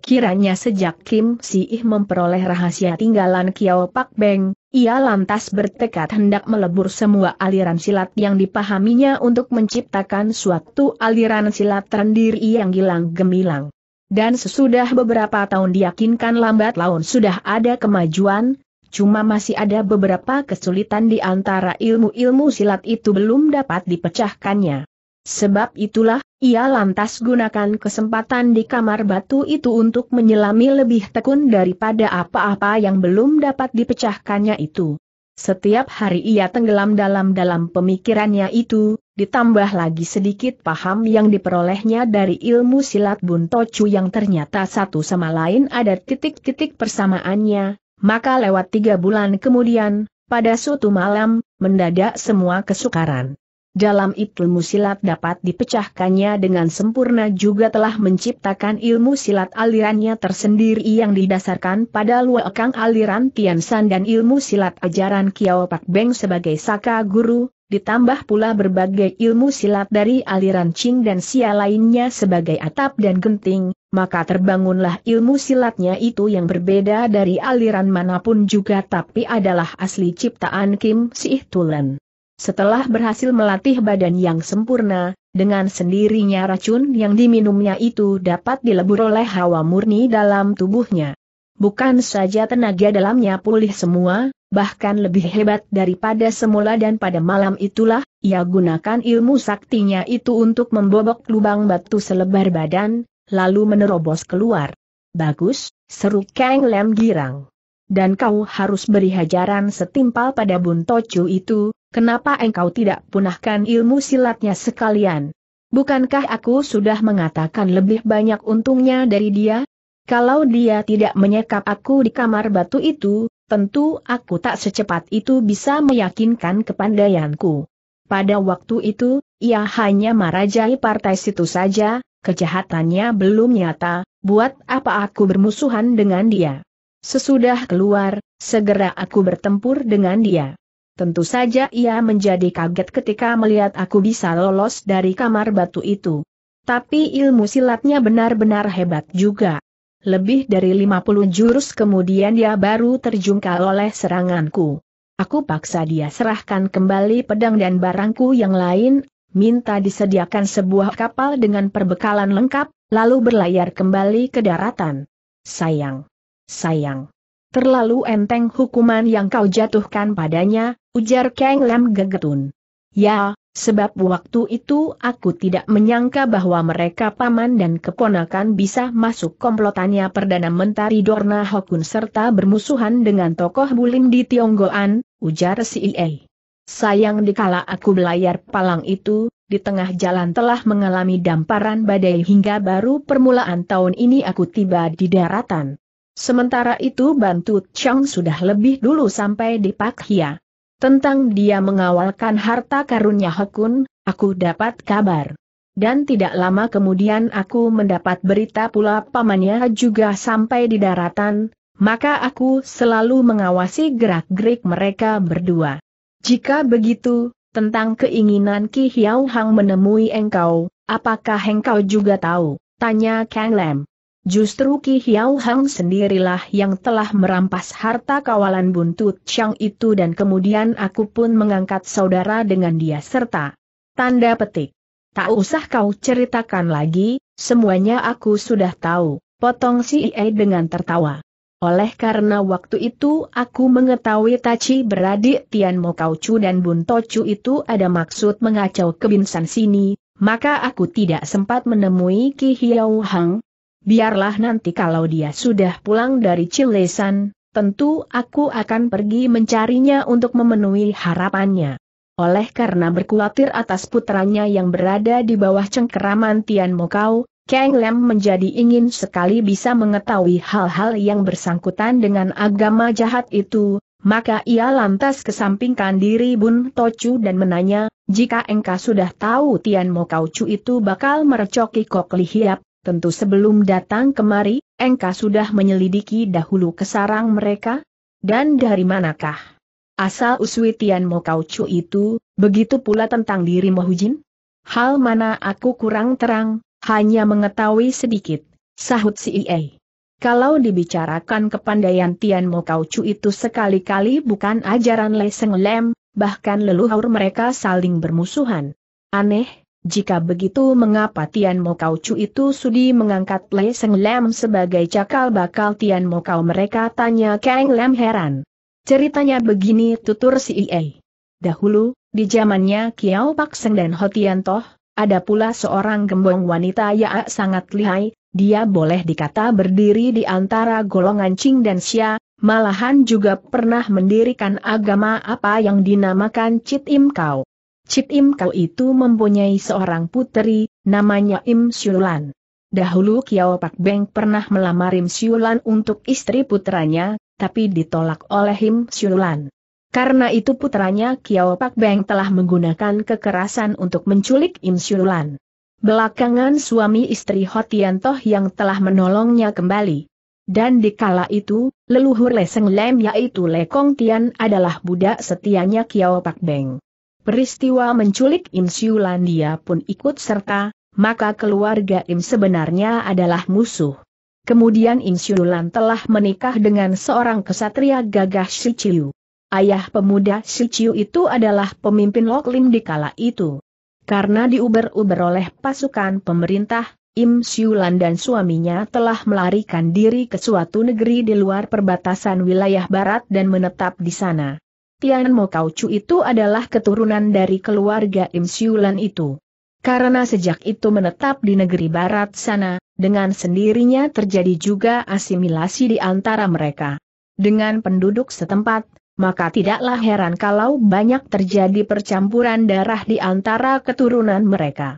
Kiranya sejak Kim Si Ih memperoleh rahasia tinggalan Kiao Pak Beng, ia lantas bertekad hendak melebur semua aliran silat yang dipahaminya untuk menciptakan suatu aliran silat terendiri yang gilang gemilang. Dan sesudah beberapa tahun diyakinkan lambat laun sudah ada kemajuan, cuma masih ada beberapa kesulitan di antara ilmu-ilmu silat itu belum dapat dipecahkannya. Sebab itulah, ia lantas gunakan kesempatan di kamar batu itu untuk menyelami lebih tekun daripada apa-apa yang belum dapat dipecahkannya itu. Setiap hari ia tenggelam dalam-dalam pemikirannya itu, ditambah lagi sedikit paham yang diperolehnya dari ilmu silat Buntocu yang ternyata satu sama lain ada titik-titik persamaannya, maka lewat tiga bulan kemudian, pada suatu malam, mendadak semua kesukaran dalam ilmu silat dapat dipecahkannya dengan sempurna juga telah menciptakan ilmu silat alirannya tersendiri yang didasarkan pada luakang aliran Tian dan ilmu silat ajaran Kiao Pak Beng sebagai saka guru, ditambah pula berbagai ilmu silat dari aliran Qing dan Xia lainnya sebagai atap dan genting, maka terbangunlah ilmu silatnya itu yang berbeda dari aliran manapun juga tapi adalah asli ciptaan Kim Sih Tulen. Setelah berhasil melatih badan yang sempurna, dengan sendirinya racun yang diminumnya itu dapat dilebur oleh hawa murni dalam tubuhnya. Bukan saja tenaga dalamnya pulih semua, bahkan lebih hebat daripada semula dan pada malam itulah, ia gunakan ilmu saktinya itu untuk membobok lubang batu selebar badan, lalu menerobos keluar. Bagus, seru Kang Lem girang. Dan kau harus beri hajaran setimpal pada Bun Tocu itu, Kenapa engkau tidak punahkan ilmu silatnya sekalian? Bukankah aku sudah mengatakan lebih banyak untungnya dari dia? Kalau dia tidak menyekap aku di kamar batu itu, tentu aku tak secepat itu bisa meyakinkan kepandaianku. Pada waktu itu, ia hanya merajai partai situ saja, kejahatannya belum nyata, buat apa aku bermusuhan dengan dia? Sesudah keluar, segera aku bertempur dengan dia. Tentu saja ia menjadi kaget ketika melihat aku bisa lolos dari kamar batu itu. Tapi ilmu silatnya benar-benar hebat juga. Lebih dari 50 jurus kemudian dia baru terjungkal oleh seranganku. Aku paksa dia serahkan kembali pedang dan barangku yang lain, minta disediakan sebuah kapal dengan perbekalan lengkap, lalu berlayar kembali ke daratan. Sayang. Sayang. Terlalu enteng hukuman yang kau jatuhkan padanya, ujar Kang Lam gegetun. Ya, sebab waktu itu aku tidak menyangka bahwa mereka paman dan keponakan bisa masuk komplotannya Perdana Menteri Dorna Hokun serta bermusuhan dengan tokoh bulim di Tionggoan, ujar si Ie. Sayang dikala aku belayar palang itu, di tengah jalan telah mengalami damparan badai hingga baru permulaan tahun ini aku tiba di daratan. Sementara itu Bantu Chang sudah lebih dulu sampai di Pak Hia. Tentang dia mengawalkan harta karunnya Hokun, aku dapat kabar. Dan tidak lama kemudian aku mendapat berita pula pamannya juga sampai di daratan, maka aku selalu mengawasi gerak-gerik mereka berdua. Jika begitu, tentang keinginan Ki Hiao Hang menemui engkau, apakah engkau juga tahu? Tanya Kang Lam. Justru Ki Hiau Hang sendirilah yang telah merampas harta kawalan buntut Chang itu dan kemudian aku pun mengangkat saudara dengan dia serta. Tanda petik. Tak usah kau ceritakan lagi, semuanya aku sudah tahu, potong si Ie dengan tertawa. Oleh karena waktu itu aku mengetahui Tachi beradik Tian Mo Kau Chu dan Bun Chu itu ada maksud mengacau kebinsan sini, maka aku tidak sempat menemui Ki Hiau Hang, biarlah nanti kalau dia sudah pulang dari Cilesan, tentu aku akan pergi mencarinya untuk memenuhi harapannya. Oleh karena berkhawatir atas putranya yang berada di bawah cengkeraman Tian Mokau, Kang Lem menjadi ingin sekali bisa mengetahui hal-hal yang bersangkutan dengan agama jahat itu, maka ia lantas kesampingkan diri Bun Tochu dan menanya, jika engkau sudah tahu Tian Mokau Chu itu bakal merecoki Kok Lihiap, Tentu sebelum datang kemari, Engkau sudah menyelidiki dahulu kesarang mereka? Dan dari manakah? Asal uswitian Tian Mo Kau Chu itu, begitu pula tentang diri Mohujin? Hal mana aku kurang terang, hanya mengetahui sedikit, sahut si Ie. Kalau dibicarakan kepandaian Tian Mo Kau Chu itu sekali-kali bukan ajaran Leseng Lem, bahkan leluhur mereka saling bermusuhan. Aneh, jika begitu mengapa Tian Mo Mokau Chu itu sudi mengangkat Lei Seng Lam sebagai cakal bakal Tian Mo Mokau mereka tanya Kang Lam heran. Ceritanya begini tutur si Ie. Dahulu, di zamannya Kiao Pak Seng dan Hotian Toh, ada pula seorang gembong wanita yang sangat lihai, dia boleh dikata berdiri di antara golongan Qing dan Xia, malahan juga pernah mendirikan agama apa yang dinamakan Cit Im Kau. Cip Im Kau itu mempunyai seorang putri, namanya Im Siulan. Dahulu Kiao Pak Beng pernah melamar Im Siulan untuk istri putranya, tapi ditolak oleh Im Siulan. Karena itu putranya Kiao Pak Beng telah menggunakan kekerasan untuk menculik Im Siulan. Belakangan suami istri Hotian Toh yang telah menolongnya kembali. Dan di kala itu, leluhur Leseng Lem yaitu Le Kong Tian adalah budak setianya Kiao Pak Beng. Peristiwa menculik Im Siulandia pun ikut serta, maka keluarga Im sebenarnya adalah musuh. Kemudian Im Siulan telah menikah dengan seorang kesatria gagah Shiciu. Ayah pemuda Shiciu itu adalah pemimpin Loklim di kala itu. Karena diuber-uber oleh pasukan pemerintah, Im Siulan dan suaminya telah melarikan diri ke suatu negeri di luar perbatasan wilayah barat dan menetap di sana. Tian Mo Kau Chu itu adalah keturunan dari keluarga Im Siulan itu. Karena sejak itu menetap di negeri barat sana, dengan sendirinya terjadi juga asimilasi di antara mereka. Dengan penduduk setempat, maka tidaklah heran kalau banyak terjadi percampuran darah di antara keturunan mereka.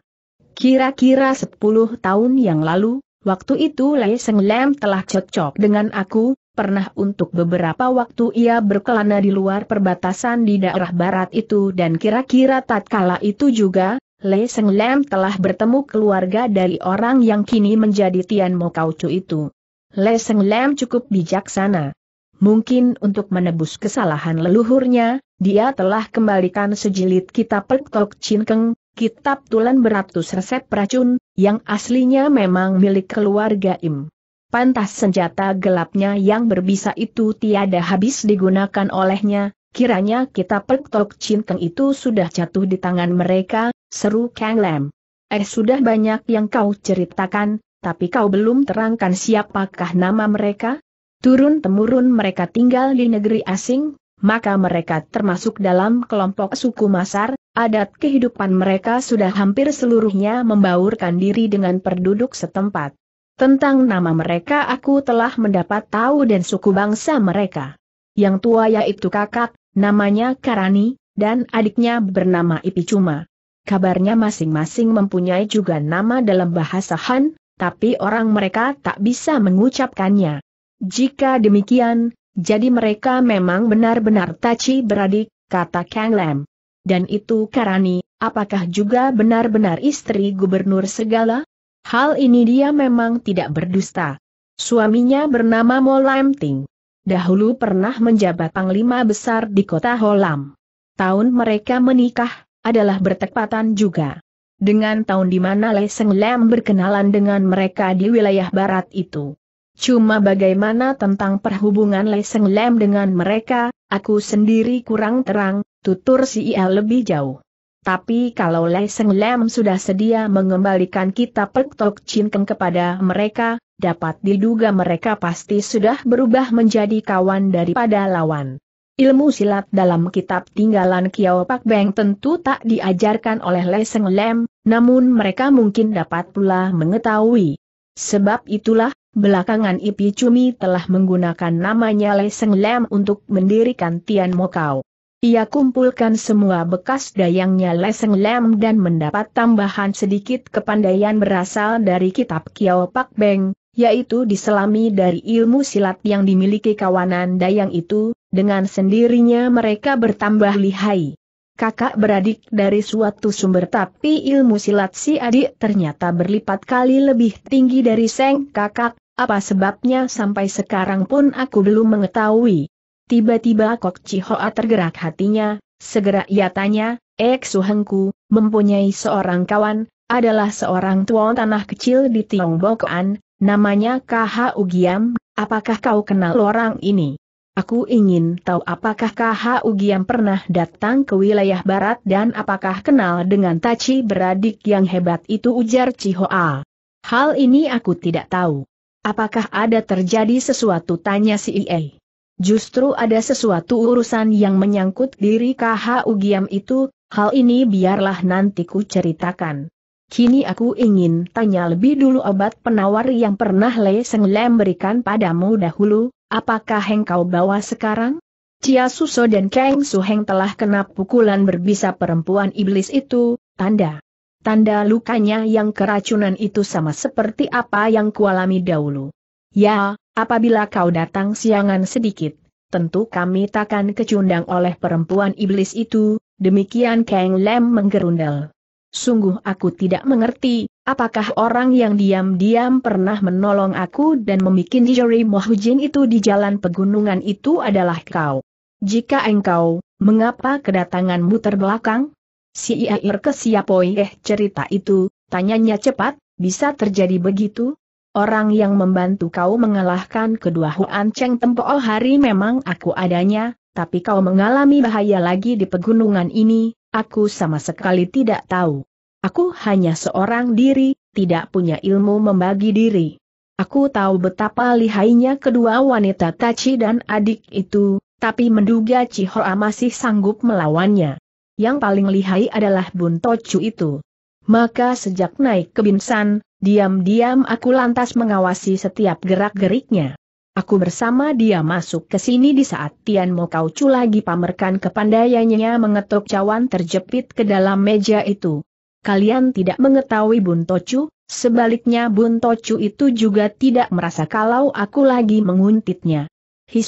Kira-kira 10 tahun yang lalu, waktu itu Lei Seng Lam telah cocok dengan aku, Pernah untuk beberapa waktu ia berkelana di luar perbatasan di daerah barat itu dan kira-kira tatkala itu juga, Lei Seng Lam telah bertemu keluarga dari orang yang kini menjadi Tian Mo Kau Chu itu. Lei Seng Lam cukup bijaksana. Mungkin untuk menebus kesalahan leluhurnya, dia telah kembalikan sejilid kitab Pek Tok Chin Keng, kitab tulen beratus resep racun, yang aslinya memang milik keluarga Im pantas senjata gelapnya yang berbisa itu tiada habis digunakan olehnya, kiranya kita Tok Cinkeng itu sudah jatuh di tangan mereka, seru Kang Lam. Eh sudah banyak yang kau ceritakan, tapi kau belum terangkan siapakah nama mereka? Turun-temurun mereka tinggal di negeri asing, maka mereka termasuk dalam kelompok suku Masar, adat kehidupan mereka sudah hampir seluruhnya membaurkan diri dengan penduduk setempat. Tentang nama mereka aku telah mendapat tahu dan suku bangsa mereka. Yang tua yaitu kakak, namanya Karani, dan adiknya bernama Ipicuma. Kabarnya masing-masing mempunyai juga nama dalam bahasa Han, tapi orang mereka tak bisa mengucapkannya. Jika demikian, jadi mereka memang benar-benar taci beradik, kata Kang Lam. Dan itu Karani, apakah juga benar-benar istri gubernur segala? Hal ini dia memang tidak berdusta. Suaminya bernama Molam Ting. Dahulu pernah menjabat panglima besar di kota Holam. Tahun mereka menikah, adalah bertepatan juga. Dengan tahun di mana Leseng Lam berkenalan dengan mereka di wilayah barat itu. Cuma bagaimana tentang perhubungan Leseng Lam dengan mereka, aku sendiri kurang terang, tutur si Ia lebih jauh. Tapi kalau Lei Seng sudah sedia mengembalikan kitab Pek Tok Chin Keng kepada mereka, dapat diduga mereka pasti sudah berubah menjadi kawan daripada lawan. Ilmu silat dalam kitab tinggalan Kiao Pak Beng tentu tak diajarkan oleh Lei Seng namun mereka mungkin dapat pula mengetahui. Sebab itulah, belakangan Ipi Cumi telah menggunakan namanya Lei Seng untuk mendirikan Tian Mokau. Ia kumpulkan semua bekas dayangnya Leseng Lem dan mendapat tambahan sedikit kepandaian berasal dari kitab Kiao Pak Beng, yaitu diselami dari ilmu silat yang dimiliki kawanan dayang itu, dengan sendirinya mereka bertambah lihai. Kakak beradik dari suatu sumber tapi ilmu silat si adik ternyata berlipat kali lebih tinggi dari seng kakak, apa sebabnya sampai sekarang pun aku belum mengetahui. Tiba-tiba Kok Cihoa tergerak hatinya, segera ia tanya, Ek Suhengku, mempunyai seorang kawan, adalah seorang tuan tanah kecil di Tiongbokan, namanya KH Ugiam, apakah kau kenal orang ini? Aku ingin tahu apakah KH Ugiam pernah datang ke wilayah barat dan apakah kenal dengan Tachi beradik yang hebat itu ujar Cihoa. Hal ini aku tidak tahu. Apakah ada terjadi sesuatu tanya si Ie. Justru ada sesuatu urusan yang menyangkut diri KH Ugiam itu, hal ini biarlah nanti ku ceritakan. Kini aku ingin tanya lebih dulu obat penawar yang pernah Lei Seng Lem berikan padamu dahulu, apakah engkau bawa sekarang? Cia Suso dan Kang Suheng telah kena pukulan berbisa perempuan iblis itu, tanda. Tanda lukanya yang keracunan itu sama seperti apa yang kualami dahulu. Ya, apabila kau datang siangan sedikit, tentu kami takkan kecundang oleh perempuan iblis itu, demikian Kang Lem menggerundel. Sungguh aku tidak mengerti, apakah orang yang diam-diam pernah menolong aku dan memikin Jerry Mohujin itu di jalan pegunungan itu adalah kau. Jika engkau, mengapa kedatanganmu terbelakang? Si Iair ke siapoi eh cerita itu, tanyanya cepat, bisa terjadi begitu? orang yang membantu kau mengalahkan kedua Huan Cheng tempo hari memang aku adanya, tapi kau mengalami bahaya lagi di pegunungan ini, aku sama sekali tidak tahu. Aku hanya seorang diri, tidak punya ilmu membagi diri. Aku tahu betapa lihainya kedua wanita Tachi dan adik itu, tapi menduga Chihoa masih sanggup melawannya. Yang paling lihai adalah Bun Tocu itu. Maka sejak naik ke Binsan, diam-diam aku lantas mengawasi setiap gerak-geriknya. Aku bersama dia masuk ke sini di saat Tian Mo Kaucu lagi pamerkan kepandaiannya mengetuk cawan terjepit ke dalam meja itu. Kalian tidak mengetahui Bun Tocu, sebaliknya Bun Tocu itu juga tidak merasa kalau aku lagi menguntitnya. Hi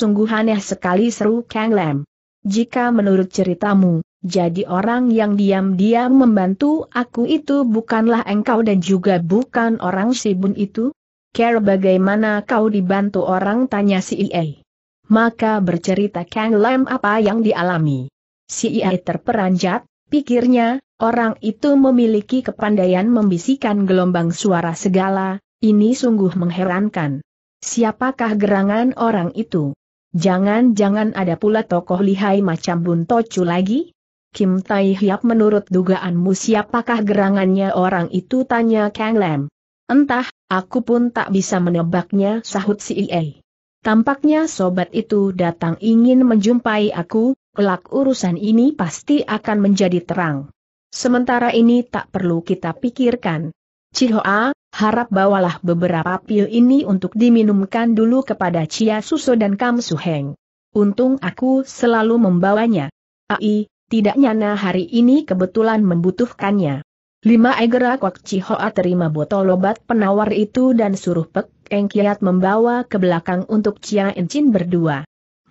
sekali seru Kang Lam. Jika menurut ceritamu, jadi orang yang diam-diam membantu aku itu bukanlah engkau dan juga bukan orang Sibun itu? Care bagaimana kau dibantu orang tanya si Ie. Maka bercerita Kang Lam apa yang dialami. Si Ie terperanjat, pikirnya, orang itu memiliki kepandaian membisikkan gelombang suara segala, ini sungguh mengherankan. Siapakah gerangan orang itu? Jangan-jangan ada pula tokoh lihai macam bun Tocu lagi? Kim Tai Hiap menurut dugaanmu siapakah gerangannya orang itu tanya Kang Lam. Entah, aku pun tak bisa menebaknya sahut si Ie. Tampaknya sobat itu datang ingin menjumpai aku, kelak urusan ini pasti akan menjadi terang. Sementara ini tak perlu kita pikirkan. Cihoa, harap bawalah beberapa pil ini untuk diminumkan dulu kepada Cia Suso dan Kam Suheng. Untung aku selalu membawanya. Ai, tidak nyana hari ini kebetulan membutuhkannya. Lima Egera Kwak Cihoa terima botol obat penawar itu dan suruh Pek Eng Kiat membawa ke belakang untuk Cia Encin berdua.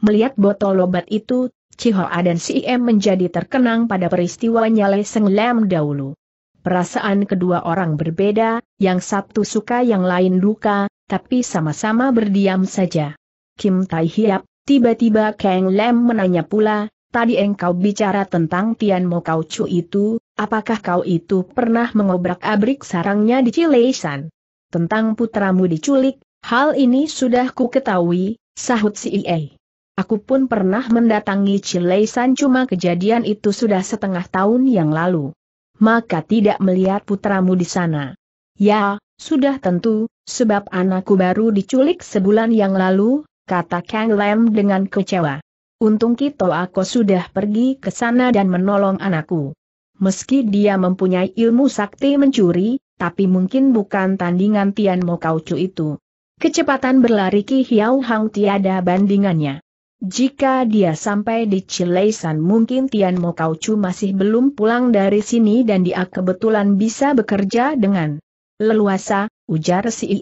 Melihat botol obat itu, Cihoa dan Si Em menjadi terkenang pada peristiwa Nyale Seng Lam dahulu. Perasaan kedua orang berbeda, yang satu suka yang lain duka, tapi sama-sama berdiam saja. Kim Tai Hiap, tiba-tiba Kang Lam menanya pula, Tadi engkau bicara tentang Tian Mo Kau Chu itu, apakah kau itu pernah mengobrak-abrik sarangnya di Cileisan? Tentang putramu diculik, hal ini sudah ku ketahui, sahut si Ie. Aku pun pernah mendatangi Cileisan cuma kejadian itu sudah setengah tahun yang lalu. Maka tidak melihat putramu di sana. Ya, sudah tentu, sebab anakku baru diculik sebulan yang lalu, kata Kang Lam dengan kecewa. Untung Kito Ako sudah pergi ke sana dan menolong anakku. Meski dia mempunyai ilmu sakti mencuri, tapi mungkin bukan tandingan Tian Mo Kaucu itu. Kecepatan berlari Ki Hiau Hang tiada bandingannya. Jika dia sampai di Cileisan mungkin Tian Mo Kaucu masih belum pulang dari sini dan dia kebetulan bisa bekerja dengan leluasa, ujar si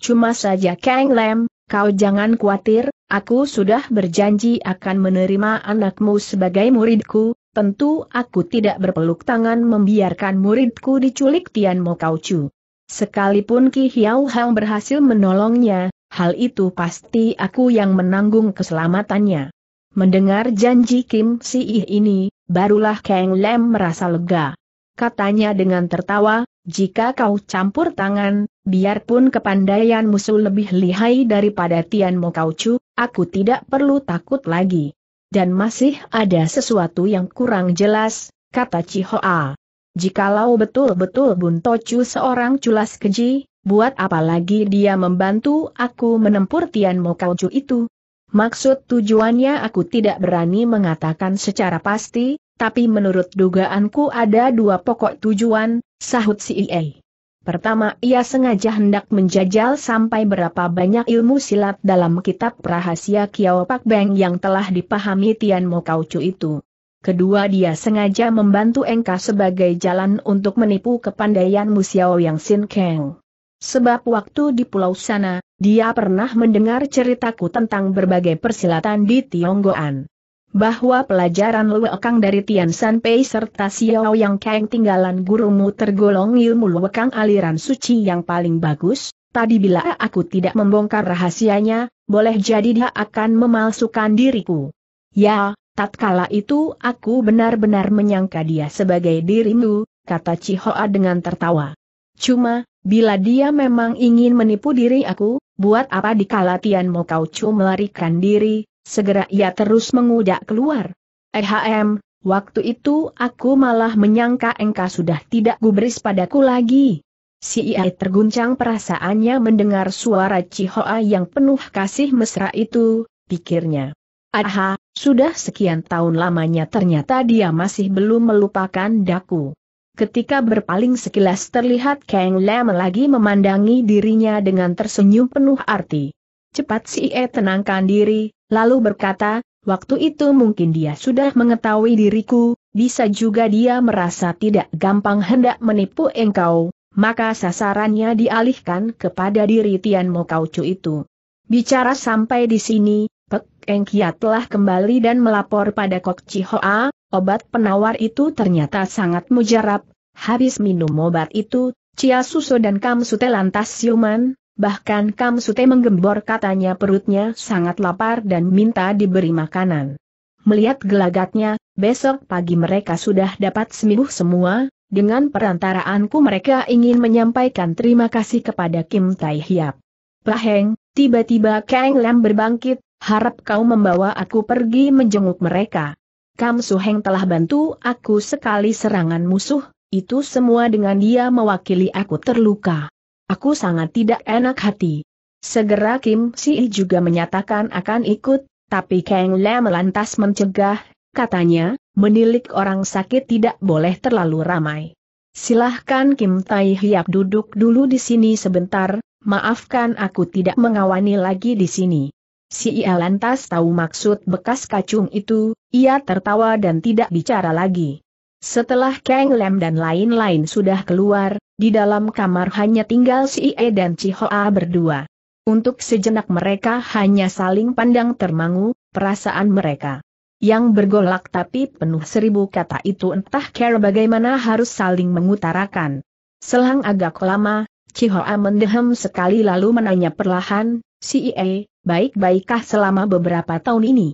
Cuma saja Kang Lem, kau jangan khawatir, Aku sudah berjanji akan menerima anakmu sebagai muridku, tentu aku tidak berpeluk tangan membiarkan muridku diculik Tian Mo Chu. Sekalipun Ki Hiao Hang berhasil menolongnya, hal itu pasti aku yang menanggung keselamatannya. Mendengar janji Kim Si Ih ini, barulah Kang Lem merasa lega. Katanya dengan tertawa, jika kau campur tangan, Biarpun kepandaian musuh lebih lihai daripada Tian Mo Kauchu, aku tidak perlu takut lagi. Dan masih ada sesuatu yang kurang jelas, kata Chihoa. Jikalau betul-betul Bun Chu seorang culas keji, buat apa lagi dia membantu aku menempur Tian Mo Kauchu itu? Maksud tujuannya aku tidak berani mengatakan secara pasti, tapi menurut dugaanku ada dua pokok tujuan, sahut si Iei. Pertama ia sengaja hendak menjajal sampai berapa banyak ilmu silat dalam kitab rahasia Kiao Pak Beng yang telah dipahami Tian Mo Kau Chu itu. Kedua dia sengaja membantu Engka sebagai jalan untuk menipu kepandaian Musiao Yang Sin Keng. Sebab waktu di pulau sana, dia pernah mendengar ceritaku tentang berbagai persilatan di Tionggoan bahwa pelajaran Luwekang dari Tian Sanpei serta Xiao Yang Kang tinggalan gurumu tergolong ilmu Luwekang aliran suci yang paling bagus, tadi bila aku tidak membongkar rahasianya, boleh jadi dia akan memalsukan diriku. Ya, tatkala itu aku benar-benar menyangka dia sebagai dirimu, kata Cihoa dengan tertawa. Cuma, bila dia memang ingin menipu diri aku, buat apa dikala Tian mau kau cuma melarikan diri, Segera ia terus mengudak keluar. Ehm, waktu itu aku malah menyangka engkau sudah tidak gubris padaku lagi. Si Ia terguncang perasaannya mendengar suara Cihoa yang penuh kasih mesra itu, pikirnya. Aha, sudah sekian tahun lamanya ternyata dia masih belum melupakan daku. Ketika berpaling sekilas terlihat Kang Lam lagi memandangi dirinya dengan tersenyum penuh arti. Cepat si E tenangkan diri, lalu berkata, waktu itu mungkin dia sudah mengetahui diriku, bisa juga dia merasa tidak gampang hendak menipu engkau, maka sasarannya dialihkan kepada diri Tian Mo itu. Bicara sampai di sini, Pek Eng telah kembali dan melapor pada Kok Chi obat penawar itu ternyata sangat mujarab, habis minum obat itu, Chia Suso dan Kam Sute lantas siuman, Bahkan Kam Sute menggembor katanya perutnya sangat lapar dan minta diberi makanan. Melihat gelagatnya, besok pagi mereka sudah dapat sembuh semua, dengan perantaraanku mereka ingin menyampaikan terima kasih kepada Kim Tai Hiap. Paheng, tiba-tiba Kang Lam berbangkit, harap kau membawa aku pergi menjenguk mereka. Kam Suheng telah bantu aku sekali serangan musuh, itu semua dengan dia mewakili aku terluka. Aku sangat tidak enak hati. Segera Kim Si juga menyatakan akan ikut, tapi Kang Le melantas mencegah, katanya, menilik orang sakit tidak boleh terlalu ramai. Silahkan Kim Tai Hiap duduk dulu di sini sebentar, maafkan aku tidak mengawani lagi di sini. Si Ia lantas tahu maksud bekas kacung itu, ia tertawa dan tidak bicara lagi. Setelah Kang Lem dan lain-lain sudah keluar, di dalam kamar hanya tinggal si Ie dan Chi Hoa berdua. Untuk sejenak mereka hanya saling pandang termangu, perasaan mereka. Yang bergolak tapi penuh seribu kata itu entah kira bagaimana harus saling mengutarakan. Selang agak lama, Chi Hoa mendehem sekali lalu menanya perlahan, si Ie, baik-baikkah selama beberapa tahun ini?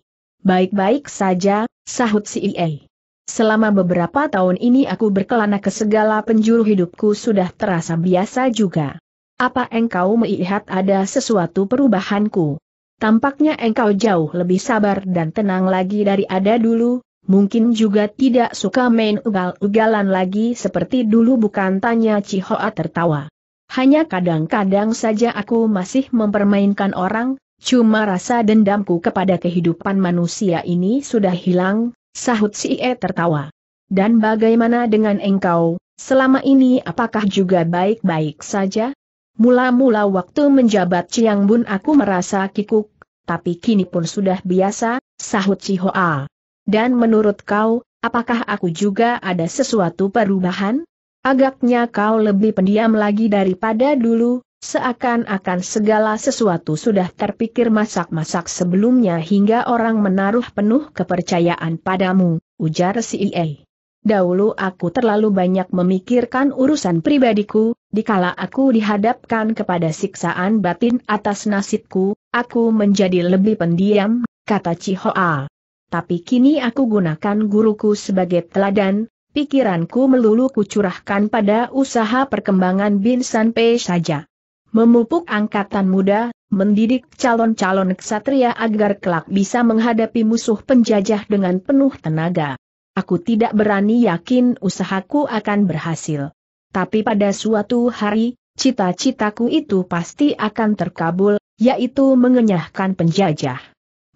Baik-baik saja, sahut si Ie. Selama beberapa tahun ini aku berkelana ke segala penjuru hidupku sudah terasa biasa juga. Apa engkau melihat ada sesuatu perubahanku? Tampaknya engkau jauh lebih sabar dan tenang lagi dari ada dulu, mungkin juga tidak suka main ugal-ugalan lagi seperti dulu bukan tanya Cihoa tertawa. Hanya kadang-kadang saja aku masih mempermainkan orang, cuma rasa dendamku kepada kehidupan manusia ini sudah hilang, sahut si E tertawa. Dan bagaimana dengan engkau, selama ini apakah juga baik-baik saja? Mula-mula waktu menjabat Ciang Bun aku merasa kikuk, tapi kini pun sudah biasa, sahut si hoa Dan menurut kau, apakah aku juga ada sesuatu perubahan? Agaknya kau lebih pendiam lagi daripada dulu, Seakan-akan segala sesuatu sudah terpikir masak-masak sebelumnya hingga orang menaruh penuh kepercayaan padamu, ujar si Ie. Dahulu aku terlalu banyak memikirkan urusan pribadiku, dikala aku dihadapkan kepada siksaan batin atas nasibku, aku menjadi lebih pendiam, kata Cihoa. Tapi kini aku gunakan guruku sebagai teladan, pikiranku melulu kucurahkan pada usaha perkembangan Bin Sanpei saja memupuk angkatan muda, mendidik calon-calon ksatria agar kelak bisa menghadapi musuh penjajah dengan penuh tenaga. Aku tidak berani yakin usahaku akan berhasil. Tapi pada suatu hari, cita-citaku itu pasti akan terkabul, yaitu mengenyahkan penjajah.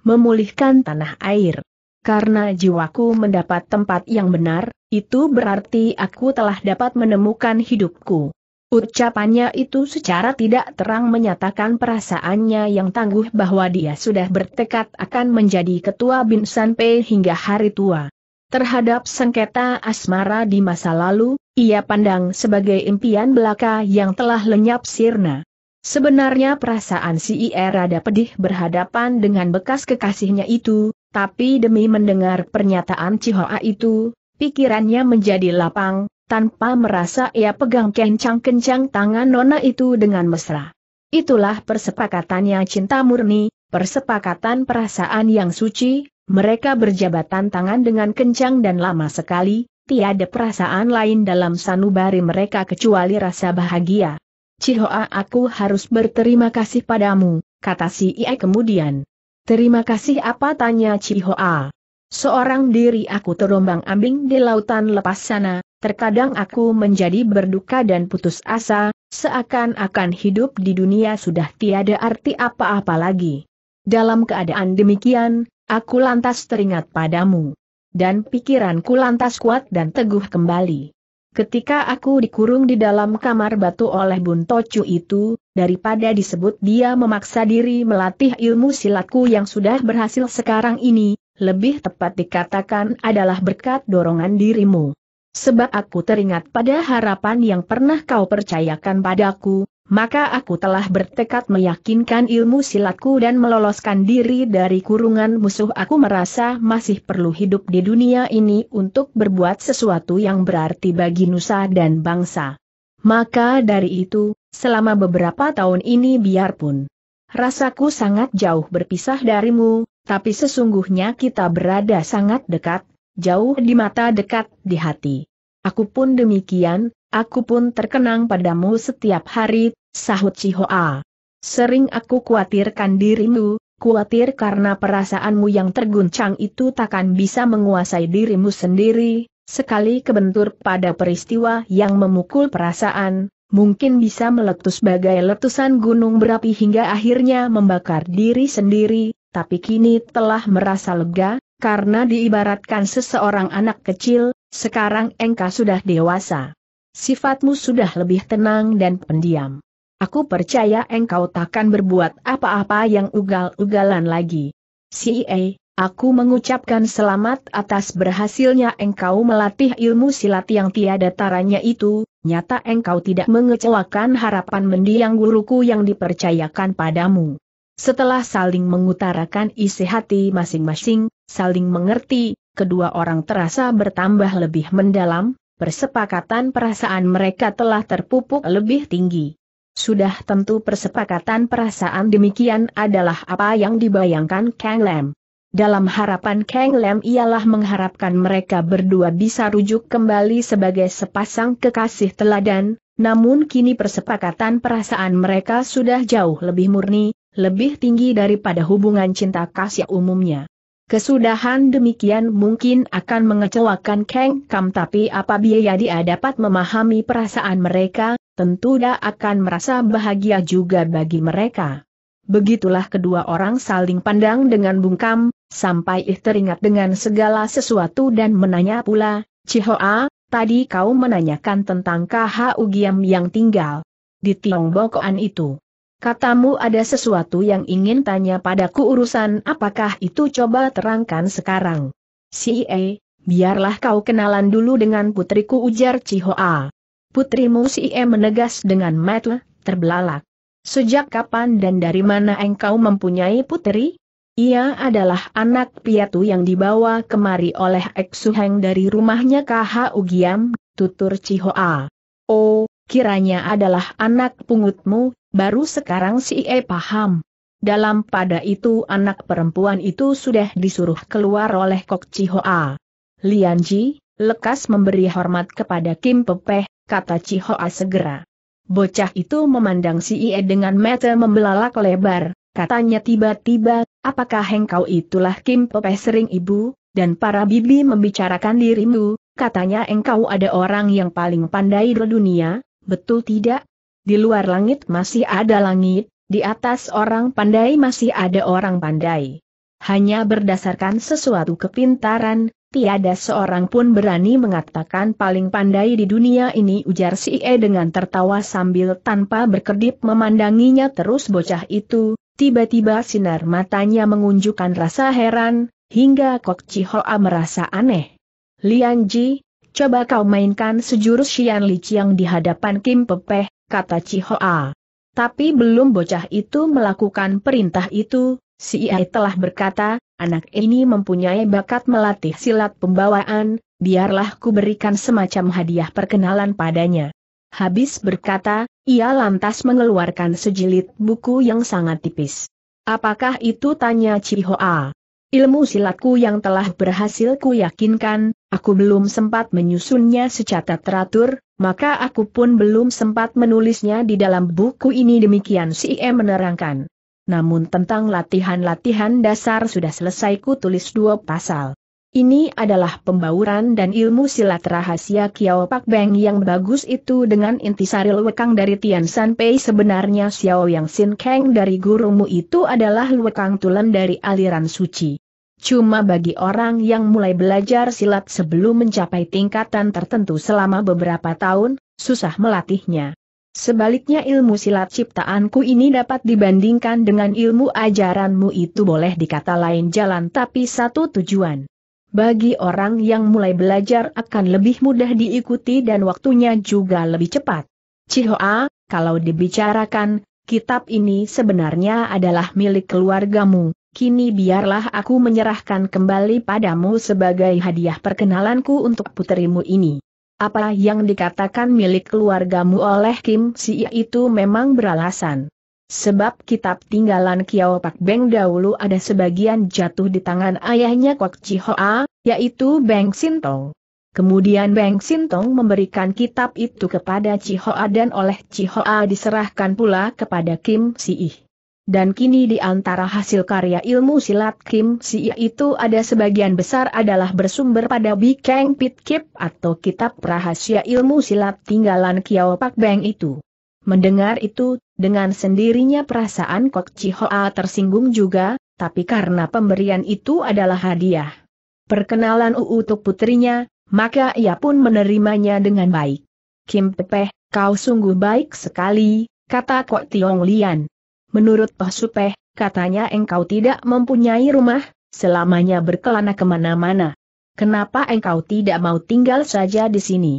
Memulihkan tanah air. Karena jiwaku mendapat tempat yang benar, itu berarti aku telah dapat menemukan hidupku. Ucapannya itu secara tidak terang menyatakan perasaannya yang tangguh bahwa dia sudah bertekad akan menjadi ketua Bin P hingga hari tua. Terhadap sengketa asmara di masa lalu, ia pandang sebagai impian belaka yang telah lenyap sirna. Sebenarnya perasaan si IR rada pedih berhadapan dengan bekas kekasihnya itu, tapi demi mendengar pernyataan Cihoa itu, pikirannya menjadi lapang, tanpa merasa ia pegang kencang-kencang tangan nona itu dengan mesra. Itulah persepakatannya cinta murni, persepakatan perasaan yang suci, mereka berjabatan tangan dengan kencang dan lama sekali, tiada perasaan lain dalam sanubari mereka kecuali rasa bahagia. Cihoa aku harus berterima kasih padamu, kata si Ie kemudian. Terima kasih apa tanya Cihoa. Seorang diri aku terombang ambing di lautan lepas sana, terkadang aku menjadi berduka dan putus asa, seakan-akan hidup di dunia sudah tiada arti apa-apa lagi. Dalam keadaan demikian, aku lantas teringat padamu. Dan pikiranku lantas kuat dan teguh kembali. Ketika aku dikurung di dalam kamar batu oleh Bun Tocu itu, daripada disebut dia memaksa diri melatih ilmu silatku yang sudah berhasil sekarang ini, lebih tepat dikatakan adalah berkat dorongan dirimu. Sebab aku teringat pada harapan yang pernah kau percayakan padaku, maka aku telah bertekad meyakinkan ilmu silatku dan meloloskan diri dari kurungan musuh aku merasa masih perlu hidup di dunia ini untuk berbuat sesuatu yang berarti bagi nusa dan bangsa. Maka dari itu, selama beberapa tahun ini biarpun rasaku sangat jauh berpisah darimu, tapi sesungguhnya kita berada sangat dekat, jauh di mata dekat di hati. Aku pun demikian, aku pun terkenang padamu setiap hari, sahut Cihoa. Sering aku khawatirkan dirimu, khawatir karena perasaanmu yang terguncang itu takkan bisa menguasai dirimu sendiri, sekali kebentur pada peristiwa yang memukul perasaan, mungkin bisa meletus bagai letusan gunung berapi hingga akhirnya membakar diri sendiri, tapi kini telah merasa lega, karena diibaratkan seseorang anak kecil, sekarang engkau sudah dewasa. Sifatmu sudah lebih tenang dan pendiam. Aku percaya engkau takkan berbuat apa-apa yang ugal-ugalan lagi. Si CIE, Aku mengucapkan selamat atas berhasilnya engkau melatih ilmu silat yang tiada taranya itu, nyata engkau tidak mengecewakan harapan mendiang guruku yang dipercayakan padamu. Setelah saling mengutarakan isi hati masing-masing, saling mengerti, kedua orang terasa bertambah lebih mendalam, persepakatan perasaan mereka telah terpupuk lebih tinggi. Sudah tentu persepakatan perasaan demikian adalah apa yang dibayangkan Kang Lam. Dalam harapan Kang Lam ialah mengharapkan mereka berdua bisa rujuk kembali sebagai sepasang kekasih teladan, namun kini persepakatan perasaan mereka sudah jauh lebih murni, lebih tinggi daripada hubungan cinta kasih umumnya. Kesudahan demikian mungkin akan mengecewakan Kang Kam tapi apabila dia dapat memahami perasaan mereka, tentu dia akan merasa bahagia juga bagi mereka. Begitulah kedua orang saling pandang dengan bungkam, sampai ih teringat dengan segala sesuatu dan menanya pula, Cihoa, tadi kau menanyakan tentang KHU Giam yang tinggal di Tiongbokoan itu. Katamu ada sesuatu yang ingin tanya padaku urusan apakah itu coba terangkan sekarang. Si E, biarlah kau kenalan dulu dengan putriku ujar Cihoa. Putrimu si E menegas dengan mata, terbelalak. Sejak kapan dan dari mana engkau mempunyai putri? Ia adalah anak piatu yang dibawa kemari oleh Eksuheng dari rumahnya KH Ugiam, tutur Cihoa. Oh, kiranya adalah anak pungutmu, Baru sekarang si E paham. Dalam pada itu anak perempuan itu sudah disuruh keluar oleh Kok Cihoa. Lian Ji, lekas memberi hormat kepada Kim Pepeh, kata Cihoa segera. Bocah itu memandang si e dengan mata membelalak lebar, katanya tiba-tiba, apakah engkau itulah Kim Pepeh sering ibu, dan para bibi membicarakan dirimu, katanya engkau ada orang yang paling pandai di dunia, betul tidak? Di luar langit masih ada langit, di atas orang pandai masih ada orang pandai. Hanya berdasarkan sesuatu kepintaran, tiada seorang pun berani mengatakan paling pandai di dunia ini ujar si E dengan tertawa sambil tanpa berkedip memandanginya terus bocah itu, tiba-tiba sinar matanya mengunjukkan rasa heran, hingga Kok Chi Hoa merasa aneh. Lian Ji, coba kau mainkan sejurus Xian Li Chiang di hadapan Kim Pepeh, kata Cihoa. Tapi belum bocah itu melakukan perintah itu, si Ia telah berkata, anak ini mempunyai bakat melatih silat pembawaan, biarlah ku berikan semacam hadiah perkenalan padanya. Habis berkata, ia lantas mengeluarkan sejilid buku yang sangat tipis. Apakah itu tanya Cihoa? Ilmu silatku yang telah berhasil ku yakinkan, Aku belum sempat menyusunnya secara teratur, maka aku pun belum sempat menulisnya di dalam buku ini demikian si E menerangkan. Namun tentang latihan-latihan dasar sudah selesai ku tulis dua pasal. Ini adalah pembauran dan ilmu silat rahasia Xiao Pak Beng yang bagus itu dengan intisari wekang dari Tian San Pei sebenarnya Xiao Yang Sin Kang dari gurumu itu adalah wekang tulen dari aliran suci. Cuma bagi orang yang mulai belajar silat sebelum mencapai tingkatan tertentu selama beberapa tahun, susah melatihnya. Sebaliknya ilmu silat ciptaanku ini dapat dibandingkan dengan ilmu ajaranmu itu boleh dikata lain jalan tapi satu tujuan. Bagi orang yang mulai belajar akan lebih mudah diikuti dan waktunya juga lebih cepat. Cihoa, kalau dibicarakan, kitab ini sebenarnya adalah milik keluargamu, kini biarlah aku menyerahkan kembali padamu sebagai hadiah perkenalanku untuk puterimu ini. Apa yang dikatakan milik keluargamu oleh Kim Si itu memang beralasan. Sebab kitab tinggalan Kiao Pak Beng dahulu ada sebagian jatuh di tangan ayahnya Kwak Chi Hoa, yaitu Beng Sintong. Kemudian Beng Sintong memberikan kitab itu kepada Chi Hoa dan oleh Chi Hoa diserahkan pula kepada Kim Si dan kini di antara hasil karya ilmu silat Kim Si itu ada sebagian besar adalah bersumber pada Bikeng Pit Kip atau kitab rahasia ilmu silat tinggalan Kiao Pak Beng itu. Mendengar itu, dengan sendirinya perasaan Kok Hoa tersinggung juga, tapi karena pemberian itu adalah hadiah. Perkenalan untuk putrinya, maka ia pun menerimanya dengan baik. Kim Pepeh, kau sungguh baik sekali, kata Kok Tiong Lian. Menurut Pak Supeh, katanya engkau tidak mempunyai rumah, selamanya berkelana kemana-mana. Kenapa engkau tidak mau tinggal saja di sini?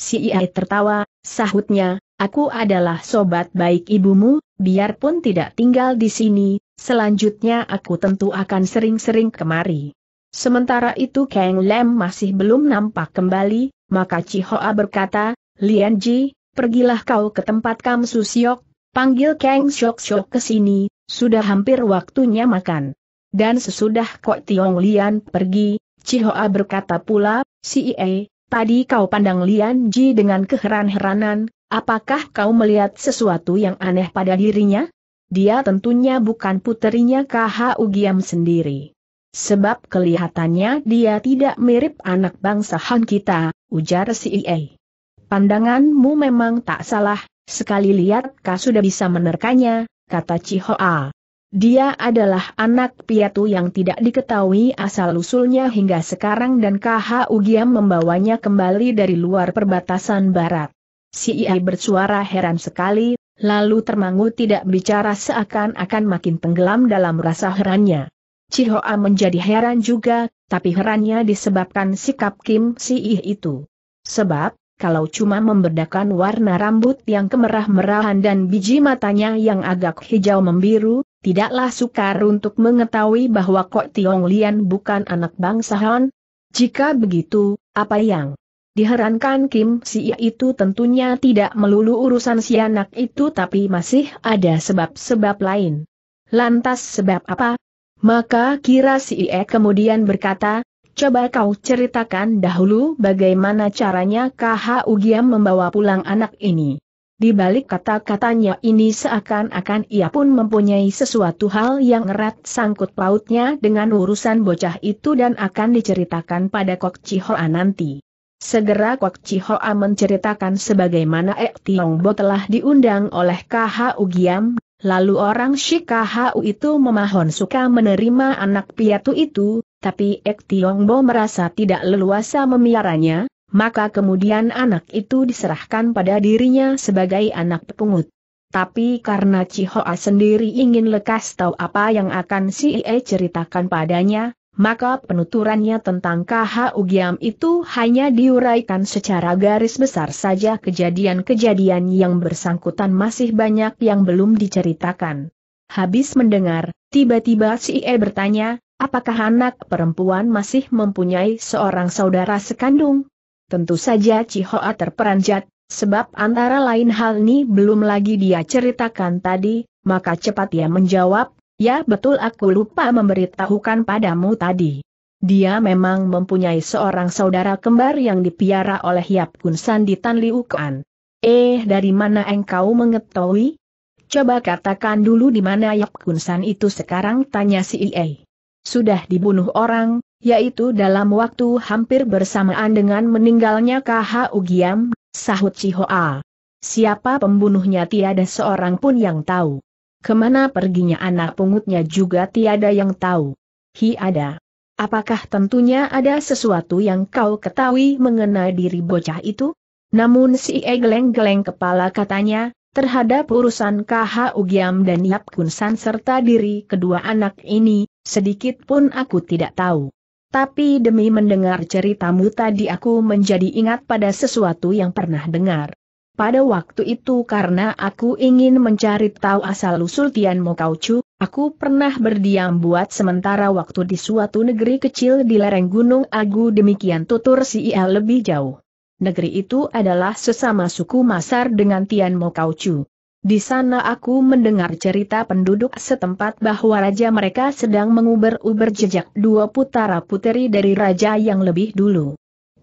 Si Iai tertawa, sahutnya, aku adalah sobat baik ibumu, biarpun tidak tinggal di sini, selanjutnya aku tentu akan sering-sering kemari. Sementara itu Kang Lem masih belum nampak kembali, maka Chihoa berkata, Lian Ji, pergilah kau ke tempat Kam Susiok, Panggil Kang Shok Shok ke sini, sudah hampir waktunya makan. Dan sesudah Kok Tiong Lian pergi, Chihoa berkata pula, Si Ie, tadi kau pandang Lian Ji dengan keheran-heranan, apakah kau melihat sesuatu yang aneh pada dirinya? Dia tentunya bukan puterinya KH Ugiam sendiri. Sebab kelihatannya dia tidak mirip anak bangsa Han kita, ujar si Ie. Pandanganmu memang tak salah, Sekali lihat kau sudah bisa menerkanya, kata Cihoa. Dia adalah anak piatu yang tidak diketahui asal-usulnya hingga sekarang dan KH Ugiam membawanya kembali dari luar perbatasan barat. Si Iai bersuara heran sekali, lalu termangu tidak bicara seakan-akan makin tenggelam dalam rasa herannya. Cihoa menjadi heran juga, tapi herannya disebabkan sikap Kim Si Ih itu. Sebab, kalau cuma membedakan warna rambut yang kemerah-merahan dan biji matanya yang agak hijau membiru, tidaklah sukar untuk mengetahui bahwa Kok Tiong Lian bukan anak bangsa Han. Jika begitu, apa yang diherankan Kim Si itu tentunya tidak melulu urusan si anak itu tapi masih ada sebab-sebab lain. Lantas sebab apa? Maka kira si Ie kemudian berkata, Coba kau ceritakan dahulu bagaimana caranya KH Ugiam membawa pulang anak ini. Di balik kata-katanya ini seakan-akan ia pun mempunyai sesuatu hal yang erat sangkut pautnya dengan urusan bocah itu dan akan diceritakan pada Kok Chihoa nanti. Segera Kok Chihoa menceritakan sebagaimana Ek Tiongbo telah diundang oleh KH Ugiam, lalu orang Shikahu itu memohon suka menerima anak piatu itu, tapi Ek Bo merasa tidak leluasa memiaranya, maka kemudian anak itu diserahkan pada dirinya sebagai anak pepungut. Tapi karena Cihoa sendiri ingin lekas tahu apa yang akan si E ceritakan padanya, maka penuturannya tentang KH Giam itu hanya diuraikan secara garis besar saja kejadian-kejadian yang bersangkutan masih banyak yang belum diceritakan. Habis mendengar, tiba-tiba si E bertanya, Apakah anak perempuan masih mempunyai seorang saudara sekandung? Tentu saja Cihoa terperanjat, sebab antara lain hal ini belum lagi dia ceritakan tadi, maka cepat ia menjawab, ya betul aku lupa memberitahukan padamu tadi. Dia memang mempunyai seorang saudara kembar yang dipiara oleh Yap Kun di Tan Liu Eh dari mana engkau mengetahui? Coba katakan dulu di mana Yap Kun itu sekarang tanya si Iei sudah dibunuh orang, yaitu dalam waktu hampir bersamaan dengan meninggalnya KH Ugiam, sahut Cihoa. Siapa pembunuhnya tiada seorang pun yang tahu. Kemana perginya anak pungutnya juga tiada yang tahu. Hi ada. Apakah tentunya ada sesuatu yang kau ketahui mengenai diri bocah itu? Namun si egleng geleng kepala katanya, terhadap urusan KH Ugiam dan Yap Kunsan serta diri kedua anak ini, sedikit pun aku tidak tahu. Tapi demi mendengar ceritamu tadi aku menjadi ingat pada sesuatu yang pernah dengar. Pada waktu itu karena aku ingin mencari tahu asal-usul Tian Mokaucu, aku pernah berdiam buat sementara waktu di suatu negeri kecil di lereng Gunung Agu demikian tutur si Ia lebih jauh. Negeri itu adalah sesama suku Masar dengan Tian Mokaucu. Di sana aku mendengar cerita penduduk setempat bahwa raja mereka sedang menguber-uber jejak dua putara puteri dari raja yang lebih dulu.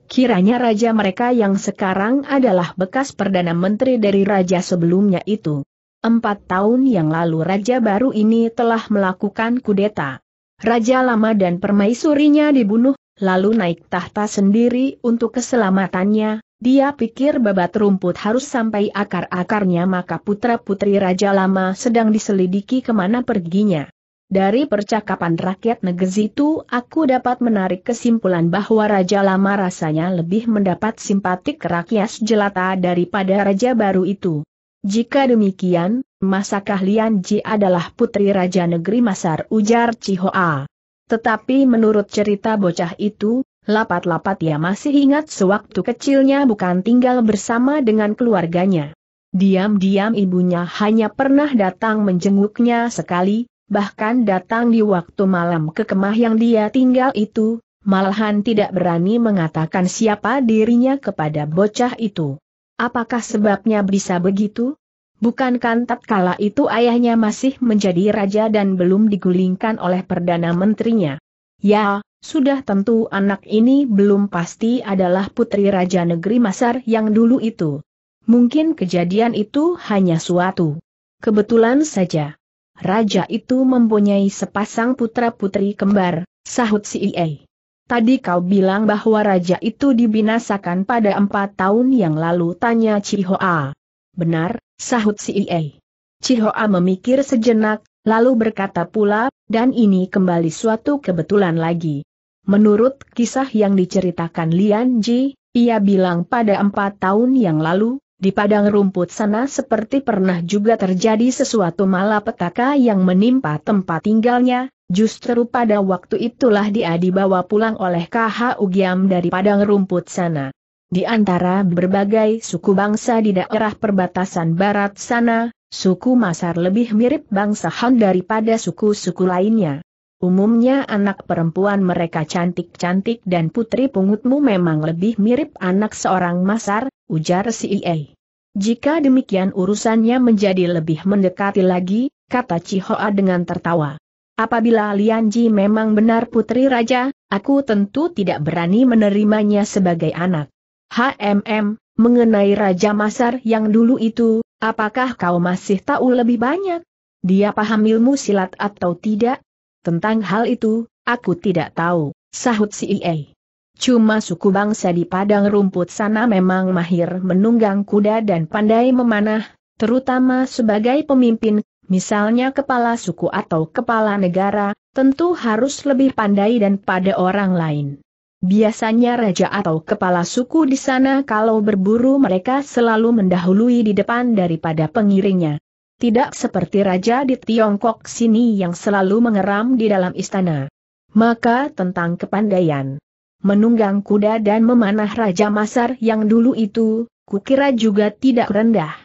Kiranya raja mereka yang sekarang adalah bekas Perdana Menteri dari raja sebelumnya itu. Empat tahun yang lalu raja baru ini telah melakukan kudeta. Raja lama dan permaisurinya dibunuh, lalu naik tahta sendiri untuk keselamatannya, dia pikir babat rumput harus sampai akar-akarnya maka putra-putri Raja Lama sedang diselidiki kemana perginya. Dari percakapan rakyat negeri itu aku dapat menarik kesimpulan bahwa Raja Lama rasanya lebih mendapat simpatik rakyat jelata daripada Raja baru itu. Jika demikian, masakah Lian Ji adalah putri Raja Negeri Masar ujar Cihoa. Tetapi menurut cerita bocah itu, Lapat-lapat ia masih ingat sewaktu kecilnya bukan tinggal bersama dengan keluarganya. Diam-diam ibunya hanya pernah datang menjenguknya sekali, bahkan datang di waktu malam ke kemah yang dia tinggal itu, malahan tidak berani mengatakan siapa dirinya kepada bocah itu. Apakah sebabnya bisa begitu? Bukankan tatkala itu ayahnya masih menjadi raja dan belum digulingkan oleh Perdana Menterinya. Ya, sudah tentu anak ini belum pasti adalah putri Raja Negeri Masar yang dulu itu. Mungkin kejadian itu hanya suatu kebetulan saja. Raja itu mempunyai sepasang putra-putri kembar, sahut si Iei. Tadi kau bilang bahwa raja itu dibinasakan pada empat tahun yang lalu tanya Cihoa. Benar, sahut si Iei. Cihoa memikir sejenak, lalu berkata pula, dan ini kembali suatu kebetulan lagi. Menurut kisah yang diceritakan Lian Ji, ia bilang pada empat tahun yang lalu, di padang rumput sana seperti pernah juga terjadi sesuatu malapetaka yang menimpa tempat tinggalnya, justru pada waktu itulah dia dibawa pulang oleh KH Ugiam dari padang rumput sana. Di antara berbagai suku bangsa di daerah perbatasan barat sana, suku Masar lebih mirip bangsa Han daripada suku-suku lainnya. Umumnya anak perempuan mereka cantik-cantik dan putri pungutmu memang lebih mirip anak seorang masar, ujar si Ie. Jika demikian urusannya menjadi lebih mendekati lagi, kata Cihoa dengan tertawa. Apabila Lianji memang benar putri raja, aku tentu tidak berani menerimanya sebagai anak. HMM, mengenai Raja Masar yang dulu itu, apakah kau masih tahu lebih banyak? Dia paham ilmu silat atau tidak? Tentang hal itu, aku tidak tahu, sahut si Ie. Cuma suku bangsa di padang rumput sana memang mahir menunggang kuda dan pandai memanah, terutama sebagai pemimpin, misalnya kepala suku atau kepala negara, tentu harus lebih pandai dan pada orang lain. Biasanya raja atau kepala suku di sana kalau berburu mereka selalu mendahului di depan daripada pengiringnya tidak seperti raja di Tiongkok sini yang selalu mengeram di dalam istana. Maka tentang kepandaian menunggang kuda dan memanah Raja Masar yang dulu itu, kukira juga tidak rendah.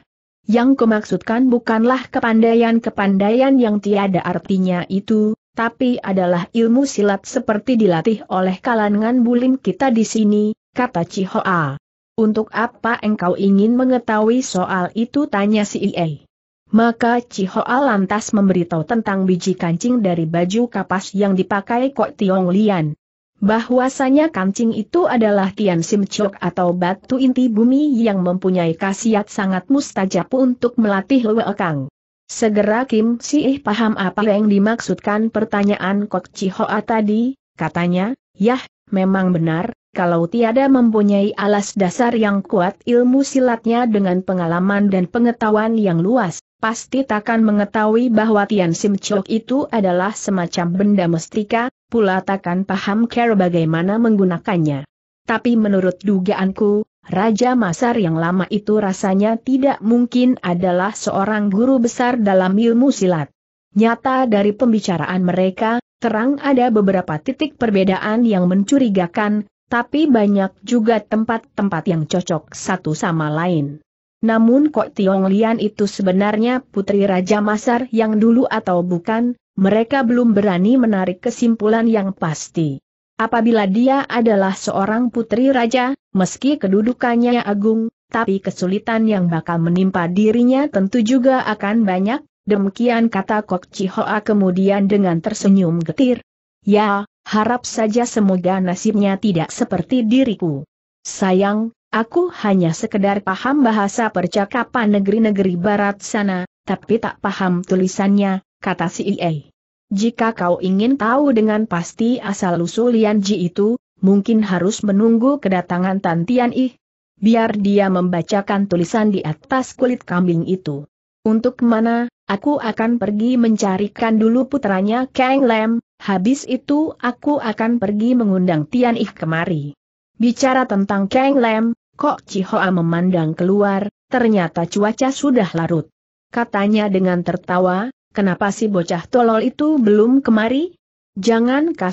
Yang kumaksudkan bukanlah kepandaian-kepandaian yang tiada artinya itu, tapi adalah ilmu silat seperti dilatih oleh kalangan bulim kita di sini, kata Cihoa. Untuk apa engkau ingin mengetahui soal itu tanya si Ie. Maka Cihoa lantas memberitahu tentang biji kancing dari baju kapas yang dipakai Kok Tiong Lian. Bahwasanya kancing itu adalah Tian Sim Chok atau batu inti bumi yang mempunyai khasiat sangat mustajab untuk melatih Kang. Segera Kim Si Ih paham apa yang dimaksudkan pertanyaan Kok Cihoa tadi, katanya, yah, memang benar, kalau tiada mempunyai alas dasar yang kuat ilmu silatnya dengan pengalaman dan pengetahuan yang luas, pasti takkan mengetahui bahwa Tian Sim Chok itu adalah semacam benda mestika, pula takkan paham cara bagaimana menggunakannya. Tapi menurut dugaanku, Raja Masar yang lama itu rasanya tidak mungkin adalah seorang guru besar dalam ilmu silat. Nyata dari pembicaraan mereka, terang ada beberapa titik perbedaan yang mencurigakan, tapi banyak juga tempat-tempat yang cocok satu sama lain. Namun Kok Tiong Lian itu sebenarnya putri Raja Masar yang dulu atau bukan, mereka belum berani menarik kesimpulan yang pasti. Apabila dia adalah seorang putri raja, meski kedudukannya agung, tapi kesulitan yang bakal menimpa dirinya tentu juga akan banyak, demikian kata Kok Chihoa kemudian dengan tersenyum getir. Ya, harap saja semoga nasibnya tidak seperti diriku. Sayang, Aku hanya sekedar paham bahasa percakapan negeri-negeri barat sana, tapi tak paham tulisannya, kata si Ie. Jika kau ingin tahu dengan pasti asal-usul Lian Ji itu, mungkin harus menunggu kedatangan Tan Tian Ih. Biar dia membacakan tulisan di atas kulit kambing itu. Untuk mana, aku akan pergi mencarikan dulu putranya Kang Lam, habis itu aku akan pergi mengundang Tian Ih kemari. Bicara tentang Kang Lam, Kok Cihoa memandang keluar, ternyata cuaca sudah larut. Katanya dengan tertawa, kenapa si bocah tolol itu belum kemari? Jangan kau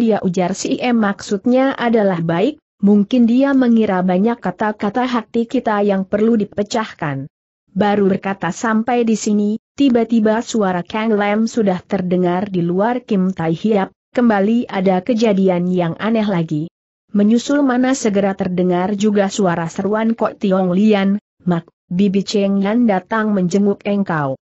dia ujar si Em maksudnya adalah baik, mungkin dia mengira banyak kata-kata hati kita yang perlu dipecahkan. Baru berkata sampai di sini, tiba-tiba suara Kang Lam sudah terdengar di luar Kim Tai Hiap, kembali ada kejadian yang aneh lagi. Menyusul mana segera terdengar juga suara seruan Kok Tiong Lian, Mak, Bibi Cheng Yan datang menjenguk engkau.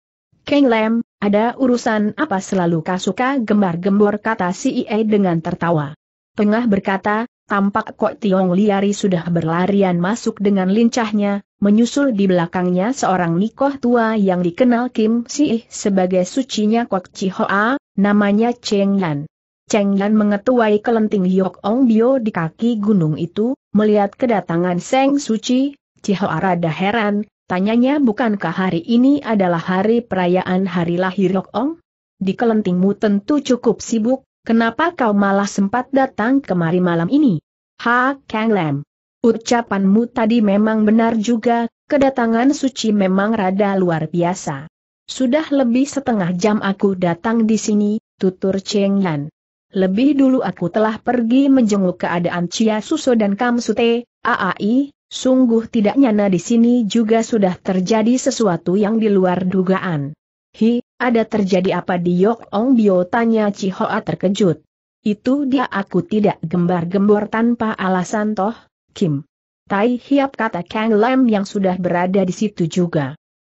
Keng Lem, ada urusan apa selalu kasuka gembar-gembor kata si IE dengan tertawa. Tengah berkata, tampak Kok Tiong Liari sudah berlarian masuk dengan lincahnya, menyusul di belakangnya seorang nikoh tua yang dikenal Kim Si sebagai sucinya Kok Chi Hoa, namanya Cheng Yan. Cheng Yan mengetuai kelenting Yok Ong Bio di kaki gunung itu, melihat kedatangan Seng Suci, Cihao rada heran, tanyanya bukankah hari ini adalah hari perayaan hari lahir Yok Ong? Di kelentingmu tentu cukup sibuk, kenapa kau malah sempat datang kemari malam ini? Ha Kang Lam. Ucapanmu tadi memang benar juga, kedatangan suci memang rada luar biasa. Sudah lebih setengah jam aku datang di sini, tutur Cheng Yan. Lebih dulu aku telah pergi menjenguk keadaan Cia Suso dan Kam Sute. AAI, sungguh tidak nyana di sini juga sudah terjadi sesuatu yang di luar dugaan. Hi, ada terjadi apa di Yok Ong Bio tanya Cihoa terkejut. Itu dia aku tidak gembar-gembor tanpa alasan toh, Kim. Tai Hiap kata Kang Lam yang sudah berada di situ juga.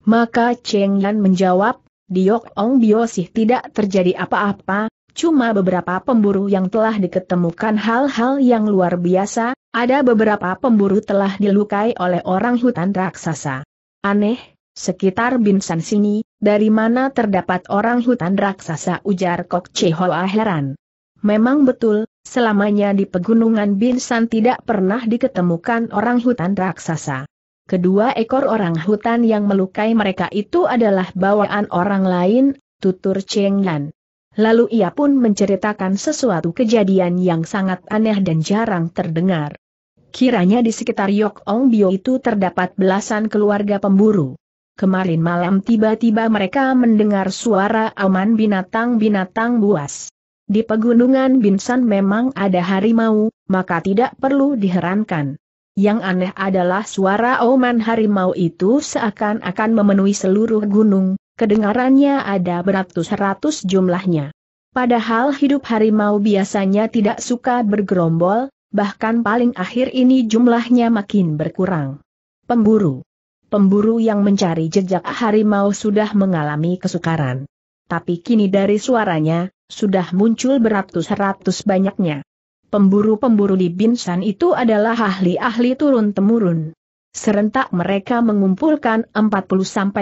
Maka Cheng Yan menjawab, di Yok Ong sih tidak terjadi apa-apa, Cuma beberapa pemburu yang telah diketemukan hal-hal yang luar biasa, ada beberapa pemburu telah dilukai oleh orang hutan raksasa. Aneh, sekitar Binsan sini, dari mana terdapat orang hutan raksasa ujar Kok Chehoa heran. Memang betul, selamanya di pegunungan Binsan tidak pernah diketemukan orang hutan raksasa. Kedua ekor orang hutan yang melukai mereka itu adalah bawaan orang lain, tutur Cheng Yan. Lalu ia pun menceritakan sesuatu kejadian yang sangat aneh dan jarang terdengar. Kiranya di sekitar Yok Ong Bio itu terdapat belasan keluarga pemburu. Kemarin malam tiba-tiba mereka mendengar suara aman binatang-binatang buas. Di pegunungan Binsan memang ada harimau, maka tidak perlu diherankan. Yang aneh adalah suara oman harimau itu seakan-akan memenuhi seluruh gunung, Kedengarannya ada beratus-ratus jumlahnya. Padahal hidup harimau biasanya tidak suka bergerombol, bahkan paling akhir ini jumlahnya makin berkurang. Pemburu Pemburu yang mencari jejak harimau sudah mengalami kesukaran. Tapi kini dari suaranya, sudah muncul beratus-ratus banyaknya. Pemburu-pemburu di Binsan itu adalah ahli-ahli turun-temurun. Serentak mereka mengumpulkan 40-50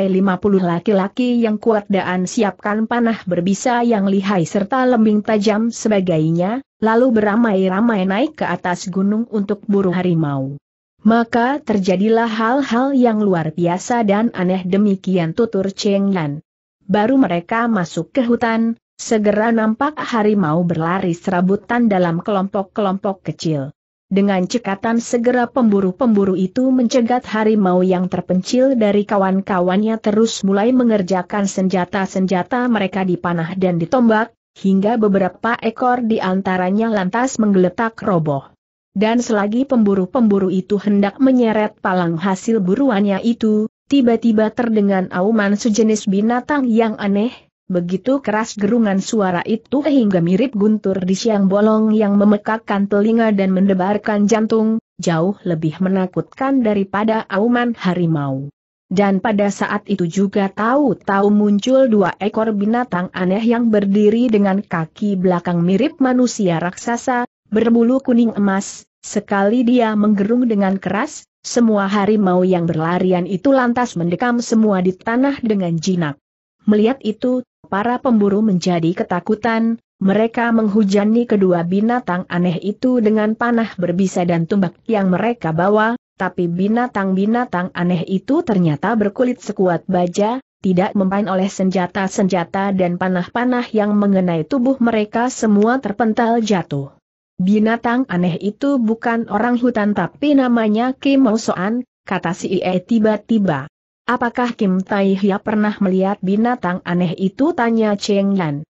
laki-laki yang kuat dan siapkan panah berbisa yang lihai serta lembing tajam sebagainya, lalu beramai-ramai naik ke atas gunung untuk buru harimau. Maka terjadilah hal-hal yang luar biasa dan aneh demikian tutur Cheng Yan. Baru mereka masuk ke hutan, segera nampak harimau berlari serabutan dalam kelompok-kelompok kecil. Dengan cekatan segera pemburu-pemburu itu mencegat harimau yang terpencil dari kawan-kawannya terus mulai mengerjakan senjata-senjata mereka di panah dan ditombak, hingga beberapa ekor di antaranya lantas menggeletak roboh. Dan selagi pemburu-pemburu itu hendak menyeret palang hasil buruannya itu, tiba-tiba terdengar auman sejenis binatang yang aneh, Begitu keras gerungan suara itu hingga mirip guntur di siang bolong yang memekakkan telinga dan mendebarkan jantung, jauh lebih menakutkan daripada auman harimau. Dan pada saat itu juga tahu-tahu muncul dua ekor binatang aneh yang berdiri dengan kaki belakang mirip manusia raksasa, berbulu kuning emas, sekali dia menggerung dengan keras, semua harimau yang berlarian itu lantas mendekam semua di tanah dengan jinak. Melihat itu, para pemburu menjadi ketakutan, mereka menghujani kedua binatang aneh itu dengan panah berbisa dan tumbak yang mereka bawa, tapi binatang-binatang aneh itu ternyata berkulit sekuat baja, tidak mempan oleh senjata-senjata dan panah-panah yang mengenai tubuh mereka semua terpental jatuh. Binatang aneh itu bukan orang hutan tapi namanya Kimosoan, kata si Ie e tiba-tiba. Apakah Kim Tai Hia pernah melihat binatang aneh itu tanya Cheng Yan.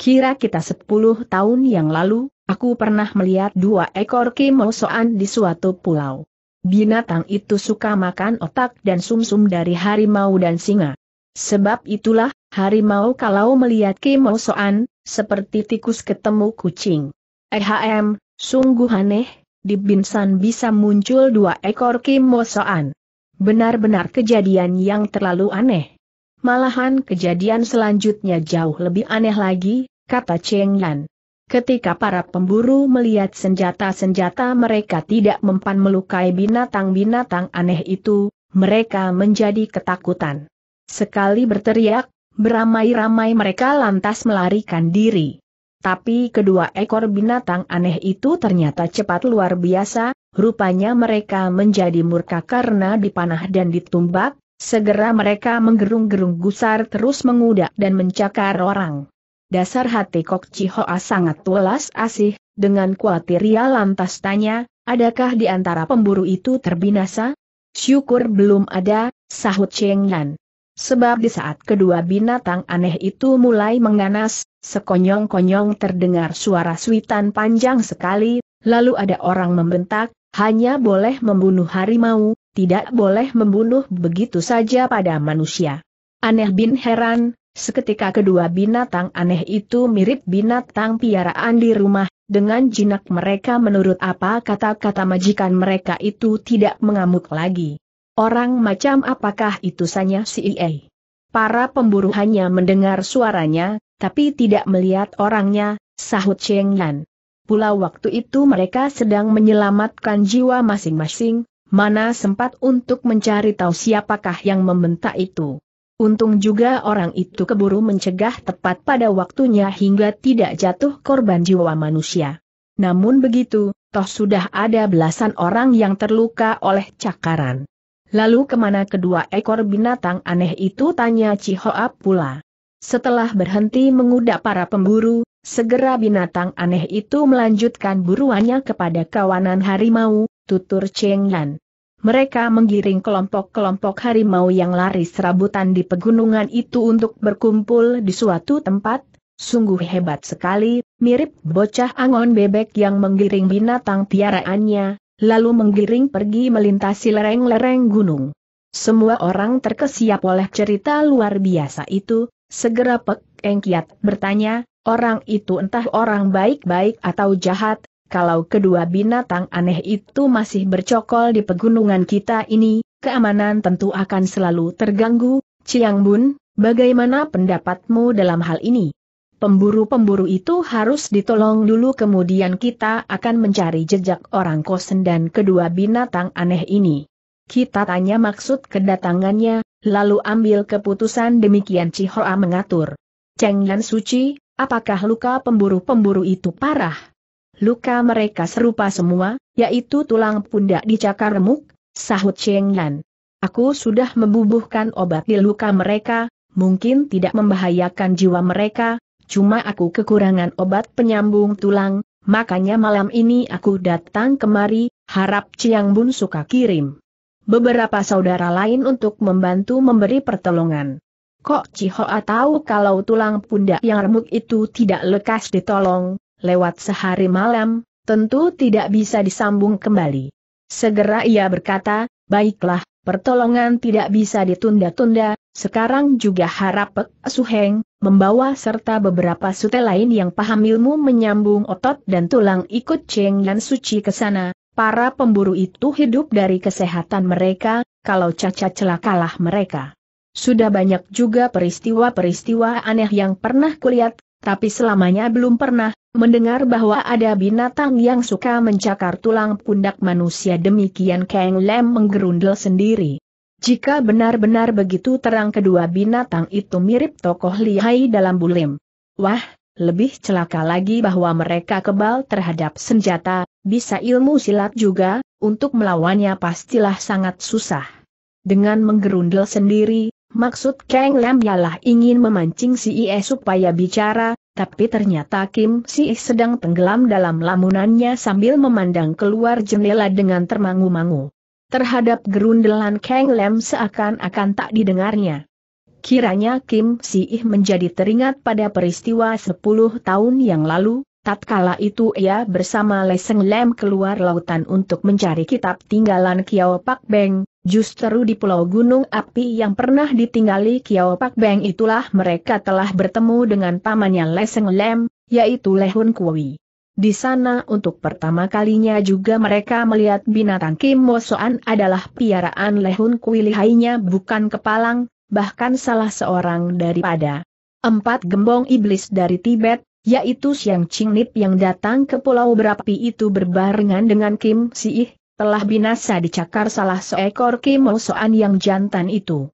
Kira kita sepuluh tahun yang lalu, aku pernah melihat dua ekor kimosoan di suatu pulau. Binatang itu suka makan otak dan sumsum -sum dari harimau dan singa. Sebab itulah, harimau kalau melihat kimosoan, seperti tikus ketemu kucing. Ehm, sungguh aneh, di Binsan bisa muncul dua ekor kimosoan. Benar-benar kejadian yang terlalu aneh. Malahan kejadian selanjutnya jauh lebih aneh lagi, kata Cheng Yan. Ketika para pemburu melihat senjata-senjata mereka tidak mempan melukai binatang-binatang aneh itu, mereka menjadi ketakutan. Sekali berteriak, beramai-ramai mereka lantas melarikan diri. Tapi kedua ekor binatang aneh itu ternyata cepat luar biasa, Rupanya mereka menjadi murka karena dipanah dan ditumbak, segera mereka menggerung-gerung gusar terus mengudak dan mencakar orang. Dasar hati Kok Cihoa sangat tulas asih, dengan khawatir ia lantas tanya, adakah di antara pemburu itu terbinasa? Syukur belum ada, sahut Cheng Yan. Sebab di saat kedua binatang aneh itu mulai menganas, sekonyong-konyong terdengar suara suitan panjang sekali, lalu ada orang membentak, hanya boleh membunuh harimau, tidak boleh membunuh begitu saja pada manusia. Aneh bin heran, seketika kedua binatang aneh itu mirip binatang piaraan di rumah, dengan jinak mereka menurut apa kata-kata majikan mereka itu tidak mengamuk lagi. Orang macam apakah itu sanya si Ie? Para pemburu hanya mendengar suaranya, tapi tidak melihat orangnya, sahut Cheng Yan pula waktu itu mereka sedang menyelamatkan jiwa masing-masing, mana sempat untuk mencari tahu siapakah yang membentak itu. Untung juga orang itu keburu mencegah tepat pada waktunya hingga tidak jatuh korban jiwa manusia. Namun begitu, toh sudah ada belasan orang yang terluka oleh cakaran. Lalu kemana kedua ekor binatang aneh itu tanya Cihoap pula. Setelah berhenti mengudak para pemburu, segera binatang aneh itu melanjutkan buruannya kepada kawanan harimau, tutur Cheng Yan. Mereka menggiring kelompok-kelompok harimau yang lari serabutan di pegunungan itu untuk berkumpul di suatu tempat, sungguh hebat sekali, mirip bocah angon bebek yang menggiring binatang piaraannya, lalu menggiring pergi melintasi lereng-lereng gunung. Semua orang terkesiap oleh cerita luar biasa itu, Segera Pek Kiat bertanya, orang itu entah orang baik-baik atau jahat, kalau kedua binatang aneh itu masih bercokol di pegunungan kita ini, keamanan tentu akan selalu terganggu. Ciang Bun, bagaimana pendapatmu dalam hal ini? Pemburu-pemburu itu harus ditolong dulu kemudian kita akan mencari jejak orang kosen dan kedua binatang aneh ini. Kita tanya maksud kedatangannya, lalu ambil keputusan demikian Cihoa mengatur. Cheng Yan Suci, apakah luka pemburu-pemburu itu parah? Luka mereka serupa semua, yaitu tulang pundak dicakar remuk, sahut Cheng Yan. Aku sudah membubuhkan obat di luka mereka, mungkin tidak membahayakan jiwa mereka, cuma aku kekurangan obat penyambung tulang, makanya malam ini aku datang kemari, harap Chiang Bun suka kirim beberapa saudara lain untuk membantu memberi pertolongan. Kok Cihoa tahu kalau tulang pundak yang remuk itu tidak lekas ditolong, lewat sehari malam, tentu tidak bisa disambung kembali. Segera ia berkata, baiklah, pertolongan tidak bisa ditunda-tunda, sekarang juga harap Pek Suheng, membawa serta beberapa sute lain yang paham ilmu menyambung otot dan tulang ikut Cheng dan Suci ke sana, Para pemburu itu hidup dari kesehatan mereka, kalau caca celakalah mereka. Sudah banyak juga peristiwa-peristiwa aneh yang pernah kulihat, tapi selamanya belum pernah mendengar bahwa ada binatang yang suka mencakar tulang pundak manusia demikian Kang Lem menggerundel sendiri. Jika benar-benar begitu terang kedua binatang itu mirip tokoh lihai dalam bulim. Wah, lebih celaka lagi bahwa mereka kebal terhadap senjata, bisa ilmu silat juga, untuk melawannya pastilah sangat susah. Dengan menggerundel sendiri, maksud Kang Lam ialah ingin memancing si IE supaya bicara, tapi ternyata Kim Si sedang tenggelam dalam lamunannya sambil memandang keluar jendela dengan termangu-mangu. Terhadap gerundelan Kang Lam seakan-akan tak didengarnya. Kiranya Kim Si menjadi teringat pada peristiwa 10 tahun yang lalu, Tatkala itu ia bersama Leseng Lem keluar lautan untuk mencari kitab tinggalan Kiao Pak Beng, justru di Pulau Gunung Api yang pernah ditinggali Kiao Pak Beng itulah mereka telah bertemu dengan pamannya Leseng Lem, yaitu Lehun Kui. Di sana untuk pertama kalinya juga mereka melihat binatang Kim Mosoan adalah piaraan Lehun Kui lihainya bukan kepalang, bahkan salah seorang daripada empat gembong iblis dari Tibet, yaitu siang Qinglip yang datang ke Pulau Berapi itu berbarengan dengan Kim Si ih telah binasa dicakar salah seekor soan yang jantan itu.